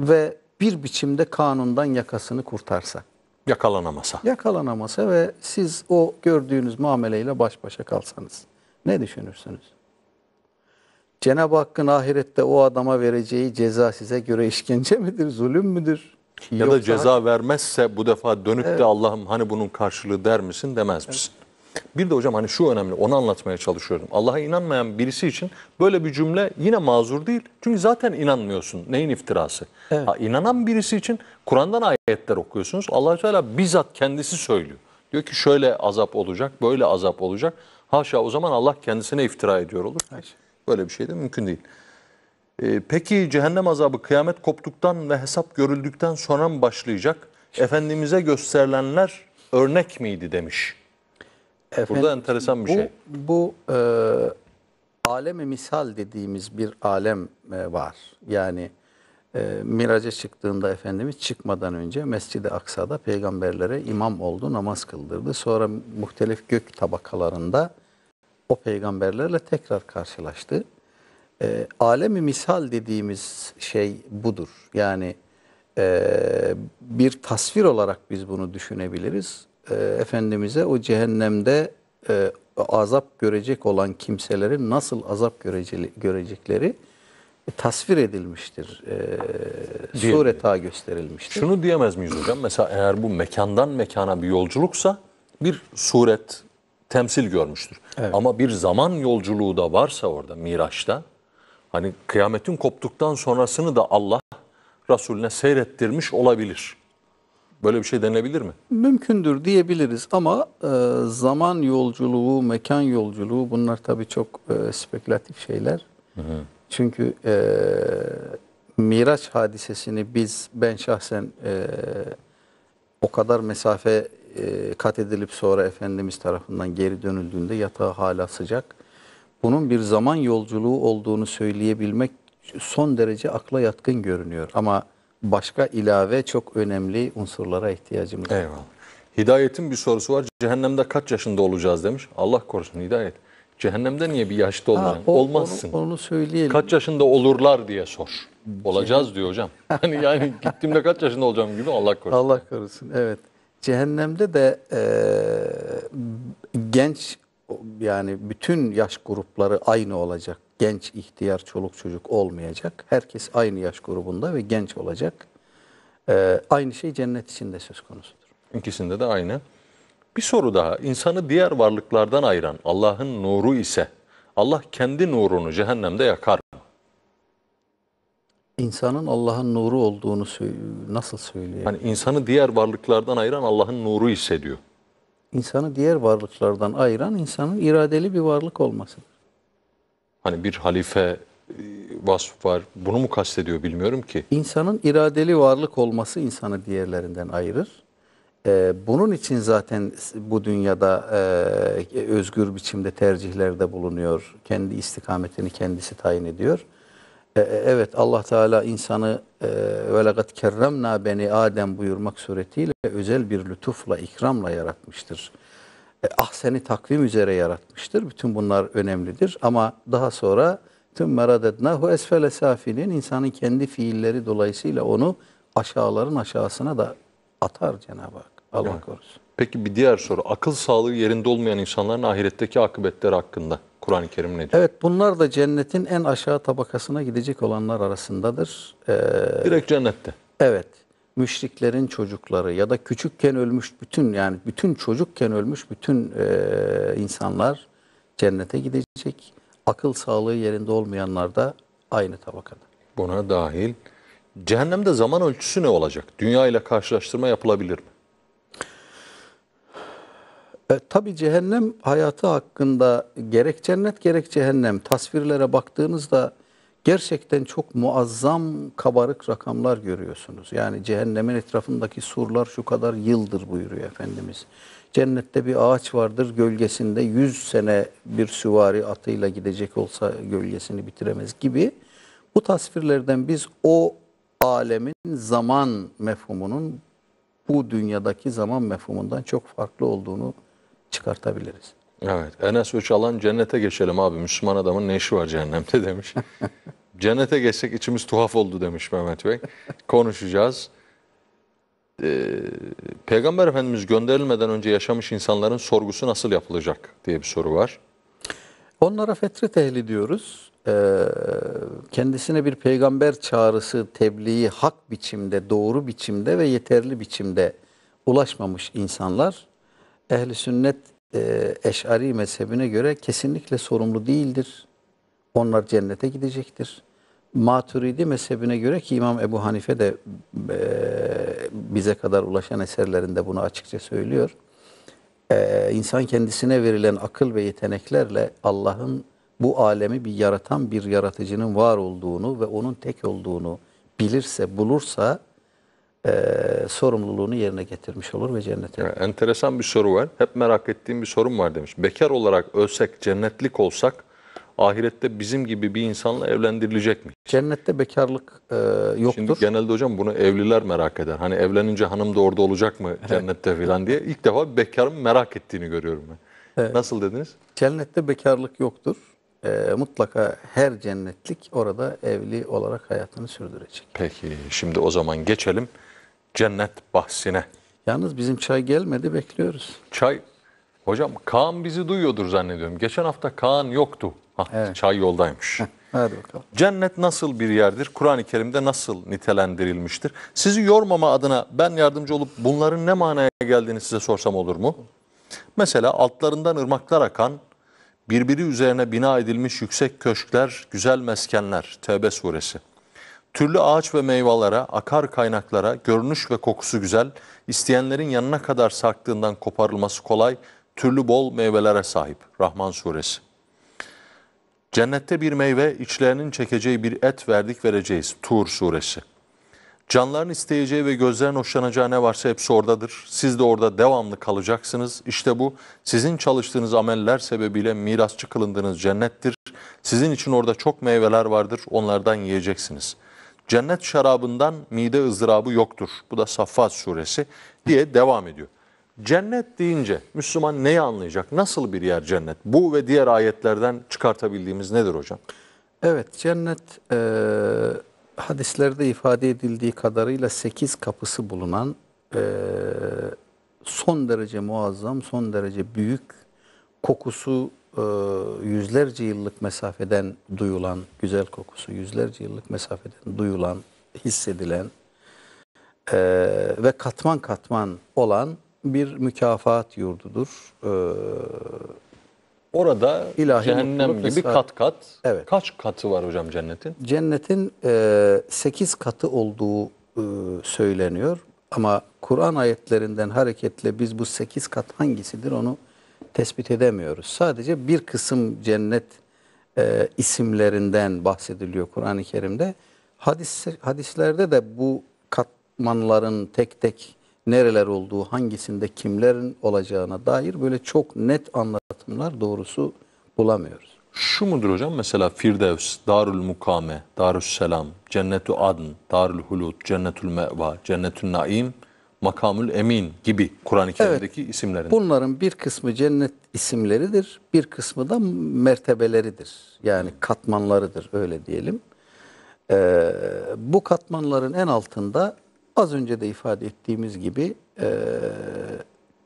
ve bir biçimde kanundan yakasını kurtarsa. Yakalanamasa. Yakalanamasa ve siz o gördüğünüz muameleyle baş başa kalsanız ne düşünürsünüz? Cenab-ı Hakk'ın ahirette o adama vereceği ceza size göre işkence midir, zulüm müdür? Ya Yoksa da ceza vermezse bu defa dönüp evet. de Allah'ım hani bunun karşılığı der misin demez misin? Evet. Bir de hocam hani şu önemli onu anlatmaya çalışıyorum. Allah'a inanmayan birisi için böyle bir cümle yine mazur değil. Çünkü zaten inanmıyorsun. Neyin iftirası? Evet. Ha, inanan birisi için Kur'an'dan ayetler okuyorsunuz. allah Teala bizzat kendisi söylüyor. Diyor ki şöyle azap olacak, böyle azap olacak. Haşa o zaman Allah kendisine iftira ediyor olur. Evet. Böyle bir şey de mümkün değil. E, peki cehennem azabı kıyamet koptuktan ve hesap görüldükten sonra mı başlayacak? Efendimiz'e gösterilenler örnek miydi demiş. Efendim, Burada enteresan bir bu, şey. Bu e, alemi misal dediğimiz bir alem e, var. Yani e, miraca çıktığında Efendimiz çıkmadan önce Mescid-i Aksa'da peygamberlere imam oldu, namaz kıldırdı. Sonra muhtelif gök tabakalarında o peygamberlerle tekrar karşılaştı. E, alemi misal dediğimiz şey budur. Yani e, bir tasvir olarak biz bunu düşünebiliriz. E, Efendimiz'e o cehennemde e, azap görecek olan kimselerin nasıl azap görece, görecekleri e, tasvir edilmiştir. E, sureta gösterilmiştir. Şunu diyemez miyiz hocam? Mesela eğer bu mekandan mekana bir yolculuksa bir suret, temsil görmüştür. Evet. Ama bir zaman yolculuğu da varsa orada Miraç'ta hani kıyametin koptuktan sonrasını da Allah Resulüne seyrettirmiş olabilir. Böyle bir şey denilebilir mi? Mümkündür diyebiliriz ama e, zaman yolculuğu, mekan yolculuğu bunlar tabii çok e, spekülatif şeyler. Hı hı. Çünkü e, Miraç hadisesini biz ben şahsen e, o kadar mesafe e, kat edilip sonra Efendimiz tarafından geri dönüldüğünde yatağı hala sıcak. Bunun bir zaman yolculuğu olduğunu söyleyebilmek son derece akla yatkın görünüyor. Ama başka ilave çok önemli unsurlara ihtiyacımız var. Eyvallah. Hidayet'in bir sorusu var. Cehennemde kaç yaşında olacağız demiş. Allah korusun hidayet. Cehennemde niye bir yaşta olmayan? Ha, o, Olmazsın. Onu, onu söyleyelim. Kaç yaşında olurlar diye sor. Olacağız diyor hocam. [laughs] Hani yani gittiğimde kaç yaşında olacağım gibi Allah korusun. Allah korusun evet. Cehennemde de e, genç yani bütün yaş grupları aynı olacak. Genç, ihtiyar, çoluk çocuk olmayacak. Herkes aynı yaş grubunda ve genç olacak. E, aynı şey cennet içinde söz konusudur. İkisinde de aynı. Bir soru daha. İnsanı diğer varlıklardan ayıran Allah'ın nuru ise Allah kendi nurunu cehennemde yakar mı? İnsanın Allah'ın nuru olduğunu nasıl söylüyor? Yani insanı diğer varlıklardan ayıran Allah'ın nuru hissediyor. İnsanı diğer varlıklardan ayıran insanın iradeli bir varlık olmasıdır. Hani bir halife e, vasf var. Bunu mu kastediyor bilmiyorum ki. İnsanın iradeli varlık olması insanı diğerlerinden ayırır. Ee, bunun için zaten bu dünyada e, özgür biçimde tercihlerde bulunuyor. Kendi istikametini kendisi tayin ediyor. E, e, evet Allah Teala insanı e, velakat lekat kerremna beni Adem buyurmak suretiyle özel bir lütufla, ikramla yaratmıştır. Ah seni takvim üzere yaratmıştır. Bütün bunlar önemlidir ama daha sonra tüm meradetnahu esfele safilin insanın kendi fiilleri dolayısıyla onu aşağıların aşağısına da atar Cenab-ı Hak. Allah evet. korusun. Peki bir diğer soru. Akıl sağlığı yerinde olmayan insanların ahiretteki akıbetleri hakkında. Kur'an-ı Kerim ne diyor? Evet bunlar da cennetin en aşağı tabakasına gidecek olanlar arasındadır. Ee, Direkt cennette. Evet. Müşriklerin çocukları ya da küçükken ölmüş bütün yani bütün çocukken ölmüş bütün e, insanlar cennete gidecek. Akıl sağlığı yerinde olmayanlar da aynı tabakada. Buna dahil cehennemde zaman ölçüsü ne olacak? Dünya ile karşılaştırma yapılabilir mi? E, tabii cehennem hayatı hakkında gerek cennet gerek cehennem tasvirlere baktığınızda gerçekten çok muazzam kabarık rakamlar görüyorsunuz. Yani cehennemin etrafındaki surlar şu kadar yıldır buyuruyor Efendimiz. Cennette bir ağaç vardır gölgesinde yüz sene bir süvari atıyla gidecek olsa gölgesini bitiremez gibi. Bu tasvirlerden biz o alemin zaman mefhumunun bu dünyadaki zaman mefhumundan çok farklı olduğunu çıkartabiliriz. Evet. Enes Üçalan cennete geçelim abi. Müslüman adamın ne işi var cehennemde [laughs] demiş. cennete geçsek içimiz tuhaf oldu demiş Mehmet Bey. Konuşacağız. Ee, Peygamber Efendimiz gönderilmeden önce yaşamış insanların sorgusu nasıl yapılacak diye bir soru var. Onlara fetret ehli diyoruz. Ee, kendisine bir peygamber çağrısı, tebliği hak biçimde, doğru biçimde ve yeterli biçimde ulaşmamış insanlar ehli sünnet e, Eş'ari mezhebine göre kesinlikle sorumlu değildir. Onlar cennete gidecektir. Maturidi mezhebine göre ki İmam Ebu Hanife de e, bize kadar ulaşan eserlerinde bunu açıkça söylüyor. E, insan kendisine verilen akıl ve yeteneklerle Allah'ın bu alemi bir yaratan bir yaratıcının var olduğunu ve onun tek olduğunu bilirse, bulursa e, sorumluluğunu yerine getirmiş olur ve cennete. Yani enteresan bir soru var. Hep merak ettiğim bir sorum var demiş. Bekar olarak ölsek, cennetlik olsak ahirette bizim gibi bir insanla evlendirilecek mi? Cennette bekarlık e, yoktur. Şimdi genelde hocam bunu evliler merak eder. Hani evlenince hanım da orada olacak mı evet. cennette falan diye. ilk defa bekarın merak ettiğini görüyorum ben. Evet. Nasıl dediniz? Cennette bekarlık yoktur. E, mutlaka her cennetlik orada evli olarak hayatını sürdürecek. Peki şimdi o zaman geçelim cennet bahsine. Yalnız bizim çay gelmedi bekliyoruz. Çay hocam Kaan bizi duyuyordur zannediyorum. Geçen hafta Kaan yoktu. Hah, evet. Çay yoldaymış. Hadi bakalım. Cennet nasıl bir yerdir? Kur'an-ı Kerim'de nasıl nitelendirilmiştir? Sizi yormama adına ben yardımcı olup bunların ne manaya geldiğini size sorsam olur mu? Mesela altlarından ırmaklar akan, birbiri üzerine bina edilmiş yüksek köşkler, güzel meskenler. Tevbe suresi. Türlü ağaç ve meyvelere, akar kaynaklara, görünüş ve kokusu güzel, isteyenlerin yanına kadar sarktığından koparılması kolay, türlü bol meyvelere sahip. Rahman Suresi. Cennette bir meyve, içlerinin çekeceği bir et verdik vereceğiz. Tur Suresi. Canların isteyeceği ve gözlerin hoşlanacağı ne varsa hepsi oradadır. Siz de orada devamlı kalacaksınız. İşte bu sizin çalıştığınız ameller sebebiyle mirasçı kılındığınız cennettir. Sizin için orada çok meyveler vardır. Onlardan yiyeceksiniz. Cennet şarabından mide ızdırabı yoktur. Bu da Saffat suresi diye devam ediyor. Cennet deyince Müslüman neyi anlayacak? Nasıl bir yer cennet? Bu ve diğer ayetlerden çıkartabildiğimiz nedir hocam? Evet cennet e, hadislerde ifade edildiği kadarıyla sekiz kapısı bulunan e, son derece muazzam, son derece büyük, kokusu e, yüzlerce yıllık mesafeden duyulan güzel kokusu, yüzlerce yıllık mesafeden duyulan, hissedilen e, ve katman katman olan bir mükafat yurdudur. E, Orada İlahi cehennem gibi mesela. kat kat. Evet. Kaç katı var hocam cennetin? Cennetin e, 8 katı olduğu e, söyleniyor. Ama Kur'an ayetlerinden hareketle biz bu 8 kat hangisidir onu tespit edemiyoruz. Sadece bir kısım cennet e, isimlerinden bahsediliyor Kur'an-ı Kerim'de. Hadis, hadislerde de bu katmanların tek tek nereler olduğu, hangisinde kimlerin olacağına dair böyle çok net anlatımlar doğrusu bulamıyoruz. Şu mudur hocam mesela Firdevs, Darül Mukame, Darüs Cennetü Adn, Darül Hulud, Cennetül Meva, Cennetül Naim makamül emin gibi Kur'an-ı Kerim'deki evet, isimlerin. Bunların bir kısmı cennet isimleridir, bir kısmı da mertebeleridir. Yani katmanlarıdır öyle diyelim. Ee, bu katmanların en altında az önce de ifade ettiğimiz gibi e,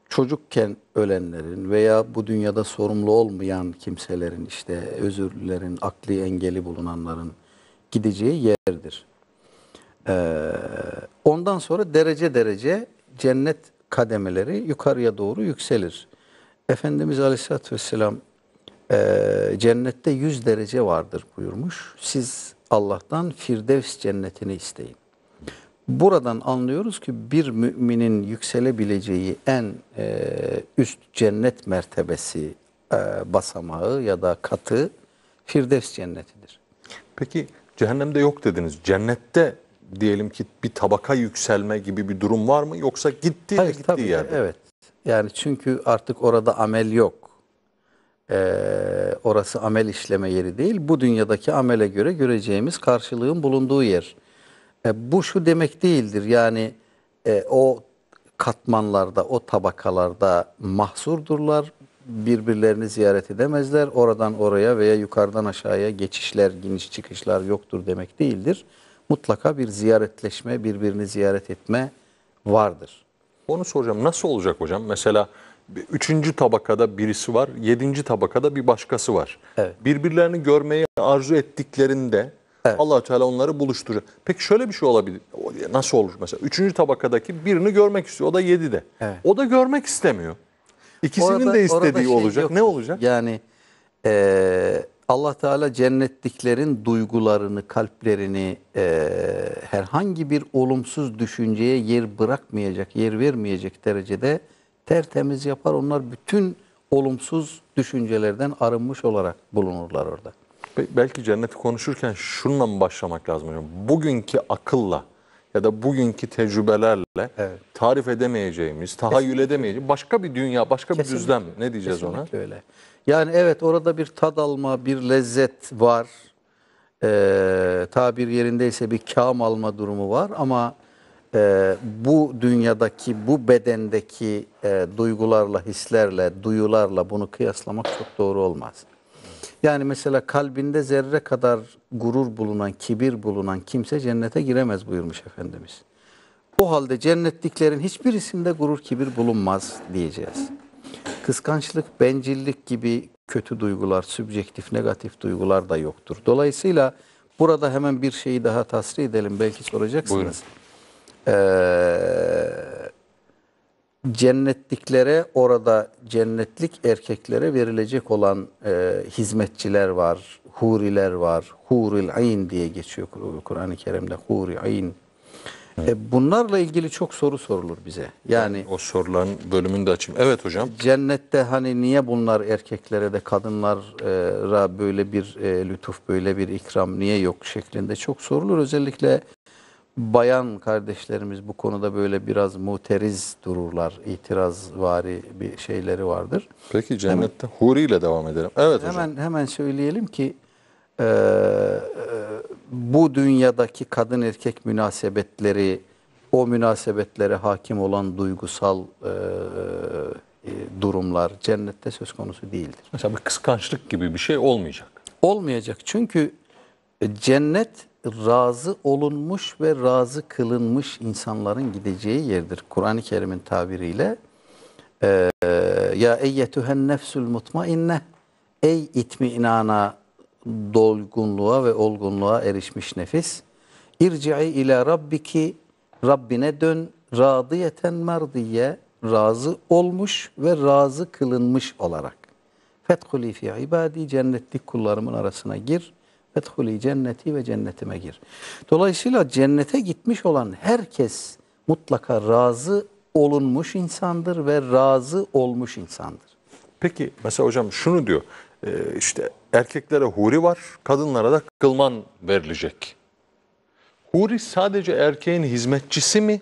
çocukken ölenlerin veya bu dünyada sorumlu olmayan kimselerin işte özürlülerin, akli engeli bulunanların gideceği yerdir. Ee, ondan sonra derece derece cennet kademeleri yukarıya doğru yükselir. Efendimiz Aleyhisselatü Vesselam e, cennette 100 derece vardır buyurmuş. Siz Allah'tan Firdevs cennetini isteyin. Buradan anlıyoruz ki bir müminin yükselebileceği en e, üst cennet mertebesi e, basamağı ya da katı Firdevs cennetidir. Peki cehennemde yok dediniz. Cennette diyelim ki bir tabaka yükselme gibi bir durum var mı? Yoksa gittiği Hayır, gittiği tabii, yerde. Evet. Yani çünkü artık orada amel yok. Ee, orası amel işleme yeri değil. Bu dünyadaki amele göre göreceğimiz karşılığın bulunduğu yer. E, bu şu demek değildir. Yani e, o katmanlarda, o tabakalarda mahsurdurlar. Birbirlerini ziyaret edemezler. Oradan oraya veya yukarıdan aşağıya geçişler, geniş çıkışlar yoktur demek değildir mutlaka bir ziyaretleşme, birbirini ziyaret etme vardır. Onu soracağım. Nasıl olacak hocam? Mesela üçüncü tabakada birisi var, yedinci tabakada bir başkası var. Evet. Birbirlerini görmeyi arzu ettiklerinde evet. allah Teala onları buluşturur. Peki şöyle bir şey olabilir. Nasıl olur mesela? Üçüncü tabakadaki birini görmek istiyor. O da yedide. Evet. O da görmek istemiyor. İkisinin orada, de istediği şey olacak. Yoktur. Ne olacak? Yani... Ee, Allah Teala cennetliklerin duygularını, kalplerini e, herhangi bir olumsuz düşünceye yer bırakmayacak, yer vermeyecek derecede tertemiz yapar. Onlar bütün olumsuz düşüncelerden arınmış olarak bulunurlar orada. Belki cenneti konuşurken şundan başlamak lazım hocam? Bugünkü akılla ya da bugünkü tecrübelerle evet. tarif edemeyeceğimiz, tahayyül edemeyeceğimiz başka bir dünya, başka Kesinlikle. bir düzlem ne diyeceğiz Kesinlikle ona? öyle. Yani evet orada bir tad alma, bir lezzet var. Ee, tabir yerindeyse bir kam alma durumu var ama e, bu dünyadaki, bu bedendeki e, duygularla, hislerle, duyularla bunu kıyaslamak çok doğru olmaz. Yani mesela kalbinde zerre kadar gurur bulunan, kibir bulunan kimse cennete giremez buyurmuş Efendimiz. O halde cennetliklerin hiçbirisinde gurur, kibir bulunmaz diyeceğiz. Kıskançlık, bencillik gibi kötü duygular, sübjektif, negatif duygular da yoktur. Dolayısıyla burada hemen bir şeyi daha tasrih edelim. Belki soracaksınız. Ee, cennetliklere orada cennetlik erkeklere verilecek olan e, hizmetçiler var, huriler var. Huril ayn diye geçiyor Kur'an-ı Kerim'de. Huri ayn Evet. E, bunlarla ilgili çok soru sorulur bize. Yani o sorulan bölümünü de açayım. Evet hocam. Cennette hani niye bunlar erkeklere de kadınlara böyle bir e, lütuf, böyle bir ikram niye yok şeklinde çok sorulur. Özellikle bayan kardeşlerimiz bu konuda böyle biraz muteriz dururlar. İtirazvari bir şeyleri vardır. Peki cennette hemen, huriyle devam edelim. Evet hemen, hocam. Hemen hemen söyleyelim ki ee, e, bu dünyadaki kadın erkek münasebetleri, o münasebetlere hakim olan duygusal e, e, durumlar cennette söz konusu değildir. Mesela bir kıskançlık gibi bir şey olmayacak. Olmayacak çünkü e, cennet razı olunmuş ve razı kılınmış insanların gideceği yerdir. Kur'an-ı Kerim'in tabiriyle ee, ya eyyetühen nefsül mutmainne ey itminana dolgunluğa ve olgunluğa erişmiş nefis. İrci'i ila rabbiki Rabbine dön radiyeten merdiye razı olmuş ve razı kılınmış olarak. Fethuli fi ibadi cennetlik kullarımın arasına gir. Fethuli cenneti ve cennetime gir. Dolayısıyla cennete gitmiş olan herkes mutlaka razı olunmuş insandır ve razı olmuş insandır. Peki mesela hocam şunu diyor e, işte erkeklere huri var, kadınlara da kılman verilecek. Huri sadece erkeğin hizmetçisi mi?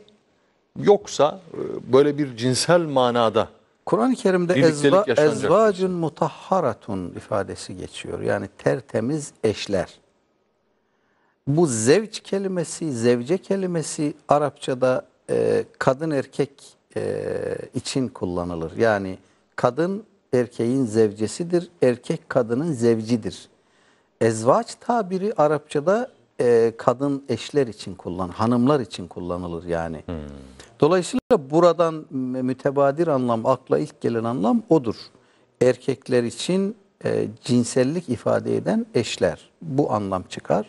Yoksa e, böyle bir cinsel manada Kur'an-ı Kerim'de ezva, ezvacun mutahharatun ifadesi geçiyor. Yani tertemiz eşler. Bu zevç kelimesi, zevce kelimesi Arapçada e, kadın erkek e, için kullanılır. Yani kadın erkeğin zevcesidir, erkek kadının zevcidir. Ezvaç tabiri Arapçada e, kadın eşler için kullan, hanımlar için kullanılır yani. Hmm. Dolayısıyla buradan mütebadir anlam, akla ilk gelen anlam odur. Erkekler için e, cinsellik ifade eden eşler. Bu anlam çıkar.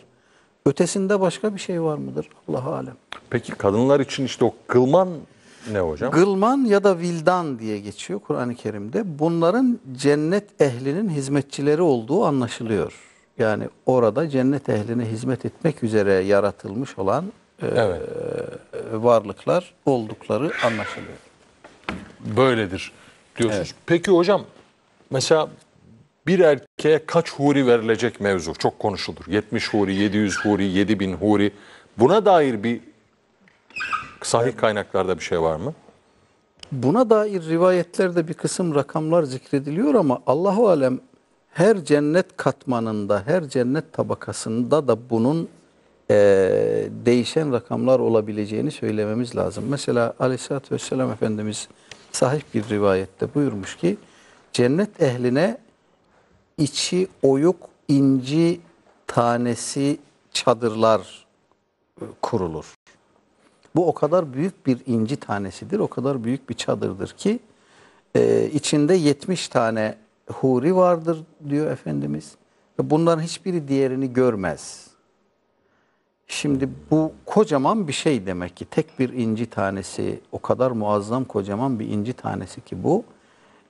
Ötesinde başka bir şey var mıdır? Allah alem. Peki kadınlar için işte o kılman ne hocam? Gılman ya da vildan diye geçiyor Kur'an-ı Kerim'de. Bunların cennet ehlinin hizmetçileri olduğu anlaşılıyor. Yani orada cennet ehline hizmet etmek üzere yaratılmış olan e, evet. E, varlıklar oldukları anlaşılıyor. Böyledir diyorsunuz. Evet. Peki hocam mesela bir erkeğe kaç huri verilecek mevzu çok konuşulur. 70 huri, 700 huri, 7000 huri. Buna dair bir Sahih kaynaklarda bir şey var mı? Buna dair rivayetlerde bir kısım rakamlar zikrediliyor ama Allahu alem her cennet katmanında, her cennet tabakasında da bunun e, değişen rakamlar olabileceğini söylememiz lazım. Mesela Aleyhisselatü vesselam Efendimiz sahip bir rivayette buyurmuş ki cennet ehline içi oyuk inci tanesi çadırlar kurulur. Bu o kadar büyük bir inci tanesidir, o kadar büyük bir çadırdır ki e, içinde 70 tane huri vardır diyor Efendimiz. Ve bunların hiçbiri diğerini görmez. Şimdi bu kocaman bir şey demek ki tek bir inci tanesi o kadar muazzam kocaman bir inci tanesi ki bu.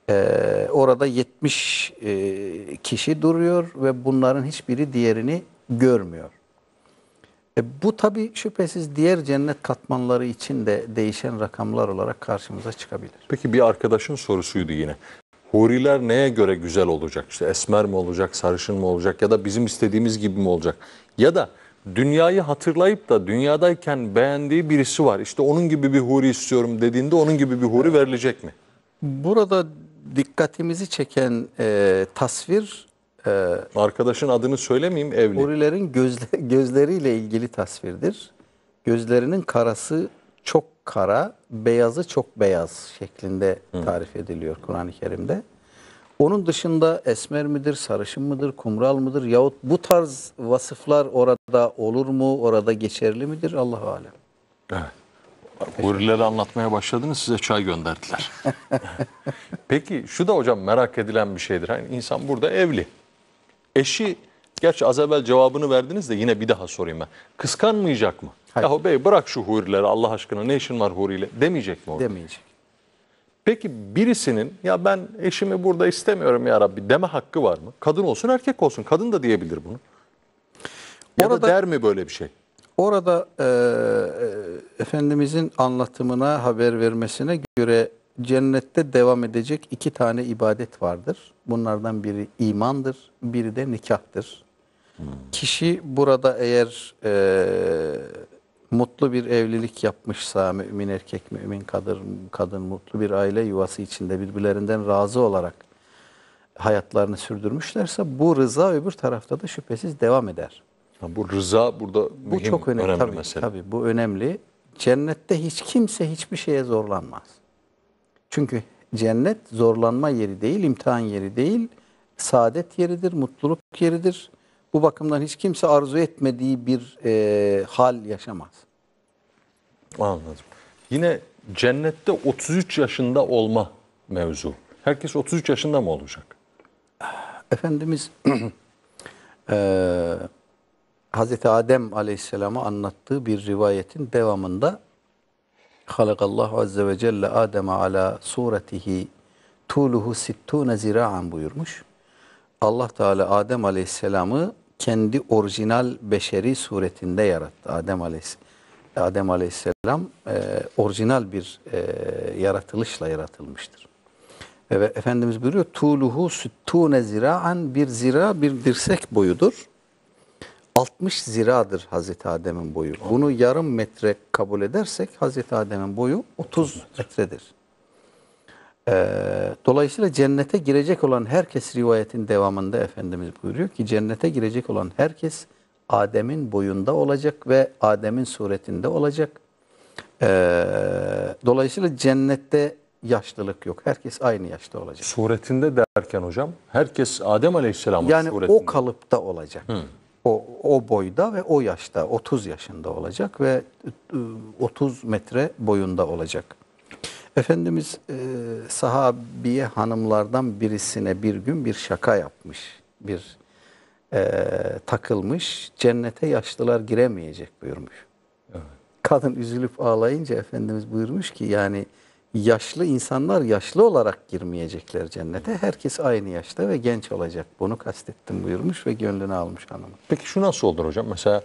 Ee, orada 70 e, kişi duruyor ve bunların hiçbiri diğerini görmüyor. E, bu tabi şüphesiz diğer cennet katmanları için de değişen rakamlar olarak karşımıza çıkabilir. Peki bir arkadaşın sorusuydu yine. Huriler neye göre güzel olacak? İşte esmer mi olacak, sarışın mı olacak ya da bizim istediğimiz gibi mi olacak? Ya da dünyayı hatırlayıp da dünyadayken beğendiği birisi var. İşte onun gibi bir huri istiyorum dediğinde onun gibi bir huri verilecek mi? Burada dikkatimizi çeken e, tasvir e, Arkadaşın adını söylemeyeyim evli. Hurilerin gözle, [laughs] gözleriyle ilgili tasvirdir. Gözlerinin karası çok kara, beyazı çok beyaz şeklinde Hı. tarif ediliyor Kur'an-ı Kerim'de. Onun dışında esmer midir, sarışın mıdır, kumral mıdır yahut bu tarz vasıflar orada olur mu, orada geçerli midir Allah alem. Evet. Hurileri anlatmaya başladınız size çay gönderdiler. [laughs] Peki şu da hocam merak edilen bir şeydir. Hani insan burada evli. Eşi Gerçi az evvel cevabını verdiniz de yine bir daha sorayım ben. Kıskanmayacak mı? Ya Yahu bey bırak şu hurileri Allah aşkına ne işin var huriyle demeyecek mi orada? Demeyecek. Peki birisinin ya ben eşimi burada istemiyorum ya Rabbi deme hakkı var mı? Kadın olsun erkek olsun kadın da diyebilir bunu. Orada, da der mi böyle bir şey? Orada e, e, Efendimizin anlatımına haber vermesine göre cennette devam edecek iki tane ibadet vardır. Bunlardan biri imandır, biri de nikahtır. Hmm. Kişi burada eğer e, mutlu bir evlilik yapmışsa, mümin erkek, mümin kadın, kadın mutlu bir aile yuvası içinde birbirlerinden razı olarak hayatlarını sürdürmüşlerse bu rıza öbür tarafta da şüphesiz devam eder. Ha, bu rıza burada bu çok önemli, önemli tabii, mesele. Tabii bu önemli. Cennette hiç kimse hiçbir şeye zorlanmaz. Çünkü cennet zorlanma yeri değil, imtihan yeri değil, saadet yeridir, mutluluk yeridir. Bu bakımdan hiç kimse arzu etmediği bir e, hal yaşamaz. Anladım. Yine cennette 33 yaşında olma mevzu. Herkes 33 yaşında mı olacak? Efendimiz [clears throat] e, Hazreti Adem Aleyhisselam'a anlattığı bir rivayetin devamında Halakallahu azze ve celle Adem'e ala suretihi tuluhu sittune zira'an buyurmuş. Allah Teala Adem aleyhisselamı kendi orijinal beşeri suretinde yarattı. Adem aleyhisselam. Adem Aleyhisselam e, orijinal bir e, yaratılışla yaratılmıştır. Ve Efendimiz buyuruyor, Tuluhu süttune zira'an bir zira bir dirsek boyudur. 60 ziradır Hazreti Adem'in boyu. Bunu yarım metre kabul edersek Hazreti Adem'in boyu 30 metredir. Ee, dolayısıyla cennete girecek olan herkes rivayetin devamında Efendimiz buyuruyor ki cennete girecek olan herkes Adem'in boyunda olacak ve Adem'in suretinde olacak. Ee, dolayısıyla cennette yaşlılık yok. Herkes aynı yaşta olacak. Suretinde derken hocam herkes Adem Aleyhisselam'ın yani suretinde. Yani o kalıpta olacak. Hı o, o boyda ve o yaşta 30 yaşında olacak ve 30 e, metre boyunda olacak. Efendimiz e, sahabiye hanımlardan birisine bir gün bir şaka yapmış, bir e, takılmış, cennete yaşlılar giremeyecek buyurmuş. Evet. Kadın üzülüp ağlayınca Efendimiz buyurmuş ki yani yaşlı insanlar yaşlı olarak girmeyecekler cennete. Herkes aynı yaşta ve genç olacak. Bunu kastettim buyurmuş ve gönlünü almış hanım. Peki şu nasıl olur hocam? Mesela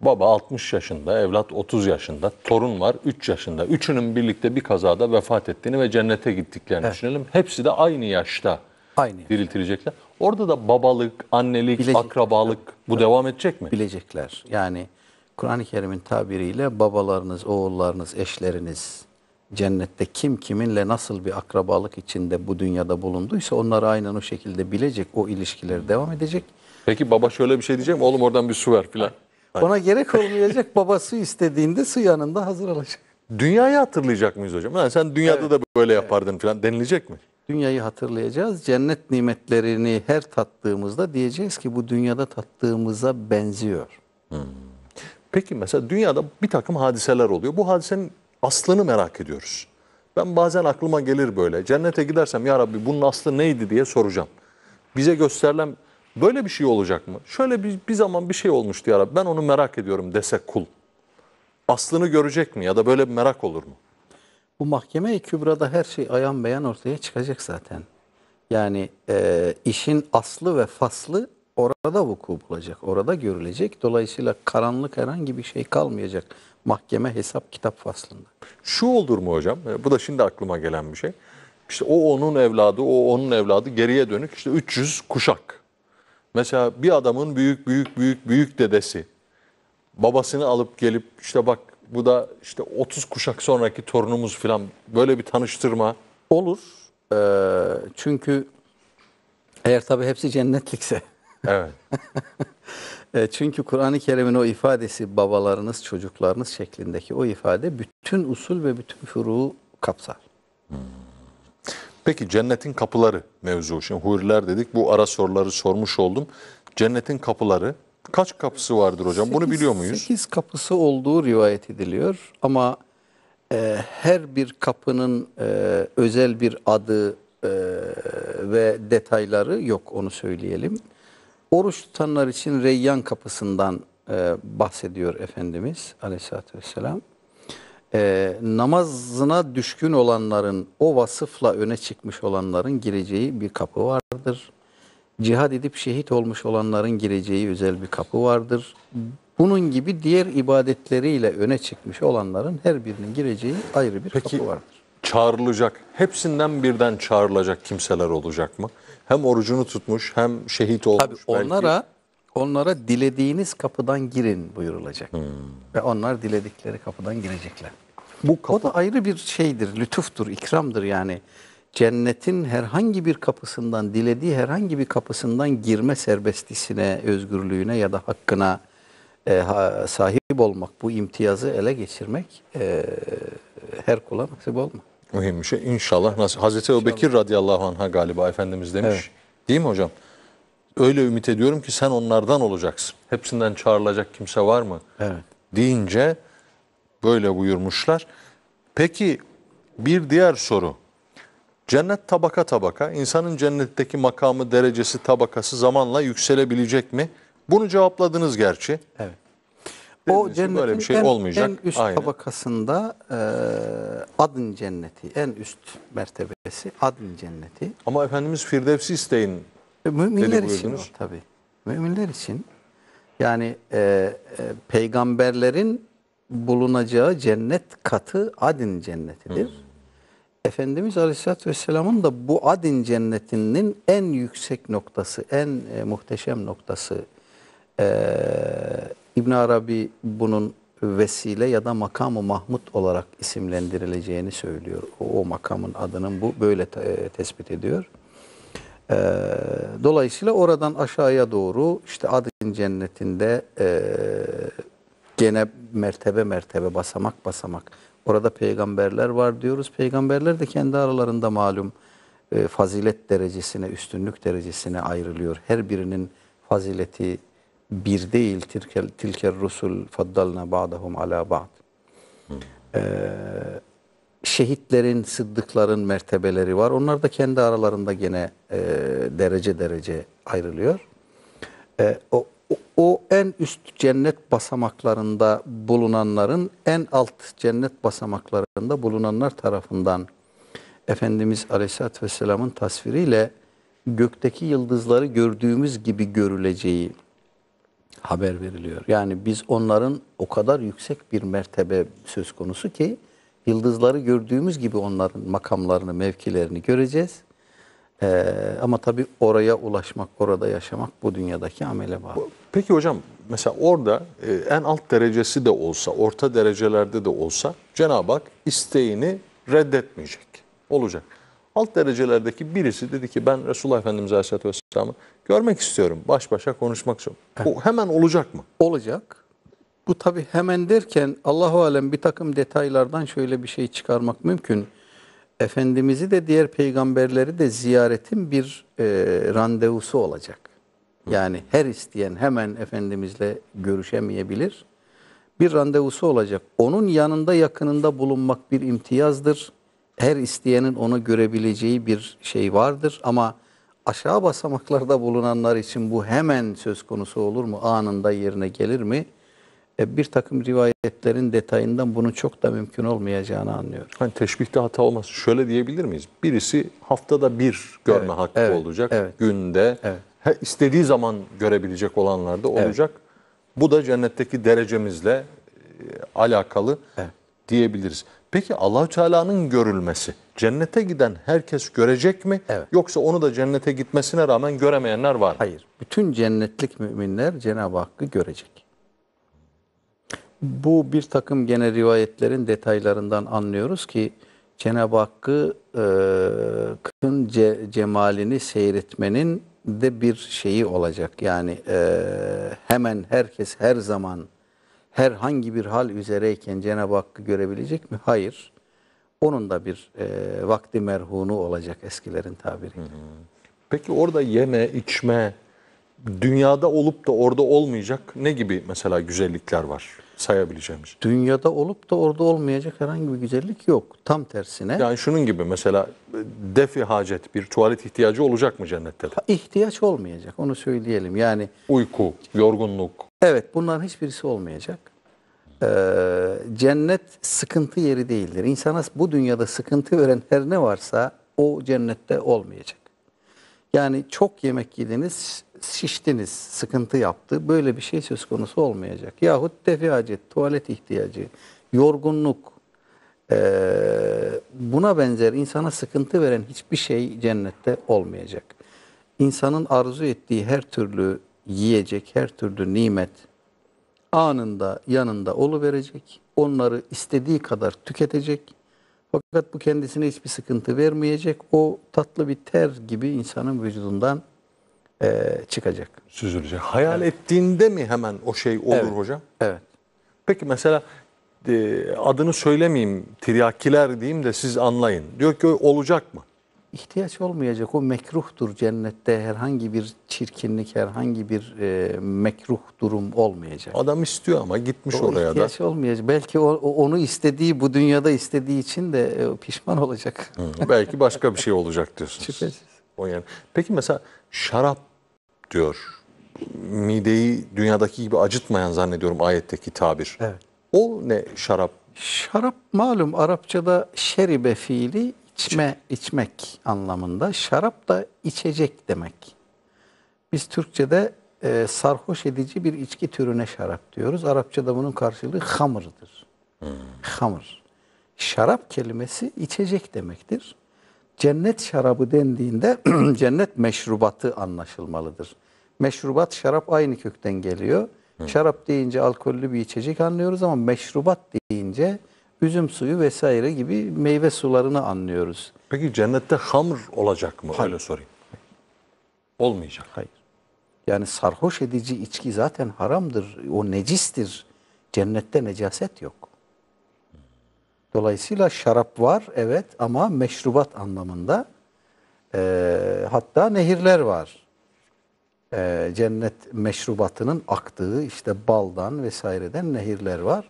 baba 60 yaşında, evlat 30 yaşında, torun var 3 yaşında. Üçünün birlikte bir kazada vefat ettiğini ve cennete gittiklerini evet. düşünelim. Hepsi de aynı yaşta aynı diriltilecekler. Orada da babalık, annelik, Bilecekler. akrabalık bu evet. devam edecek mi? Bilecekler. Yani Kur'an-ı Kerim'in tabiriyle babalarınız, oğullarınız, eşleriniz, cennette kim kiminle nasıl bir akrabalık içinde bu dünyada bulunduysa onlar aynen o şekilde bilecek. O ilişkileri devam edecek. Peki baba şöyle bir şey diyecek mi? Oğlum oradan bir su ver filan. Ona gerek olmayacak. [laughs] baba su istediğinde su yanında hazır olacak. Dünyayı hatırlayacak mıyız hocam? Yani sen dünyada evet. da böyle yapardın filan denilecek mi? Dünyayı hatırlayacağız. Cennet nimetlerini her tattığımızda diyeceğiz ki bu dünyada tattığımıza benziyor. Hmm. Peki mesela dünyada bir takım hadiseler oluyor. Bu hadisenin aslını merak ediyoruz. Ben bazen aklıma gelir böyle. Cennete gidersem ya Rabbi bunun aslı neydi diye soracağım. Bize gösterilen böyle bir şey olacak mı? Şöyle bir, bir zaman bir şey olmuştu ya Rabbi ben onu merak ediyorum dese kul. Aslını görecek mi ya da böyle bir merak olur mu? Bu mahkeme-i kübrada her şey ayan beyan ortaya çıkacak zaten. Yani e, işin aslı ve faslı orada vuku bulacak, orada görülecek. Dolayısıyla karanlık herhangi bir şey kalmayacak mahkeme hesap kitap faslında. Şu olur mu hocam? E, bu da şimdi aklıma gelen bir şey. İşte o onun evladı, o onun evladı geriye dönük işte 300 kuşak. Mesela bir adamın büyük büyük büyük büyük dedesi babasını alıp gelip işte bak bu da işte 30 kuşak sonraki torunumuz falan böyle bir tanıştırma. Olur. Ee, çünkü eğer tabii hepsi cennetlikse. Evet. [laughs] E, çünkü Kur'an-ı Kerim'in o ifadesi babalarınız, çocuklarınız şeklindeki o ifade bütün usul ve bütün furuğu kapsar. Peki cennetin kapıları mevzu. Şimdi huriler dedik bu ara soruları sormuş oldum. Cennetin kapıları kaç kapısı vardır hocam? Sekiz, Bunu biliyor muyuz? Sekiz kapısı olduğu rivayet ediliyor ama e, her bir kapının e, özel bir adı e, ve detayları yok onu söyleyelim. Oruç tutanlar için Reyyan kapısından e, bahsediyor Efendimiz aleyhissalatü vesselam. E, namazına düşkün olanların, o vasıfla öne çıkmış olanların gireceği bir kapı vardır. Cihad edip şehit olmuş olanların gireceği özel bir kapı vardır. Bunun gibi diğer ibadetleriyle öne çıkmış olanların her birinin gireceği ayrı bir Peki, kapı vardır. Peki çağrılacak, hepsinden birden çağrılacak kimseler olacak mı? hem orucunu tutmuş hem şehit olmuş. Tabii onlara belki. onlara dilediğiniz kapıdan girin buyurulacak. Hmm. Ve onlar diledikleri kapıdan girecekler. Bu kapı... O da ayrı bir şeydir, lütuftur, ikramdır yani. Cennetin herhangi bir kapısından, dilediği herhangi bir kapısından girme serbestisine, özgürlüğüne ya da hakkına e, ha, sahip olmak, bu imtiyazı ele geçirmek e, her kula nasip olmaz mühim bir şey. İnşallah. Nasıl? Hazreti Ebu Bekir radıyallahu anh'a galiba Efendimiz demiş. Evet. Değil mi hocam? Öyle ümit ediyorum ki sen onlardan olacaksın. Hepsinden çağrılacak kimse var mı? Evet. Deyince böyle buyurmuşlar. Peki bir diğer soru. Cennet tabaka tabaka, insanın cennetteki makamı, derecesi, tabakası zamanla yükselebilecek mi? Bunu cevapladınız gerçi. Evet o cennetin böyle bir şey en, olmayacak. en üst Aynen. tabakasında e, adın cenneti, en üst mertebesi adın cenneti. Ama Efendimiz Firdevs'i isteyin e, Müminler için tabi, Müminler için. Yani e, e, peygamberlerin bulunacağı cennet katı adin cennetidir. Hmm. Efendimiz Aleyhisselatü Vesselam'ın da bu adin cennetinin en yüksek noktası, en e, muhteşem noktası e, İbn Arabi bunun vesile ya da makamı Mahmud olarak isimlendirileceğini söylüyor. O, o makamın adının bu böyle e, tespit ediyor. E, dolayısıyla oradan aşağıya doğru işte Adın cennetinde e, gene mertebe mertebe basamak basamak orada peygamberler var diyoruz. Peygamberler de kendi aralarında malum e, fazilet derecesine, üstünlük derecesine ayrılıyor. Her birinin fazileti bir değil. Tilkel, tilker rusul faddalna ba'dahum ala ba'd. Ee, şehitlerin, sıddıkların mertebeleri var. Onlar da kendi aralarında gene e, derece derece ayrılıyor. E, o, o en üst cennet basamaklarında bulunanların en alt cennet basamaklarında bulunanlar tarafından Efendimiz Aleyhisselatü Vesselam'ın tasviriyle gökteki yıldızları gördüğümüz gibi görüleceği, haber veriliyor. Yani biz onların o kadar yüksek bir mertebe söz konusu ki yıldızları gördüğümüz gibi onların makamlarını, mevkilerini göreceğiz. Ee, ama tabii oraya ulaşmak, orada yaşamak bu dünyadaki amele bağlı. Peki hocam mesela orada e, en alt derecesi de olsa, orta derecelerde de olsa Cenab-ı Hak isteğini reddetmeyecek. Olacak. Alt derecelerdeki birisi dedi ki ben Resulullah Efendimiz Aleyhisselatü Vesselam'ı Görmek istiyorum. Baş başa konuşmak istiyorum. Bu hemen olacak mı? Olacak. Bu tabi hemen derken Allahu alem bir takım detaylardan şöyle bir şey çıkarmak mümkün. Efendimiz'i de diğer peygamberleri de ziyaretin bir e, randevusu olacak. Yani her isteyen hemen Efendimiz'le görüşemeyebilir. Bir randevusu olacak. Onun yanında yakınında bulunmak bir imtiyazdır. Her isteyenin onu görebileceği bir şey vardır ama aşağı basamaklarda bulunanlar için bu hemen söz konusu olur mu? Anında yerine gelir mi? E, bir takım rivayetlerin detayından bunun çok da mümkün olmayacağını anlıyorum. Hani teşbihte hata olmaz. Şöyle diyebilir miyiz? Birisi haftada bir görme evet, hakkı evet, olacak. Evet, Günde evet. istediği zaman görebilecek olanlar da olacak. Evet. Bu da cennetteki derecemizle e, alakalı evet. diyebiliriz. Peki Allahü Teala'nın görülmesi cennete giden herkes görecek mi? Evet. Yoksa onu da cennete gitmesine rağmen göremeyenler var mı? Hayır. Bütün cennetlik müminler Cenab-ı Hakk'ı görecek. Bu bir takım gene rivayetlerin detaylarından anlıyoruz ki Cenab-ı Hakk'ı e, cemalini seyretmenin de bir şeyi olacak. Yani e, hemen herkes her zaman herhangi bir hal üzereyken Cenab-ı Hakk'ı görebilecek mi? Hayır. Onun da bir e, vakti merhunu olacak eskilerin tabiriyle. Peki orada yeme, içme, dünyada olup da orada olmayacak ne gibi mesela güzellikler var sayabileceğimiz? Dünyada olup da orada olmayacak herhangi bir güzellik yok. Tam tersine. Yani şunun gibi mesela e, defi hacet bir tuvalet ihtiyacı olacak mı cennette de? İhtiyaç olmayacak onu söyleyelim. Yani Uyku, yorgunluk. Evet bunların hiçbirisi olmayacak. Ee, cennet sıkıntı yeri değildir. İnsana bu dünyada sıkıntı veren her ne varsa o cennette olmayacak. Yani çok yemek yediniz, şiştiniz, sıkıntı yaptı. Böyle bir şey söz konusu olmayacak. Yahut defi tuvalet ihtiyacı, yorgunluk. Ee, buna benzer insana sıkıntı veren hiçbir şey cennette olmayacak. İnsanın arzu ettiği her türlü yiyecek her türlü nimet anında yanında olu verecek. Onları istediği kadar tüketecek. Fakat bu kendisine hiçbir sıkıntı vermeyecek. O tatlı bir ter gibi insanın vücudundan e, çıkacak. Süzülecek. Hayal evet. ettiğinde mi hemen o şey olur evet. hocam? Evet. Peki mesela e, adını söylemeyeyim, tiryakiler diyeyim de siz anlayın. Diyor ki olacak mı? ihtiyaç olmayacak. O mekruhtur cennette herhangi bir çirkinlik, herhangi bir e, mekruh durum olmayacak. Adam istiyor ama gitmiş o oraya ihtiyaç da. ihtiyaç olmayacak. Belki o, onu istediği, bu dünyada istediği için de e, pişman olacak. Hı, belki başka bir şey olacak diyorsunuz. Şüphesiz. O yani. Peki mesela şarap diyor. Mideyi dünyadaki gibi acıtmayan zannediyorum ayetteki tabir. Evet. O ne şarap? Şarap malum Arapçada şeribe fiili İçme, içmek anlamında. Şarap da içecek demek. Biz Türkçe'de e, sarhoş edici bir içki türüne şarap diyoruz. Arapçada bunun karşılığı hamırdır. Hmm. Hamır. Şarap kelimesi içecek demektir. Cennet şarabı dendiğinde [clears throat] cennet meşrubatı anlaşılmalıdır. Meşrubat şarap aynı kökten geliyor. Hı. Şarap deyince alkollü bir içecek anlıyoruz ama meşrubat deyince üzüm suyu vesaire gibi meyve sularını anlıyoruz. Peki cennette hamr olacak mı? Hayır. Öyle sorayım. Olmayacak. Hayır. Yani sarhoş edici içki zaten haramdır. O necistir. Cennette necaset yok. Dolayısıyla şarap var evet ama meşrubat anlamında e, hatta nehirler var. E, cennet meşrubatının aktığı işte baldan vesaireden nehirler var.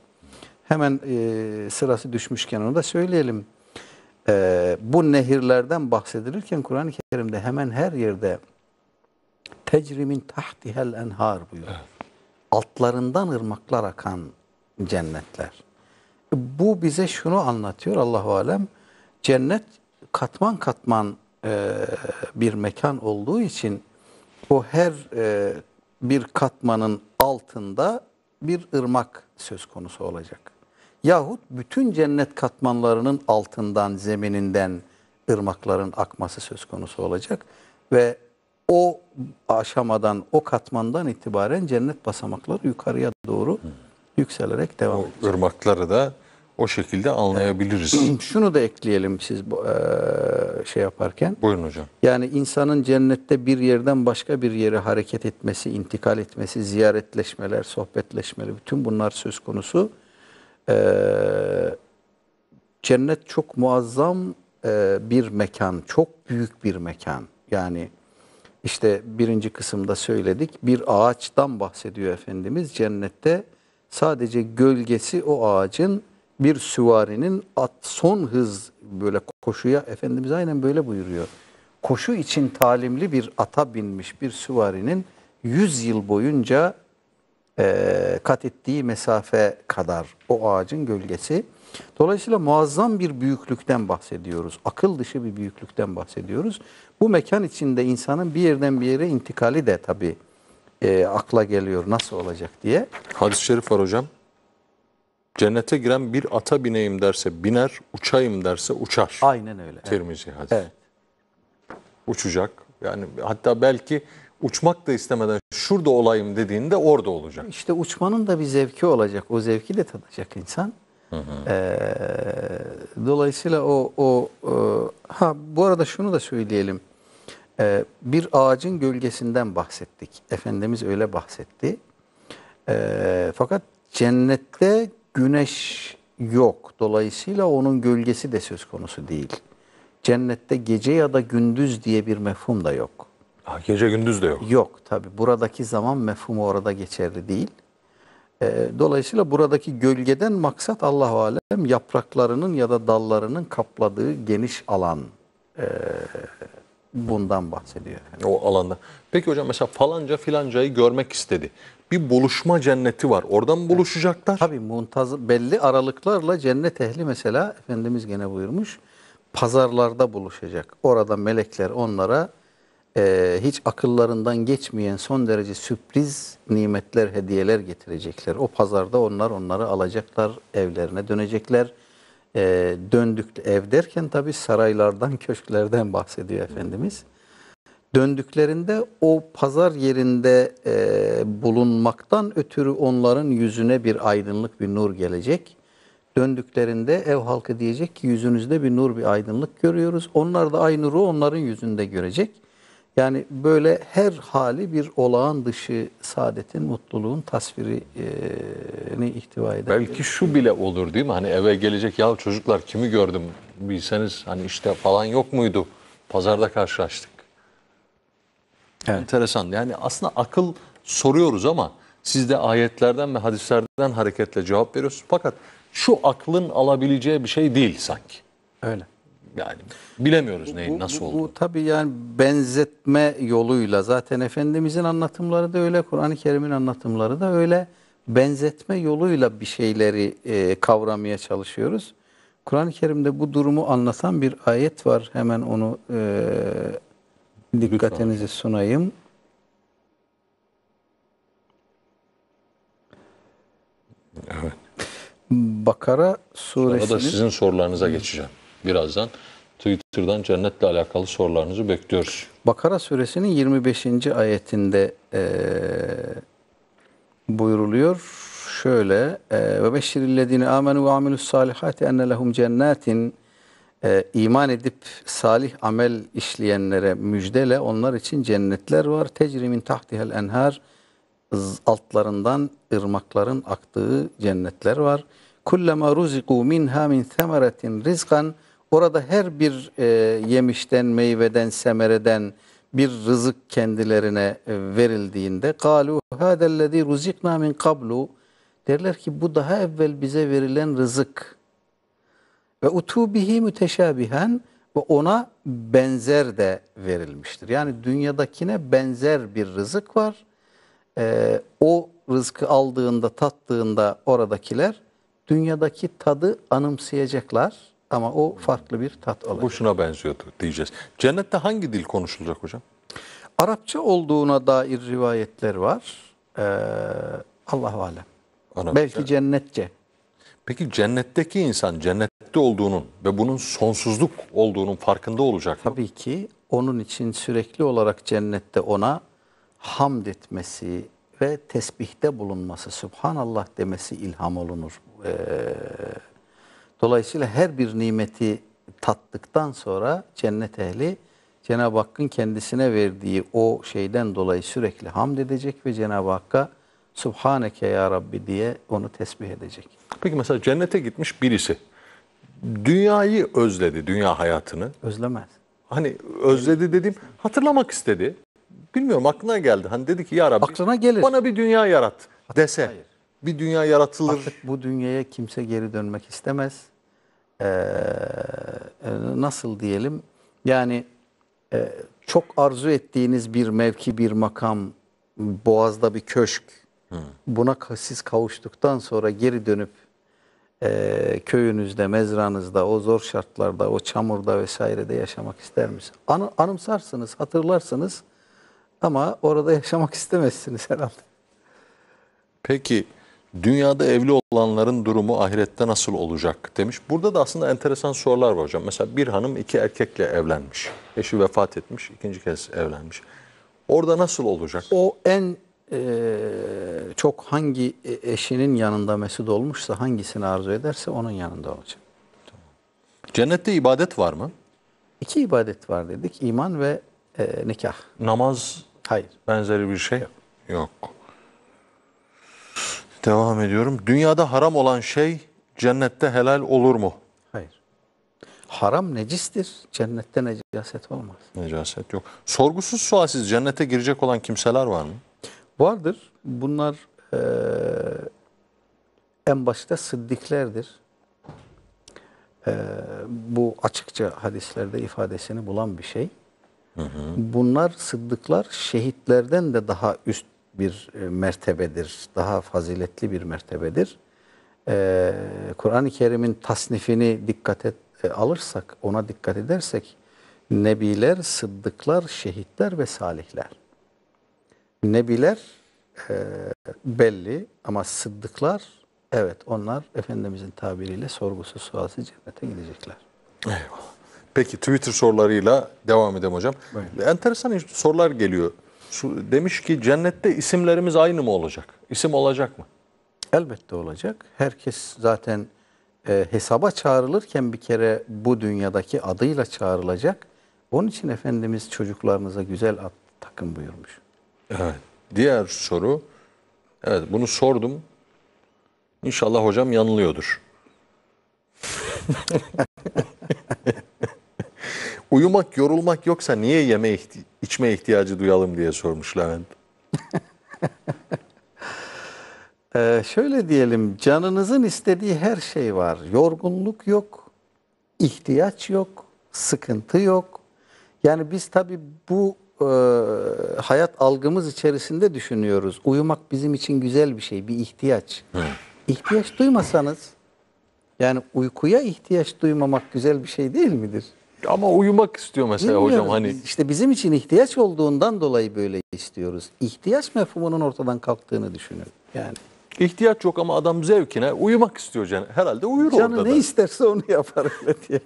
Hemen e, sırası düşmüşken onu da söyleyelim. E, bu nehirlerden bahsedilirken Kur'an-ı Kerim'de hemen her yerde tecrimin tahtihel enhar buyuruyor. Altlarından ırmaklar akan cennetler. E, bu bize şunu anlatıyor Allah alem. Cennet katman katman e, bir mekan olduğu için o her e, bir katmanın altında bir ırmak söz konusu olacak yahut bütün cennet katmanlarının altından, zemininden ırmakların akması söz konusu olacak ve o aşamadan, o katmandan itibaren cennet basamakları yukarıya doğru yükselerek devam o edecek. ırmakları da o şekilde anlayabiliriz. [clears throat] Şunu da ekleyelim siz e, şey yaparken. Buyurun hocam. Yani insanın cennette bir yerden başka bir yere hareket etmesi, intikal etmesi, ziyaretleşmeler, sohbetleşmeler bütün bunlar söz konusu. Ee, cennet çok muazzam e, bir mekan, çok büyük bir mekan. Yani işte birinci kısımda söyledik bir ağaçtan bahsediyor Efendimiz. Cennette sadece gölgesi o ağacın bir süvarinin at son hız böyle koşuya Efendimiz aynen böyle buyuruyor. Koşu için talimli bir ata binmiş bir süvarinin 100 yıl boyunca e, kat ettiği mesafe kadar o ağacın gölgesi. Dolayısıyla muazzam bir büyüklükten bahsediyoruz. Akıl dışı bir büyüklükten bahsediyoruz. Bu mekan içinde insanın bir yerden bir yere intikali de tabii e, akla geliyor nasıl olacak diye. Hadis-i şerif var hocam. Cennete giren bir ata bineyim derse biner, uçayım derse uçar. Aynen öyle. Tirmizi evet. hadis. Evet. Uçacak. Yani hatta belki uçmak da istemeden şurada olayım dediğinde orada olacak. İşte uçmanın da bir zevki olacak. O zevki de tadacak insan. Hı hı. Ee, dolayısıyla o, o e, ha bu arada şunu da söyleyelim. Ee, bir ağacın gölgesinden bahsettik. Efendimiz öyle bahsetti. Ee, fakat cennette güneş yok. Dolayısıyla onun gölgesi de söz konusu değil. Cennette gece ya da gündüz diye bir mefhum da yok. Ha, gece gündüz de yok. Yok tabi buradaki zaman mefhumu orada geçerli değil. E, dolayısıyla buradaki gölgeden maksat Allah-u Alem yapraklarının ya da dallarının kapladığı geniş alan e, bundan bahsediyor. Efendim. O alanda. Peki hocam mesela falanca filancayı görmek istedi. Bir buluşma cenneti var. Oradan buluşacaklar. Tabii muntaz belli aralıklarla cennet ehli mesela Efendimiz gene buyurmuş pazarlarda buluşacak. Orada melekler onlara e, hiç akıllarından geçmeyen son derece sürpriz nimetler, hediyeler getirecekler. O pazarda onlar onları alacaklar, evlerine dönecekler. E, döndük ev derken tabi saraylardan, [laughs] köşklerden bahsediyor Efendimiz. Döndüklerinde o pazar yerinde e, bulunmaktan ötürü onların yüzüne bir aydınlık, bir nur gelecek. Döndüklerinde ev halkı diyecek ki yüzünüzde bir nur, bir aydınlık görüyoruz. Onlar da aynı nuru onların yüzünde görecek. Yani böyle her hali bir olağan dışı saadetin, mutluluğun tasvirini ihtiva eder. Belki şu bile olur değil mi? Hani eve gelecek ya çocuklar kimi gördüm bilseniz hani işte falan yok muydu? Pazarda karşılaştık. Evet. Enteresan. Yani aslında akıl soruyoruz ama siz de ayetlerden ve hadislerden hareketle cevap veriyorsunuz. Fakat şu aklın alabileceği bir şey değil sanki. Öyle. Yani bilemiyoruz neyin bu, nasıl oldu. Bu, bu tabii yani benzetme yoluyla zaten Efendimizin anlatımları da öyle, Kur'an-ı Kerim'in anlatımları da öyle. Benzetme yoluyla bir şeyleri e, kavramaya çalışıyoruz. Kur'an-ı Kerim'de bu durumu anlatan bir ayet var. Hemen onu e, dikkatinizi sunayım. Evet. Bakara suresinin... Sonra da sizin sorularınıza geçeceğim birazdan. Twitter'dan cennetle alakalı sorularınızı bekliyoruz. Bakara suresinin 25. ayetinde e, buyuruluyor. Şöyle ve beşirillezine amenu ve amilus salihati enne lehum cennetin iman edip salih amel işleyenlere müjdele onlar için cennetler var. Tecrimin tahtihel enhar altlarından ırmakların aktığı cennetler var. Kullama ruziku minha min semeratin rizkan Orada her bir e, yemişten, meyveden, semereden bir rızık kendilerine e, verildiğinde kalu hadellezî ruzikna min kablu derler ki bu daha evvel bize verilen rızık ve utubihi müteşabihen ve ona benzer de verilmiştir. Yani dünyadakine benzer bir rızık var. Ee, o rızkı aldığında, tattığında oradakiler dünyadaki tadı anımsayacaklar ama o farklı bir tat alacak. Bu şuna benziyordu diyeceğiz. Cennette hangi dil konuşulacak hocam? Arapça olduğuna dair rivayetler var. Ee, Allah alem. Anladım. Belki cennetçe. Peki cennetteki insan cennette olduğunun ve bunun sonsuzluk olduğunun farkında olacak mı? Tabii ki onun için sürekli olarak cennette ona hamd etmesi ve tesbihte bulunması, Subhanallah demesi ilham olunur. Ee, Dolayısıyla her bir nimeti tattıktan sonra cennet ehli Cenab-ı Hakk'ın kendisine verdiği o şeyden dolayı sürekli hamd edecek ve Cenab-ı Hakk'a Subhaneke ya Rabbi diye onu tesbih edecek. Peki mesela cennete gitmiş birisi dünyayı özledi, dünya hayatını. Özlemez. Hani özledi dediğim hatırlamak istedi. Bilmiyorum aklına geldi. Hani dedi ki ya Rabbi Aklına gelir. bana bir dünya yarat dese. Hayır. Bir dünya yaratılır. Artık bu dünyaya kimse geri dönmek istemez. Ee, e, nasıl diyelim yani e, çok arzu ettiğiniz bir mevki, bir makam, boğazda bir köşk buna siz kavuştuktan sonra geri dönüp e, köyünüzde, mezranızda, o zor şartlarda, o çamurda vesairede yaşamak ister misiniz? An anımsarsınız, hatırlarsınız ama orada yaşamak istemezsiniz herhalde. Peki... Dünyada evli olanların durumu ahirette nasıl olacak demiş. Burada da aslında enteresan sorular var hocam. Mesela bir hanım iki erkekle evlenmiş. Eşi vefat etmiş, ikinci kez evlenmiş. Orada nasıl olacak? O en e, çok hangi e, eşinin yanında mesut olmuşsa, hangisini arzu ederse onun yanında olacak. Cennette ibadet var mı? İki ibadet var dedik. iman ve e, nikah. Namaz Hayır. benzeri bir şey yok. yok. Devam ediyorum. Dünyada haram olan şey cennette helal olur mu? Hayır. Haram necistir. Cennette necaset olmaz. Necaset yok. Sorgusuz sualsiz cennete girecek olan kimseler var mı? Vardır. Bunlar e, en başta sıddiklerdir. E, bu açıkça hadislerde ifadesini bulan bir şey. Hı hı. Bunlar sıddıklar şehitlerden de daha üst bir e, mertebedir. Daha faziletli bir mertebedir. Ee, Kur'an-ı Kerim'in tasnifini dikkat e, alırsak, ona dikkat edersek Nebiler, sıddıklar, şehitler ve salihler. Nebiler e, belli ama sıddıklar evet onlar Efendimizin tabiriyle sorgusu sualsiz cennete gidecekler. Eyvallah. Peki Twitter sorularıyla devam edelim hocam. Buyurun. Enteresan sorular geliyor demiş ki cennette isimlerimiz aynı mı olacak? İsim olacak mı? Elbette olacak. Herkes zaten e, hesaba çağrılırken bir kere bu dünyadaki adıyla çağrılacak. Onun için Efendimiz çocuklarınıza güzel ad takın buyurmuş. Evet. Diğer soru. Evet bunu sordum. İnşallah hocam yanılıyordur. [laughs] Uyumak, yorulmak yoksa niye yeme ihti içme ihtiyacı duyalım diye sormuş Levent. [laughs] ee, şöyle diyelim, canınızın istediği her şey var. Yorgunluk yok, ihtiyaç yok, sıkıntı yok. Yani biz tabii bu e, hayat algımız içerisinde düşünüyoruz. Uyumak bizim için güzel bir şey, bir ihtiyaç. ihtiyaç duymasanız, yani uykuya ihtiyaç duymamak güzel bir şey değil midir? Ama uyumak istiyor mesela Bilmiyorum. hocam hani. İşte bizim için ihtiyaç olduğundan dolayı böyle istiyoruz. İhtiyaç mefhumunun ortadan kalktığını düşünüyorum Yani İhtiyaç yok ama adam zevkine uyumak istiyor canı. Herhalde uyur canı orada ne da. isterse onu yapar öyle diye.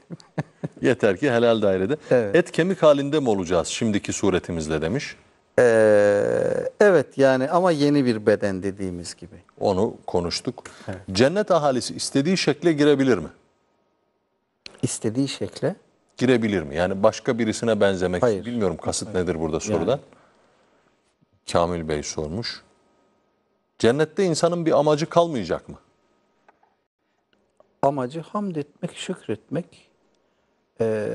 [laughs] Yeter ki helal dairede. Evet. Et kemik halinde mi olacağız şimdiki suretimizle demiş. Ee, evet yani ama yeni bir beden dediğimiz gibi. Onu konuştuk. Evet. Cennet ahalisi istediği şekle girebilir mi? İstediği şekle? girebilir mi? Yani başka birisine benzemek. Hayır. Bilmiyorum kasıt Hayır. nedir burada sorudan. Yani. Kamil Bey sormuş. Cennette insanın bir amacı kalmayacak mı? Amacı hamd etmek, şükretmek, ee,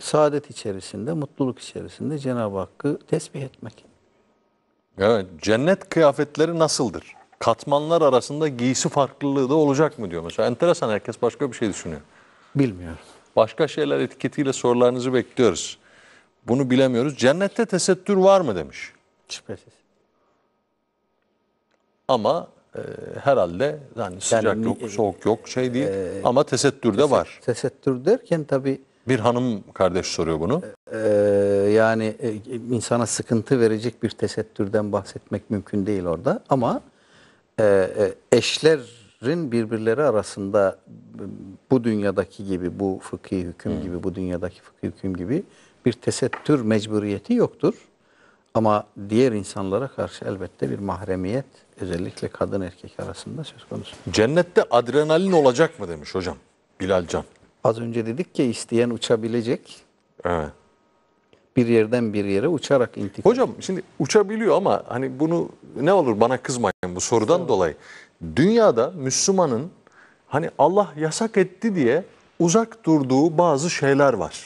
saadet içerisinde, mutluluk içerisinde Cenab-ı Hakk'ı tesbih etmek. Evet, cennet kıyafetleri nasıldır? Katmanlar arasında giysi farklılığı da olacak mı diyor mesela. Enteresan herkes başka bir şey düşünüyor. Bilmiyorum. Başka şeyler etiketiyle sorularınızı bekliyoruz. Bunu bilemiyoruz. Cennette tesettür var mı demiş. Şüphesiz. Ama e, herhalde yani sıcak yani, yok, soğuk yok şey değil e, ama tesettür de var. Tesettür derken tabii bir hanım kardeş soruyor bunu. E, e, yani e, insana sıkıntı verecek bir tesettürden bahsetmek mümkün değil orada ama e, e eşler alimlerin birbirleri arasında ıı, bu dünyadaki gibi, bu fıkhi hüküm hmm. gibi, bu dünyadaki fıkhi hüküm gibi bir tesettür mecburiyeti yoktur. Ama diğer insanlara karşı elbette bir mahremiyet özellikle kadın erkek arasında söz konusu. Cennette adrenalin olacak mı demiş hocam Bilal Can. Az önce dedik ki isteyen uçabilecek. Evet. Bir yerden bir yere uçarak intikam. Hocam şimdi uçabiliyor ama hani bunu ne olur bana kızmayın bu sorudan evet. dolayı dünyada Müslümanın hani Allah yasak etti diye uzak durduğu bazı şeyler var.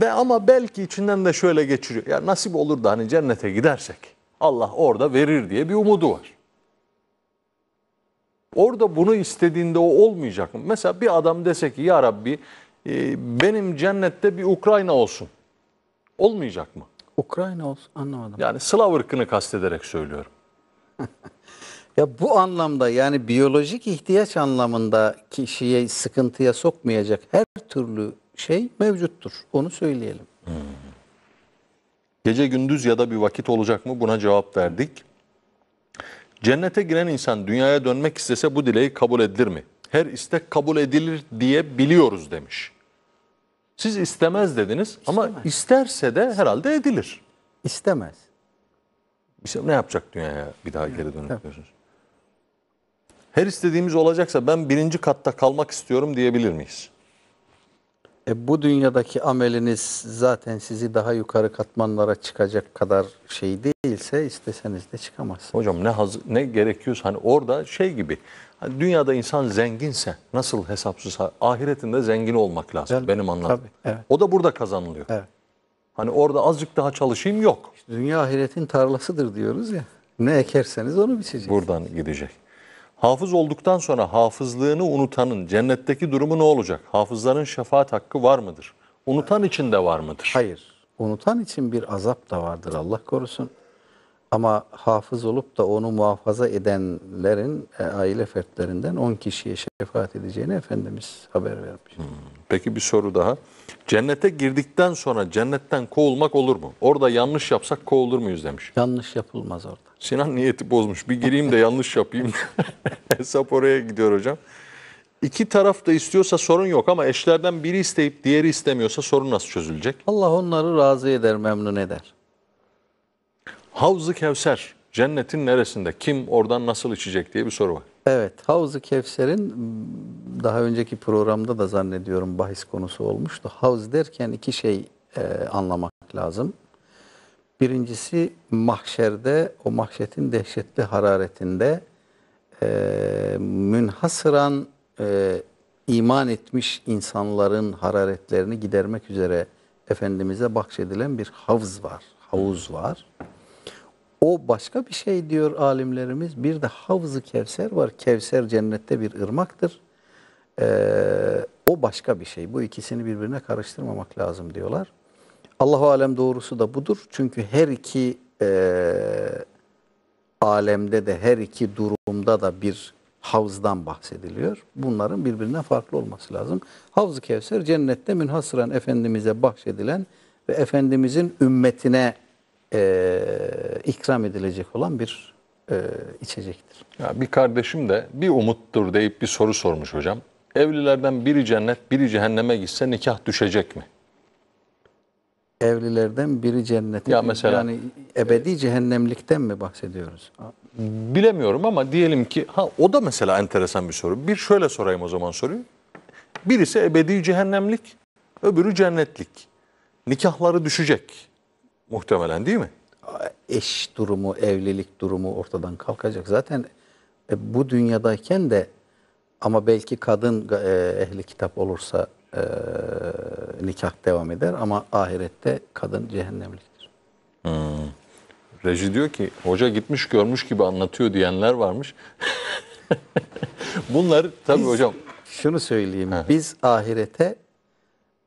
Ve ama belki içinden de şöyle geçiriyor. Ya nasip olur da hani cennete gidersek Allah orada verir diye bir umudu var. Orada bunu istediğinde o olmayacak mı? Mesela bir adam dese ki ya Rabbi e, benim cennette bir Ukrayna olsun. Olmayacak mı? Ukrayna olsun anlamadım. Yani Slav ırkını kastederek söylüyorum. [laughs] Ya bu anlamda yani biyolojik ihtiyaç anlamında kişiye sıkıntıya sokmayacak her türlü şey mevcuttur. Onu söyleyelim. Gece gündüz ya da bir vakit olacak mı buna cevap verdik. Cennete giren insan dünyaya dönmek istese bu dileği kabul edilir mi? Her istek kabul edilir diye biliyoruz demiş. Siz istemez dediniz istemez. ama isterse de herhalde edilir. İstemez. Şey- ne yapacak dünyaya bir daha geri dönüp diyorsunuz? her istediğimiz olacaksa ben birinci katta kalmak istiyorum diyebilir miyiz? E, bu dünyadaki ameliniz zaten sizi daha yukarı katmanlara çıkacak kadar şey değilse isteseniz de çıkamazsınız. Hocam ne haz ne gerekiyorsa hani orada şey gibi hani dünyada insan zenginse nasıl hesapsız ahiretinde zengin olmak lazım evet, benim anladığım. evet. O da burada kazanılıyor. Evet. Hani orada azıcık daha çalışayım yok. İşte dünya ahiretin tarlasıdır diyoruz ya. Ne ekerseniz onu biçeceksiniz. Buradan gidecek. Hafız olduktan sonra hafızlığını unutanın cennetteki durumu ne olacak? Hafızların şefaat hakkı var mıdır? Unutan için de var mıdır? Hayır. Unutan için bir azap da vardır Allah korusun. Ama hafız olup da onu muhafaza edenlerin e, aile fertlerinden 10 kişiye şefaat edeceğini Efendimiz haber vermiş. Hmm. Peki bir soru daha. Cennete girdikten sonra cennetten kovulmak olur mu? Orada yanlış yapsak kovulur muyuz demiş. Yanlış yapılmaz orada. Sinan niyeti bozmuş. Bir gireyim de yanlış yapayım. [laughs] Hesap oraya gidiyor hocam. İki taraf da istiyorsa sorun yok ama eşlerden biri isteyip diğeri istemiyorsa sorun nasıl çözülecek? Allah onları razı eder, memnun eder. Havz-ı Kevser, cennetin neresinde? Kim oradan nasıl içecek diye bir soru var. Evet, Havz-ı Kevser'in daha önceki programda da zannediyorum bahis konusu olmuştu. Havz derken iki şey e, anlamak lazım. Birincisi mahşerde, o mahşetin dehşetli hararetinde e, münhasıran e, iman etmiş insanların hararetlerini gidermek üzere Efendimiz'e bahşedilen bir havz var, havuz var. O başka bir şey diyor alimlerimiz. Bir de havzı Kevser var. Kevser cennette bir ırmaktır. Ee, o başka bir şey. Bu ikisini birbirine karıştırmamak lazım diyorlar. Allahu alem doğrusu da budur. Çünkü her iki e, alemde de her iki durumda da bir havzdan bahsediliyor. Bunların birbirinden farklı olması lazım. Havz-ı Kevser cennette münhasıran Efendimiz'e bahşedilen ve Efendimiz'in ümmetine e, ikram edilecek olan bir e, içecektir. Ya bir kardeşim de bir umuttur deyip bir soru sormuş hocam. Evlilerden biri cennet biri cehenneme gitse nikah düşecek mi? evlilerden biri cennete. Ya mesela, yani ebedi cehennemlikten mi bahsediyoruz? Bilemiyorum ama diyelim ki ha o da mesela enteresan bir soru. Bir şöyle sorayım o zaman soruyu. Birisi ebedi cehennemlik, öbürü cennetlik. Nikahları düşecek muhtemelen değil mi? Eş durumu, evlilik durumu ortadan kalkacak. Zaten e, bu dünyadayken de ama belki kadın e, ehli kitap olursa e, nikah devam eder ama ahirette kadın cehennemliktir. Hmm. Reji diyor ki hoca gitmiş görmüş gibi anlatıyor diyenler varmış. [laughs] Bunlar tabii biz, hocam. Şunu söyleyeyim. Heh. Biz ahirete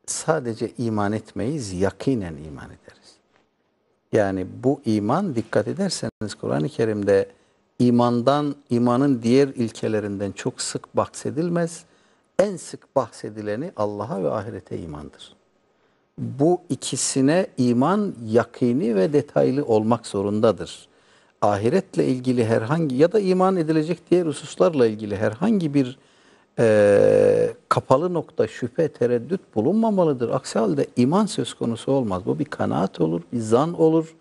sadece iman etmeyiz, yakinen iman ederiz. Yani bu iman dikkat ederseniz Kur'an-ı Kerim'de imandan, imanın diğer ilkelerinden çok sık bahsedilmez en sık bahsedileni Allah'a ve ahirete imandır. Bu ikisine iman yakini ve detaylı olmak zorundadır. Ahiretle ilgili herhangi ya da iman edilecek diğer hususlarla ilgili herhangi bir e, kapalı nokta, şüphe, tereddüt bulunmamalıdır. Aksi halde iman söz konusu olmaz. Bu bir kanaat olur, bir zan olur.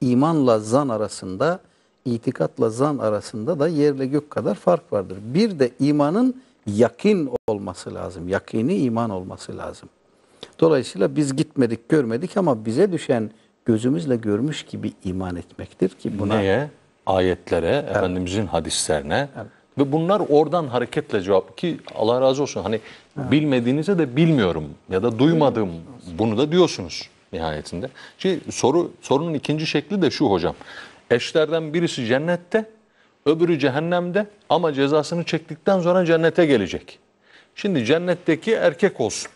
İmanla zan arasında, itikatla zan arasında da yerle gök kadar fark vardır. Bir de imanın yakin olması lazım. Yakini iman olması lazım. Dolayısıyla biz gitmedik, görmedik ama bize düşen gözümüzle görmüş gibi iman etmektir ki buna neye ayetlere, evet. efendimizin hadislerine evet. ve bunlar oradan hareketle cevap ki Allah razı olsun hani evet. bilmediğinize de bilmiyorum ya da duymadım bunu da diyorsunuz nihayetinde. Şimdi soru sorunun ikinci şekli de şu hocam. Eşlerden birisi cennette, öbürü cehennemde ama cezasını çektikten sonra cennete gelecek. Şimdi cennetteki erkek olsun,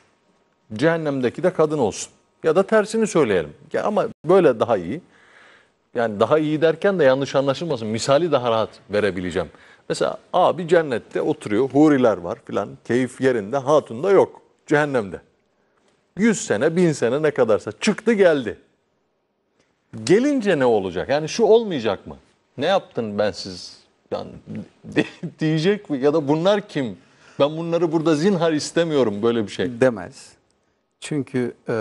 cehennemdeki de kadın olsun ya da tersini söyleyelim ya ama böyle daha iyi. Yani daha iyi derken de yanlış anlaşılmasın misali daha rahat verebileceğim. Mesela abi cennette oturuyor huriler var filan keyif yerinde hatun da yok cehennemde. Yüz sene bin sene ne kadarsa çıktı geldi. Gelince ne olacak? Yani şu olmayacak mı? Ne yaptın bensiz yani [laughs] diyecek mi? Ya da bunlar kim? Ben bunları burada zinhar istemiyorum böyle bir şey. Demez. Çünkü e,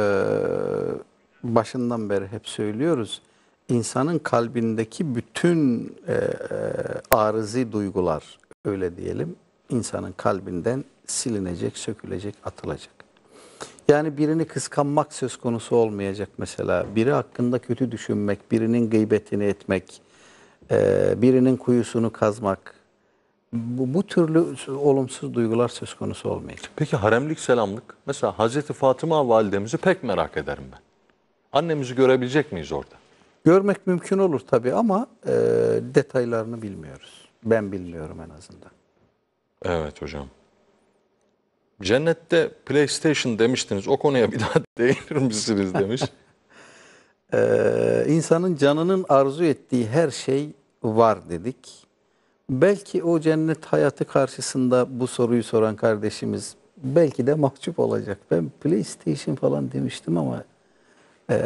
başından beri hep söylüyoruz. İnsanın kalbindeki bütün e, e arızi duygular öyle diyelim insanın kalbinden silinecek, sökülecek, atılacak. Yani birini kıskanmak söz konusu olmayacak mesela. Biri hakkında kötü düşünmek, birinin gıybetini etmek, ee, birinin kuyusunu kazmak, bu, bu türlü olumsuz duygular söz konusu olmayacak. Peki haremlik selamlık? Mesela Hazreti Fatıma validemizi pek merak ederim ben. Annemizi görebilecek miyiz orada? Görmek mümkün olur tabii ama e, detaylarını bilmiyoruz. Ben bilmiyorum en azından. Evet hocam. Cennette PlayStation demiştiniz. O konuya bir daha [laughs] değinir misiniz demiş. [laughs] ee, insanın canının arzu ettiği her şey var dedik. Belki o cennet hayatı karşısında bu soruyu soran kardeşimiz belki de mahcup olacak. Ben PlayStation falan demiştim ama ee,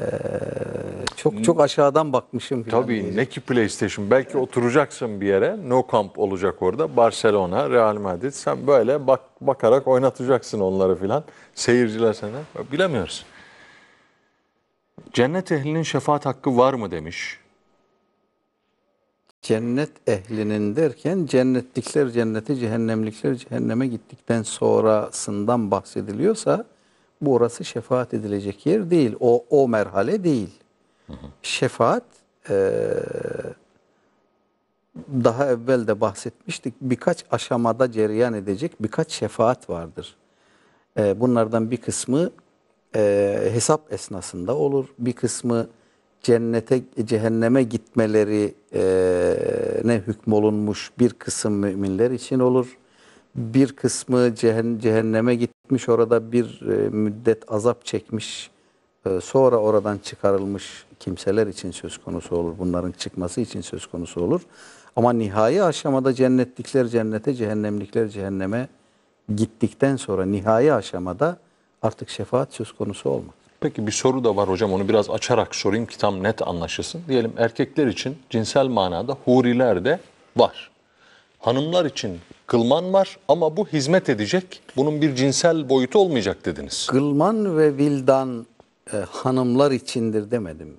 çok çok aşağıdan bakmışım. Tabii diyecek. ne ki PlayStation. Belki oturacaksın bir yere. No Camp olacak orada. Barcelona, Real Madrid. Sen böyle bak bakarak oynatacaksın onları filan. Seyirciler sana. Bilemiyoruz. Cennet ehlinin şefaat hakkı var mı demiş cennet ehlinin derken cennetlikler cenneti cehennemlikler cehenneme gittikten sonrasından bahsediliyorsa bu orası şefaat edilecek yer değil. O o merhale değil. Hı hı. Şefaat e, daha evvel de bahsetmiştik. Birkaç aşamada cereyan edecek birkaç şefaat vardır. E, bunlardan bir kısmı e, hesap esnasında olur. Bir kısmı cennete cehenneme gitmeleri e, ne hükmolunmuş bir kısım müminler için olur. Bir kısmı cehenneme gitmiş orada bir müddet azap çekmiş sonra oradan çıkarılmış kimseler için söz konusu olur. Bunların çıkması için söz konusu olur. Ama nihai aşamada cennetlikler cennete cehennemlikler cehenneme gittikten sonra nihai aşamada artık şefaat söz konusu olmaz. Peki bir soru da var hocam onu biraz açarak sorayım ki tam net anlaşılsın. Diyelim erkekler için cinsel manada huriler de var. Hanımlar için kılman var ama bu hizmet edecek. Bunun bir cinsel boyutu olmayacak dediniz. Kılman ve vildan e, hanımlar içindir demedim.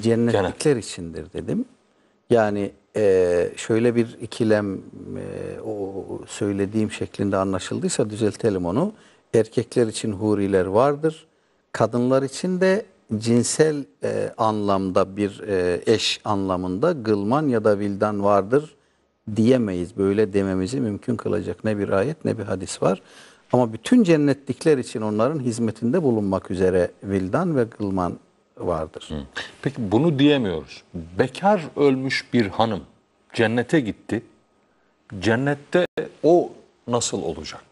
Cennetlikler Genel. içindir dedim. Yani e, şöyle bir ikilem e, o söylediğim şeklinde anlaşıldıysa düzeltelim onu. Erkekler için huriler vardır kadınlar için de cinsel e, anlamda bir e, eş anlamında gılman ya da vildan vardır diyemeyiz. Böyle dememizi mümkün kılacak ne bir ayet ne bir hadis var. Ama bütün cennetlikler için onların hizmetinde bulunmak üzere vildan ve gılman vardır. Peki bunu diyemiyoruz. Bekar ölmüş bir hanım cennete gitti. Cennette o nasıl olacak?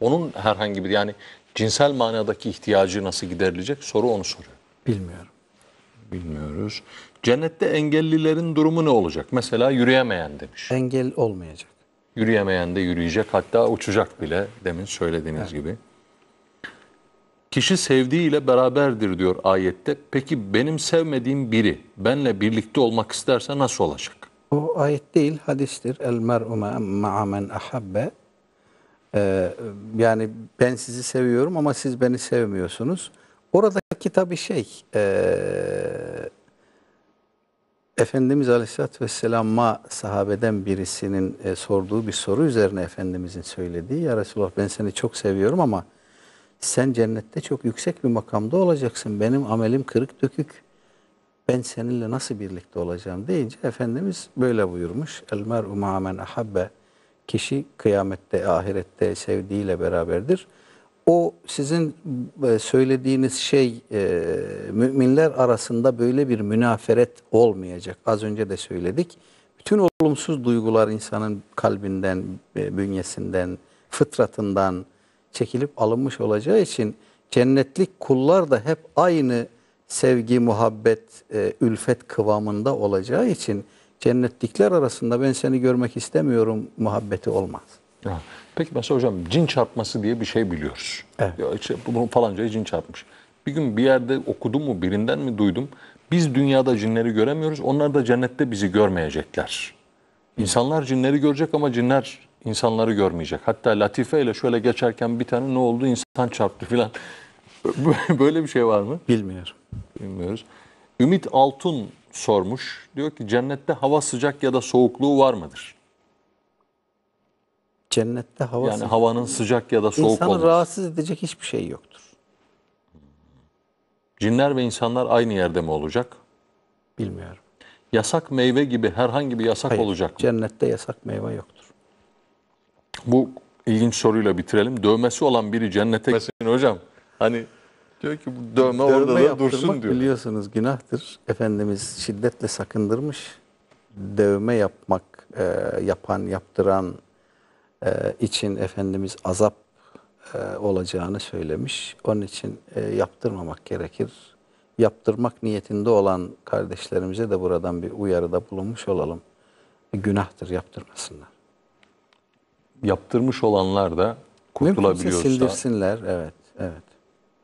Onun herhangi bir yani cinsel manadaki ihtiyacı nasıl giderilecek? Soru onu soruyor. Bilmiyorum. Bilmiyoruz. Cennette engellilerin durumu ne olacak? Mesela yürüyemeyen demiş. Engel olmayacak. Yürüyemeyen de yürüyecek hatta uçacak bile demin söylediğiniz evet. gibi. Kişi sevdiğiyle beraberdir diyor ayette. Peki benim sevmediğim biri benle birlikte olmak isterse nasıl olacak? O ayet değil hadistir. El mer'u ma'a men ahabbe ee, yani ben sizi seviyorum ama siz beni sevmiyorsunuz. Oradaki tabii şey, e, Efendimiz Aleyhisselatü Vesselam'a sahabeden birisinin e, sorduğu bir soru üzerine Efendimizin söylediği, Ya Resulallah ben seni çok seviyorum ama sen cennette çok yüksek bir makamda olacaksın. Benim amelim kırık dökük. Ben seninle nasıl birlikte olacağım deyince Efendimiz böyle buyurmuş. El mer'u ma'amen ahabbe kişi kıyamette, ahirette sevdiğiyle beraberdir. O sizin e, söylediğiniz şey e, müminler arasında böyle bir münaferet olmayacak. Az önce de söyledik. Bütün olumsuz duygular insanın kalbinden, e, bünyesinden, fıtratından çekilip alınmış olacağı için cennetlik kullar da hep aynı sevgi, muhabbet, ülfet kıvamında olacağı için cennetlikler arasında ben seni görmek istemiyorum muhabbeti olmaz. Ha. Peki mesela hocam cin çarpması diye bir şey biliyoruz. Evet. Ya bunu falanca cin çarpmış. Bir gün bir yerde okudum mu birinden mi duydum. Biz dünyada cinleri göremiyoruz. Onlar da cennette bizi görmeyecekler. İnsanlar cinleri görecek ama cinler insanları görmeyecek. Hatta Latife ile şöyle geçerken bir tane ne oldu insan çarptı filan. [laughs] Böyle bir şey var mı? Bilmiyorum. Bilmiyoruz. Ümit Altun sormuş. Diyor ki cennette hava sıcak ya da soğukluğu var mıdır? Cennette hava Yani sıcak. havanın sıcak ya da soğuk İnsanı olması. rahatsız edecek hiçbir şey yoktur. Cinler ve insanlar aynı yerde mi olacak? Bilmiyorum. Yasak meyve gibi herhangi bir yasak Hayır, olacak mı? cennette yasak meyve yoktur. Bu ilginç soruyla bitirelim. Dövmesi olan biri cennete gitsin hocam. Hani Diyor ki bu dövme, dövme orada da dursun diyor. biliyorsunuz günahtır. Efendimiz şiddetle sakındırmış. Dövme yapmak, e, yapan, yaptıran e, için Efendimiz azap e, olacağını söylemiş. Onun için e, yaptırmamak gerekir. Yaptırmak niyetinde olan kardeşlerimize de buradan bir uyarıda bulunmuş olalım. E, günahtır yaptırmasınlar. Yaptırmış olanlar da kurtulabiliyorsa. Mümkünse sildirsinler, evet. evet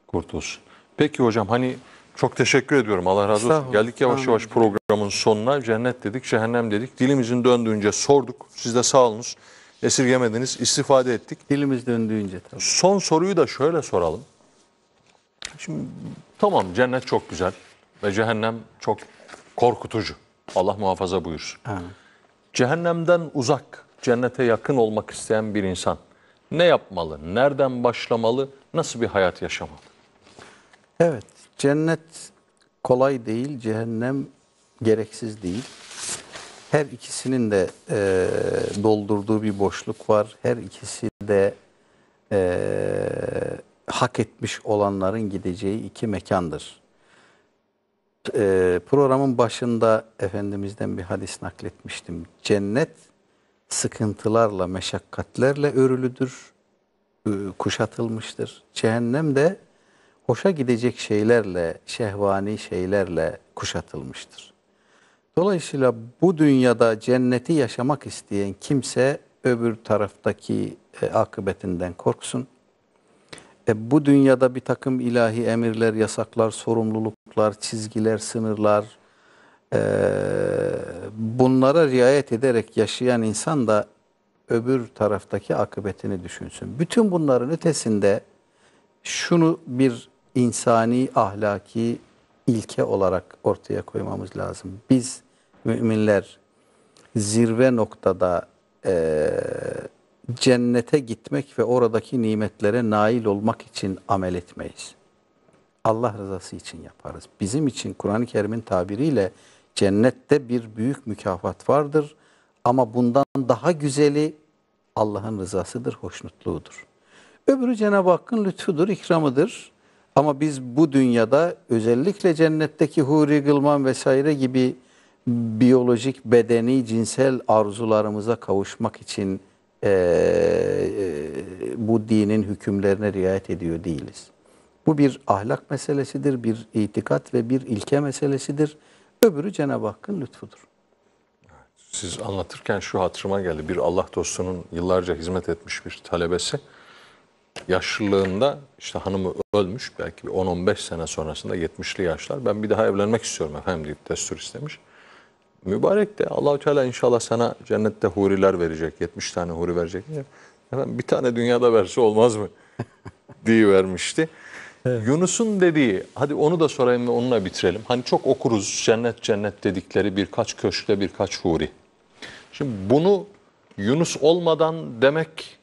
kurtulsun. Peki hocam hani çok teşekkür ediyorum. Allah razı olsun. Geldik yavaş yavaş programın sonuna. Cennet dedik, cehennem dedik. Dilimizin döndüğünce sorduk. Siz de sağ Esirgemediniz, istifade ettik. Dilimiz döndüğünce tabii. Son soruyu da şöyle soralım. Şimdi tamam cennet çok güzel ve cehennem çok korkutucu. Allah muhafaza buyursun. Ha. Cehennemden uzak, cennete yakın olmak isteyen bir insan ne yapmalı, nereden başlamalı, nasıl bir hayat yaşamalı? Evet, cennet kolay değil, cehennem gereksiz değil. Her ikisinin de e, doldurduğu bir boşluk var. Her ikisi de e, hak etmiş olanların gideceği iki mekandır. E, programın başında Efendimiz'den bir hadis nakletmiştim. Cennet sıkıntılarla, meşakkatlerle örülüdür, e, kuşatılmıştır. Cehennem de hoşa gidecek şeylerle, şehvani şeylerle kuşatılmıştır. Dolayısıyla bu dünyada cenneti yaşamak isteyen kimse öbür taraftaki e, akıbetinden korksun. E, bu dünyada bir takım ilahi emirler, yasaklar, sorumluluklar, çizgiler, sınırlar e, bunlara riayet ederek yaşayan insan da öbür taraftaki akıbetini düşünsün. Bütün bunların ötesinde şunu bir insani ahlaki ilke olarak ortaya koymamız lazım. Biz müminler zirve noktada e, cennete gitmek ve oradaki nimetlere nail olmak için amel etmeyiz. Allah rızası için yaparız. Bizim için Kur'an-ı Kerim'in tabiriyle cennette bir büyük mükafat vardır. Ama bundan daha güzeli Allah'ın rızasıdır, hoşnutluğudur. Öbürü Cenab-ı Hakk'ın lütfudur, ikramıdır. Ama biz bu dünyada özellikle cennetteki huri gılman vesaire gibi biyolojik, bedeni, cinsel arzularımıza kavuşmak için e, e, bu dinin hükümlerine riayet ediyor değiliz. Bu bir ahlak meselesidir, bir itikat ve bir ilke meselesidir. Öbürü Cenab-ı Hakk'ın lütfudur. Siz anlatırken şu hatırıma geldi. Bir Allah dostunun yıllarca hizmet etmiş bir talebesi yaşlılığında işte hanımı ölmüş belki 10-15 sene sonrasında 70'li yaşlar ben bir daha evlenmek istiyorum efendim deyip destur istemiş. Mübarek de Allah Teala inşallah sana cennette huriler verecek. 70 tane huri verecek. Efendim bir tane dünyada verse olmaz mı? [laughs] diye vermişti. Evet. Yunus'un dediği, hadi onu da sorayım ve onunla bitirelim. Hani çok okuruz cennet cennet dedikleri birkaç köşkte birkaç huri. Şimdi bunu Yunus olmadan demek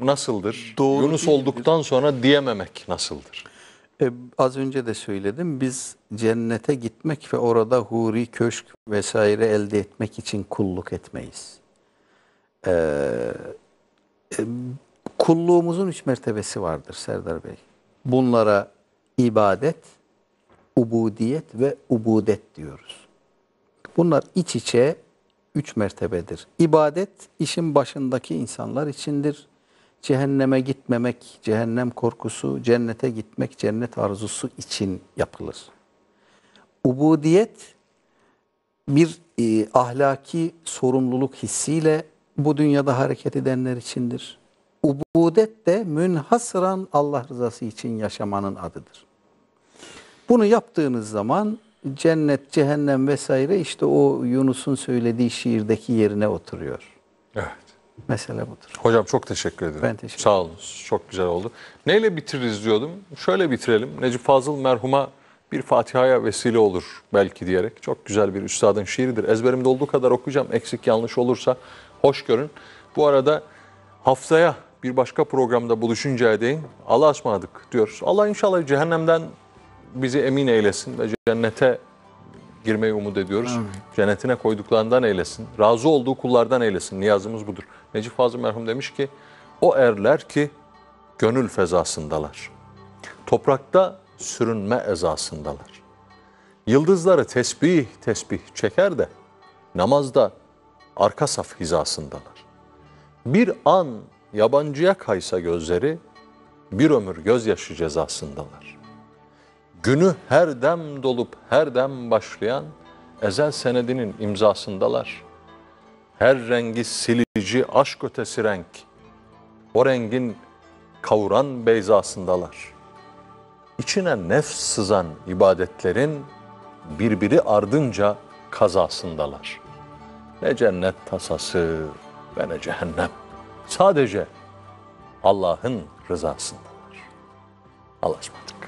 nasıldır? Doğru Yunus olduktan sonra diyememek nasıldır? E, az önce de söyledim. Biz cennete gitmek ve orada huri, köşk vesaire elde etmek için kulluk etmeyiz. E, e, kulluğumuzun üç mertebesi vardır Serdar Bey. Bunlara ibadet, ubudiyet ve ubudet diyoruz. Bunlar iç içe üç mertebedir. İbadet işin başındaki insanlar içindir. Cehenneme gitmemek, cehennem korkusu, cennete gitmek, cennet arzusu için yapılır. Ubudiyet bir e, ahlaki sorumluluk hissiyle bu dünyada hareket edenler içindir. Ubudet de münhasıran Allah rızası için yaşamanın adıdır. Bunu yaptığınız zaman cennet, cehennem vesaire işte o Yunus'un söylediği şiirdeki yerine oturuyor. Evet. Mesele budur. Hocam çok teşekkür ederim. Ben teşekkür ederim. Sağ olun. Çok güzel oldu. Neyle bitiririz diyordum. Şöyle bitirelim. Necip Fazıl merhuma bir Fatiha'ya vesile olur belki diyerek. Çok güzel bir üstadın şiiridir. Ezberimde olduğu kadar okuyacağım. Eksik yanlış olursa hoş görün. Bu arada haftaya bir başka programda buluşuncaya değin Allah'a ısmarladık diyoruz. Allah inşallah cehennemden bizi emin eylesin ve cennete girmeyi umut ediyoruz. Amin. Cennetine koyduklarından eylesin. Razı olduğu kullardan eylesin. Niyazımız budur. Necip Fazıl merhum demiş ki o erler ki gönül fezasındalar. Toprakta sürünme ezasındalar. Yıldızları tesbih tesbih çeker de namazda arka saf hizasındalar. Bir an yabancıya kaysa gözleri bir ömür gözyaşı cezasındalar. Günü her dem dolup her dem başlayan ezel senedinin imzasındalar. Her rengi silici aşk ötesi renk. O rengin kavuran beyzasındalar. İçine nefs sızan ibadetlerin birbiri ardınca kazasındalar. Ne cennet tasası ve ne cehennem. Sadece Allah'ın rızasındalar. Allah'a ısmarladık.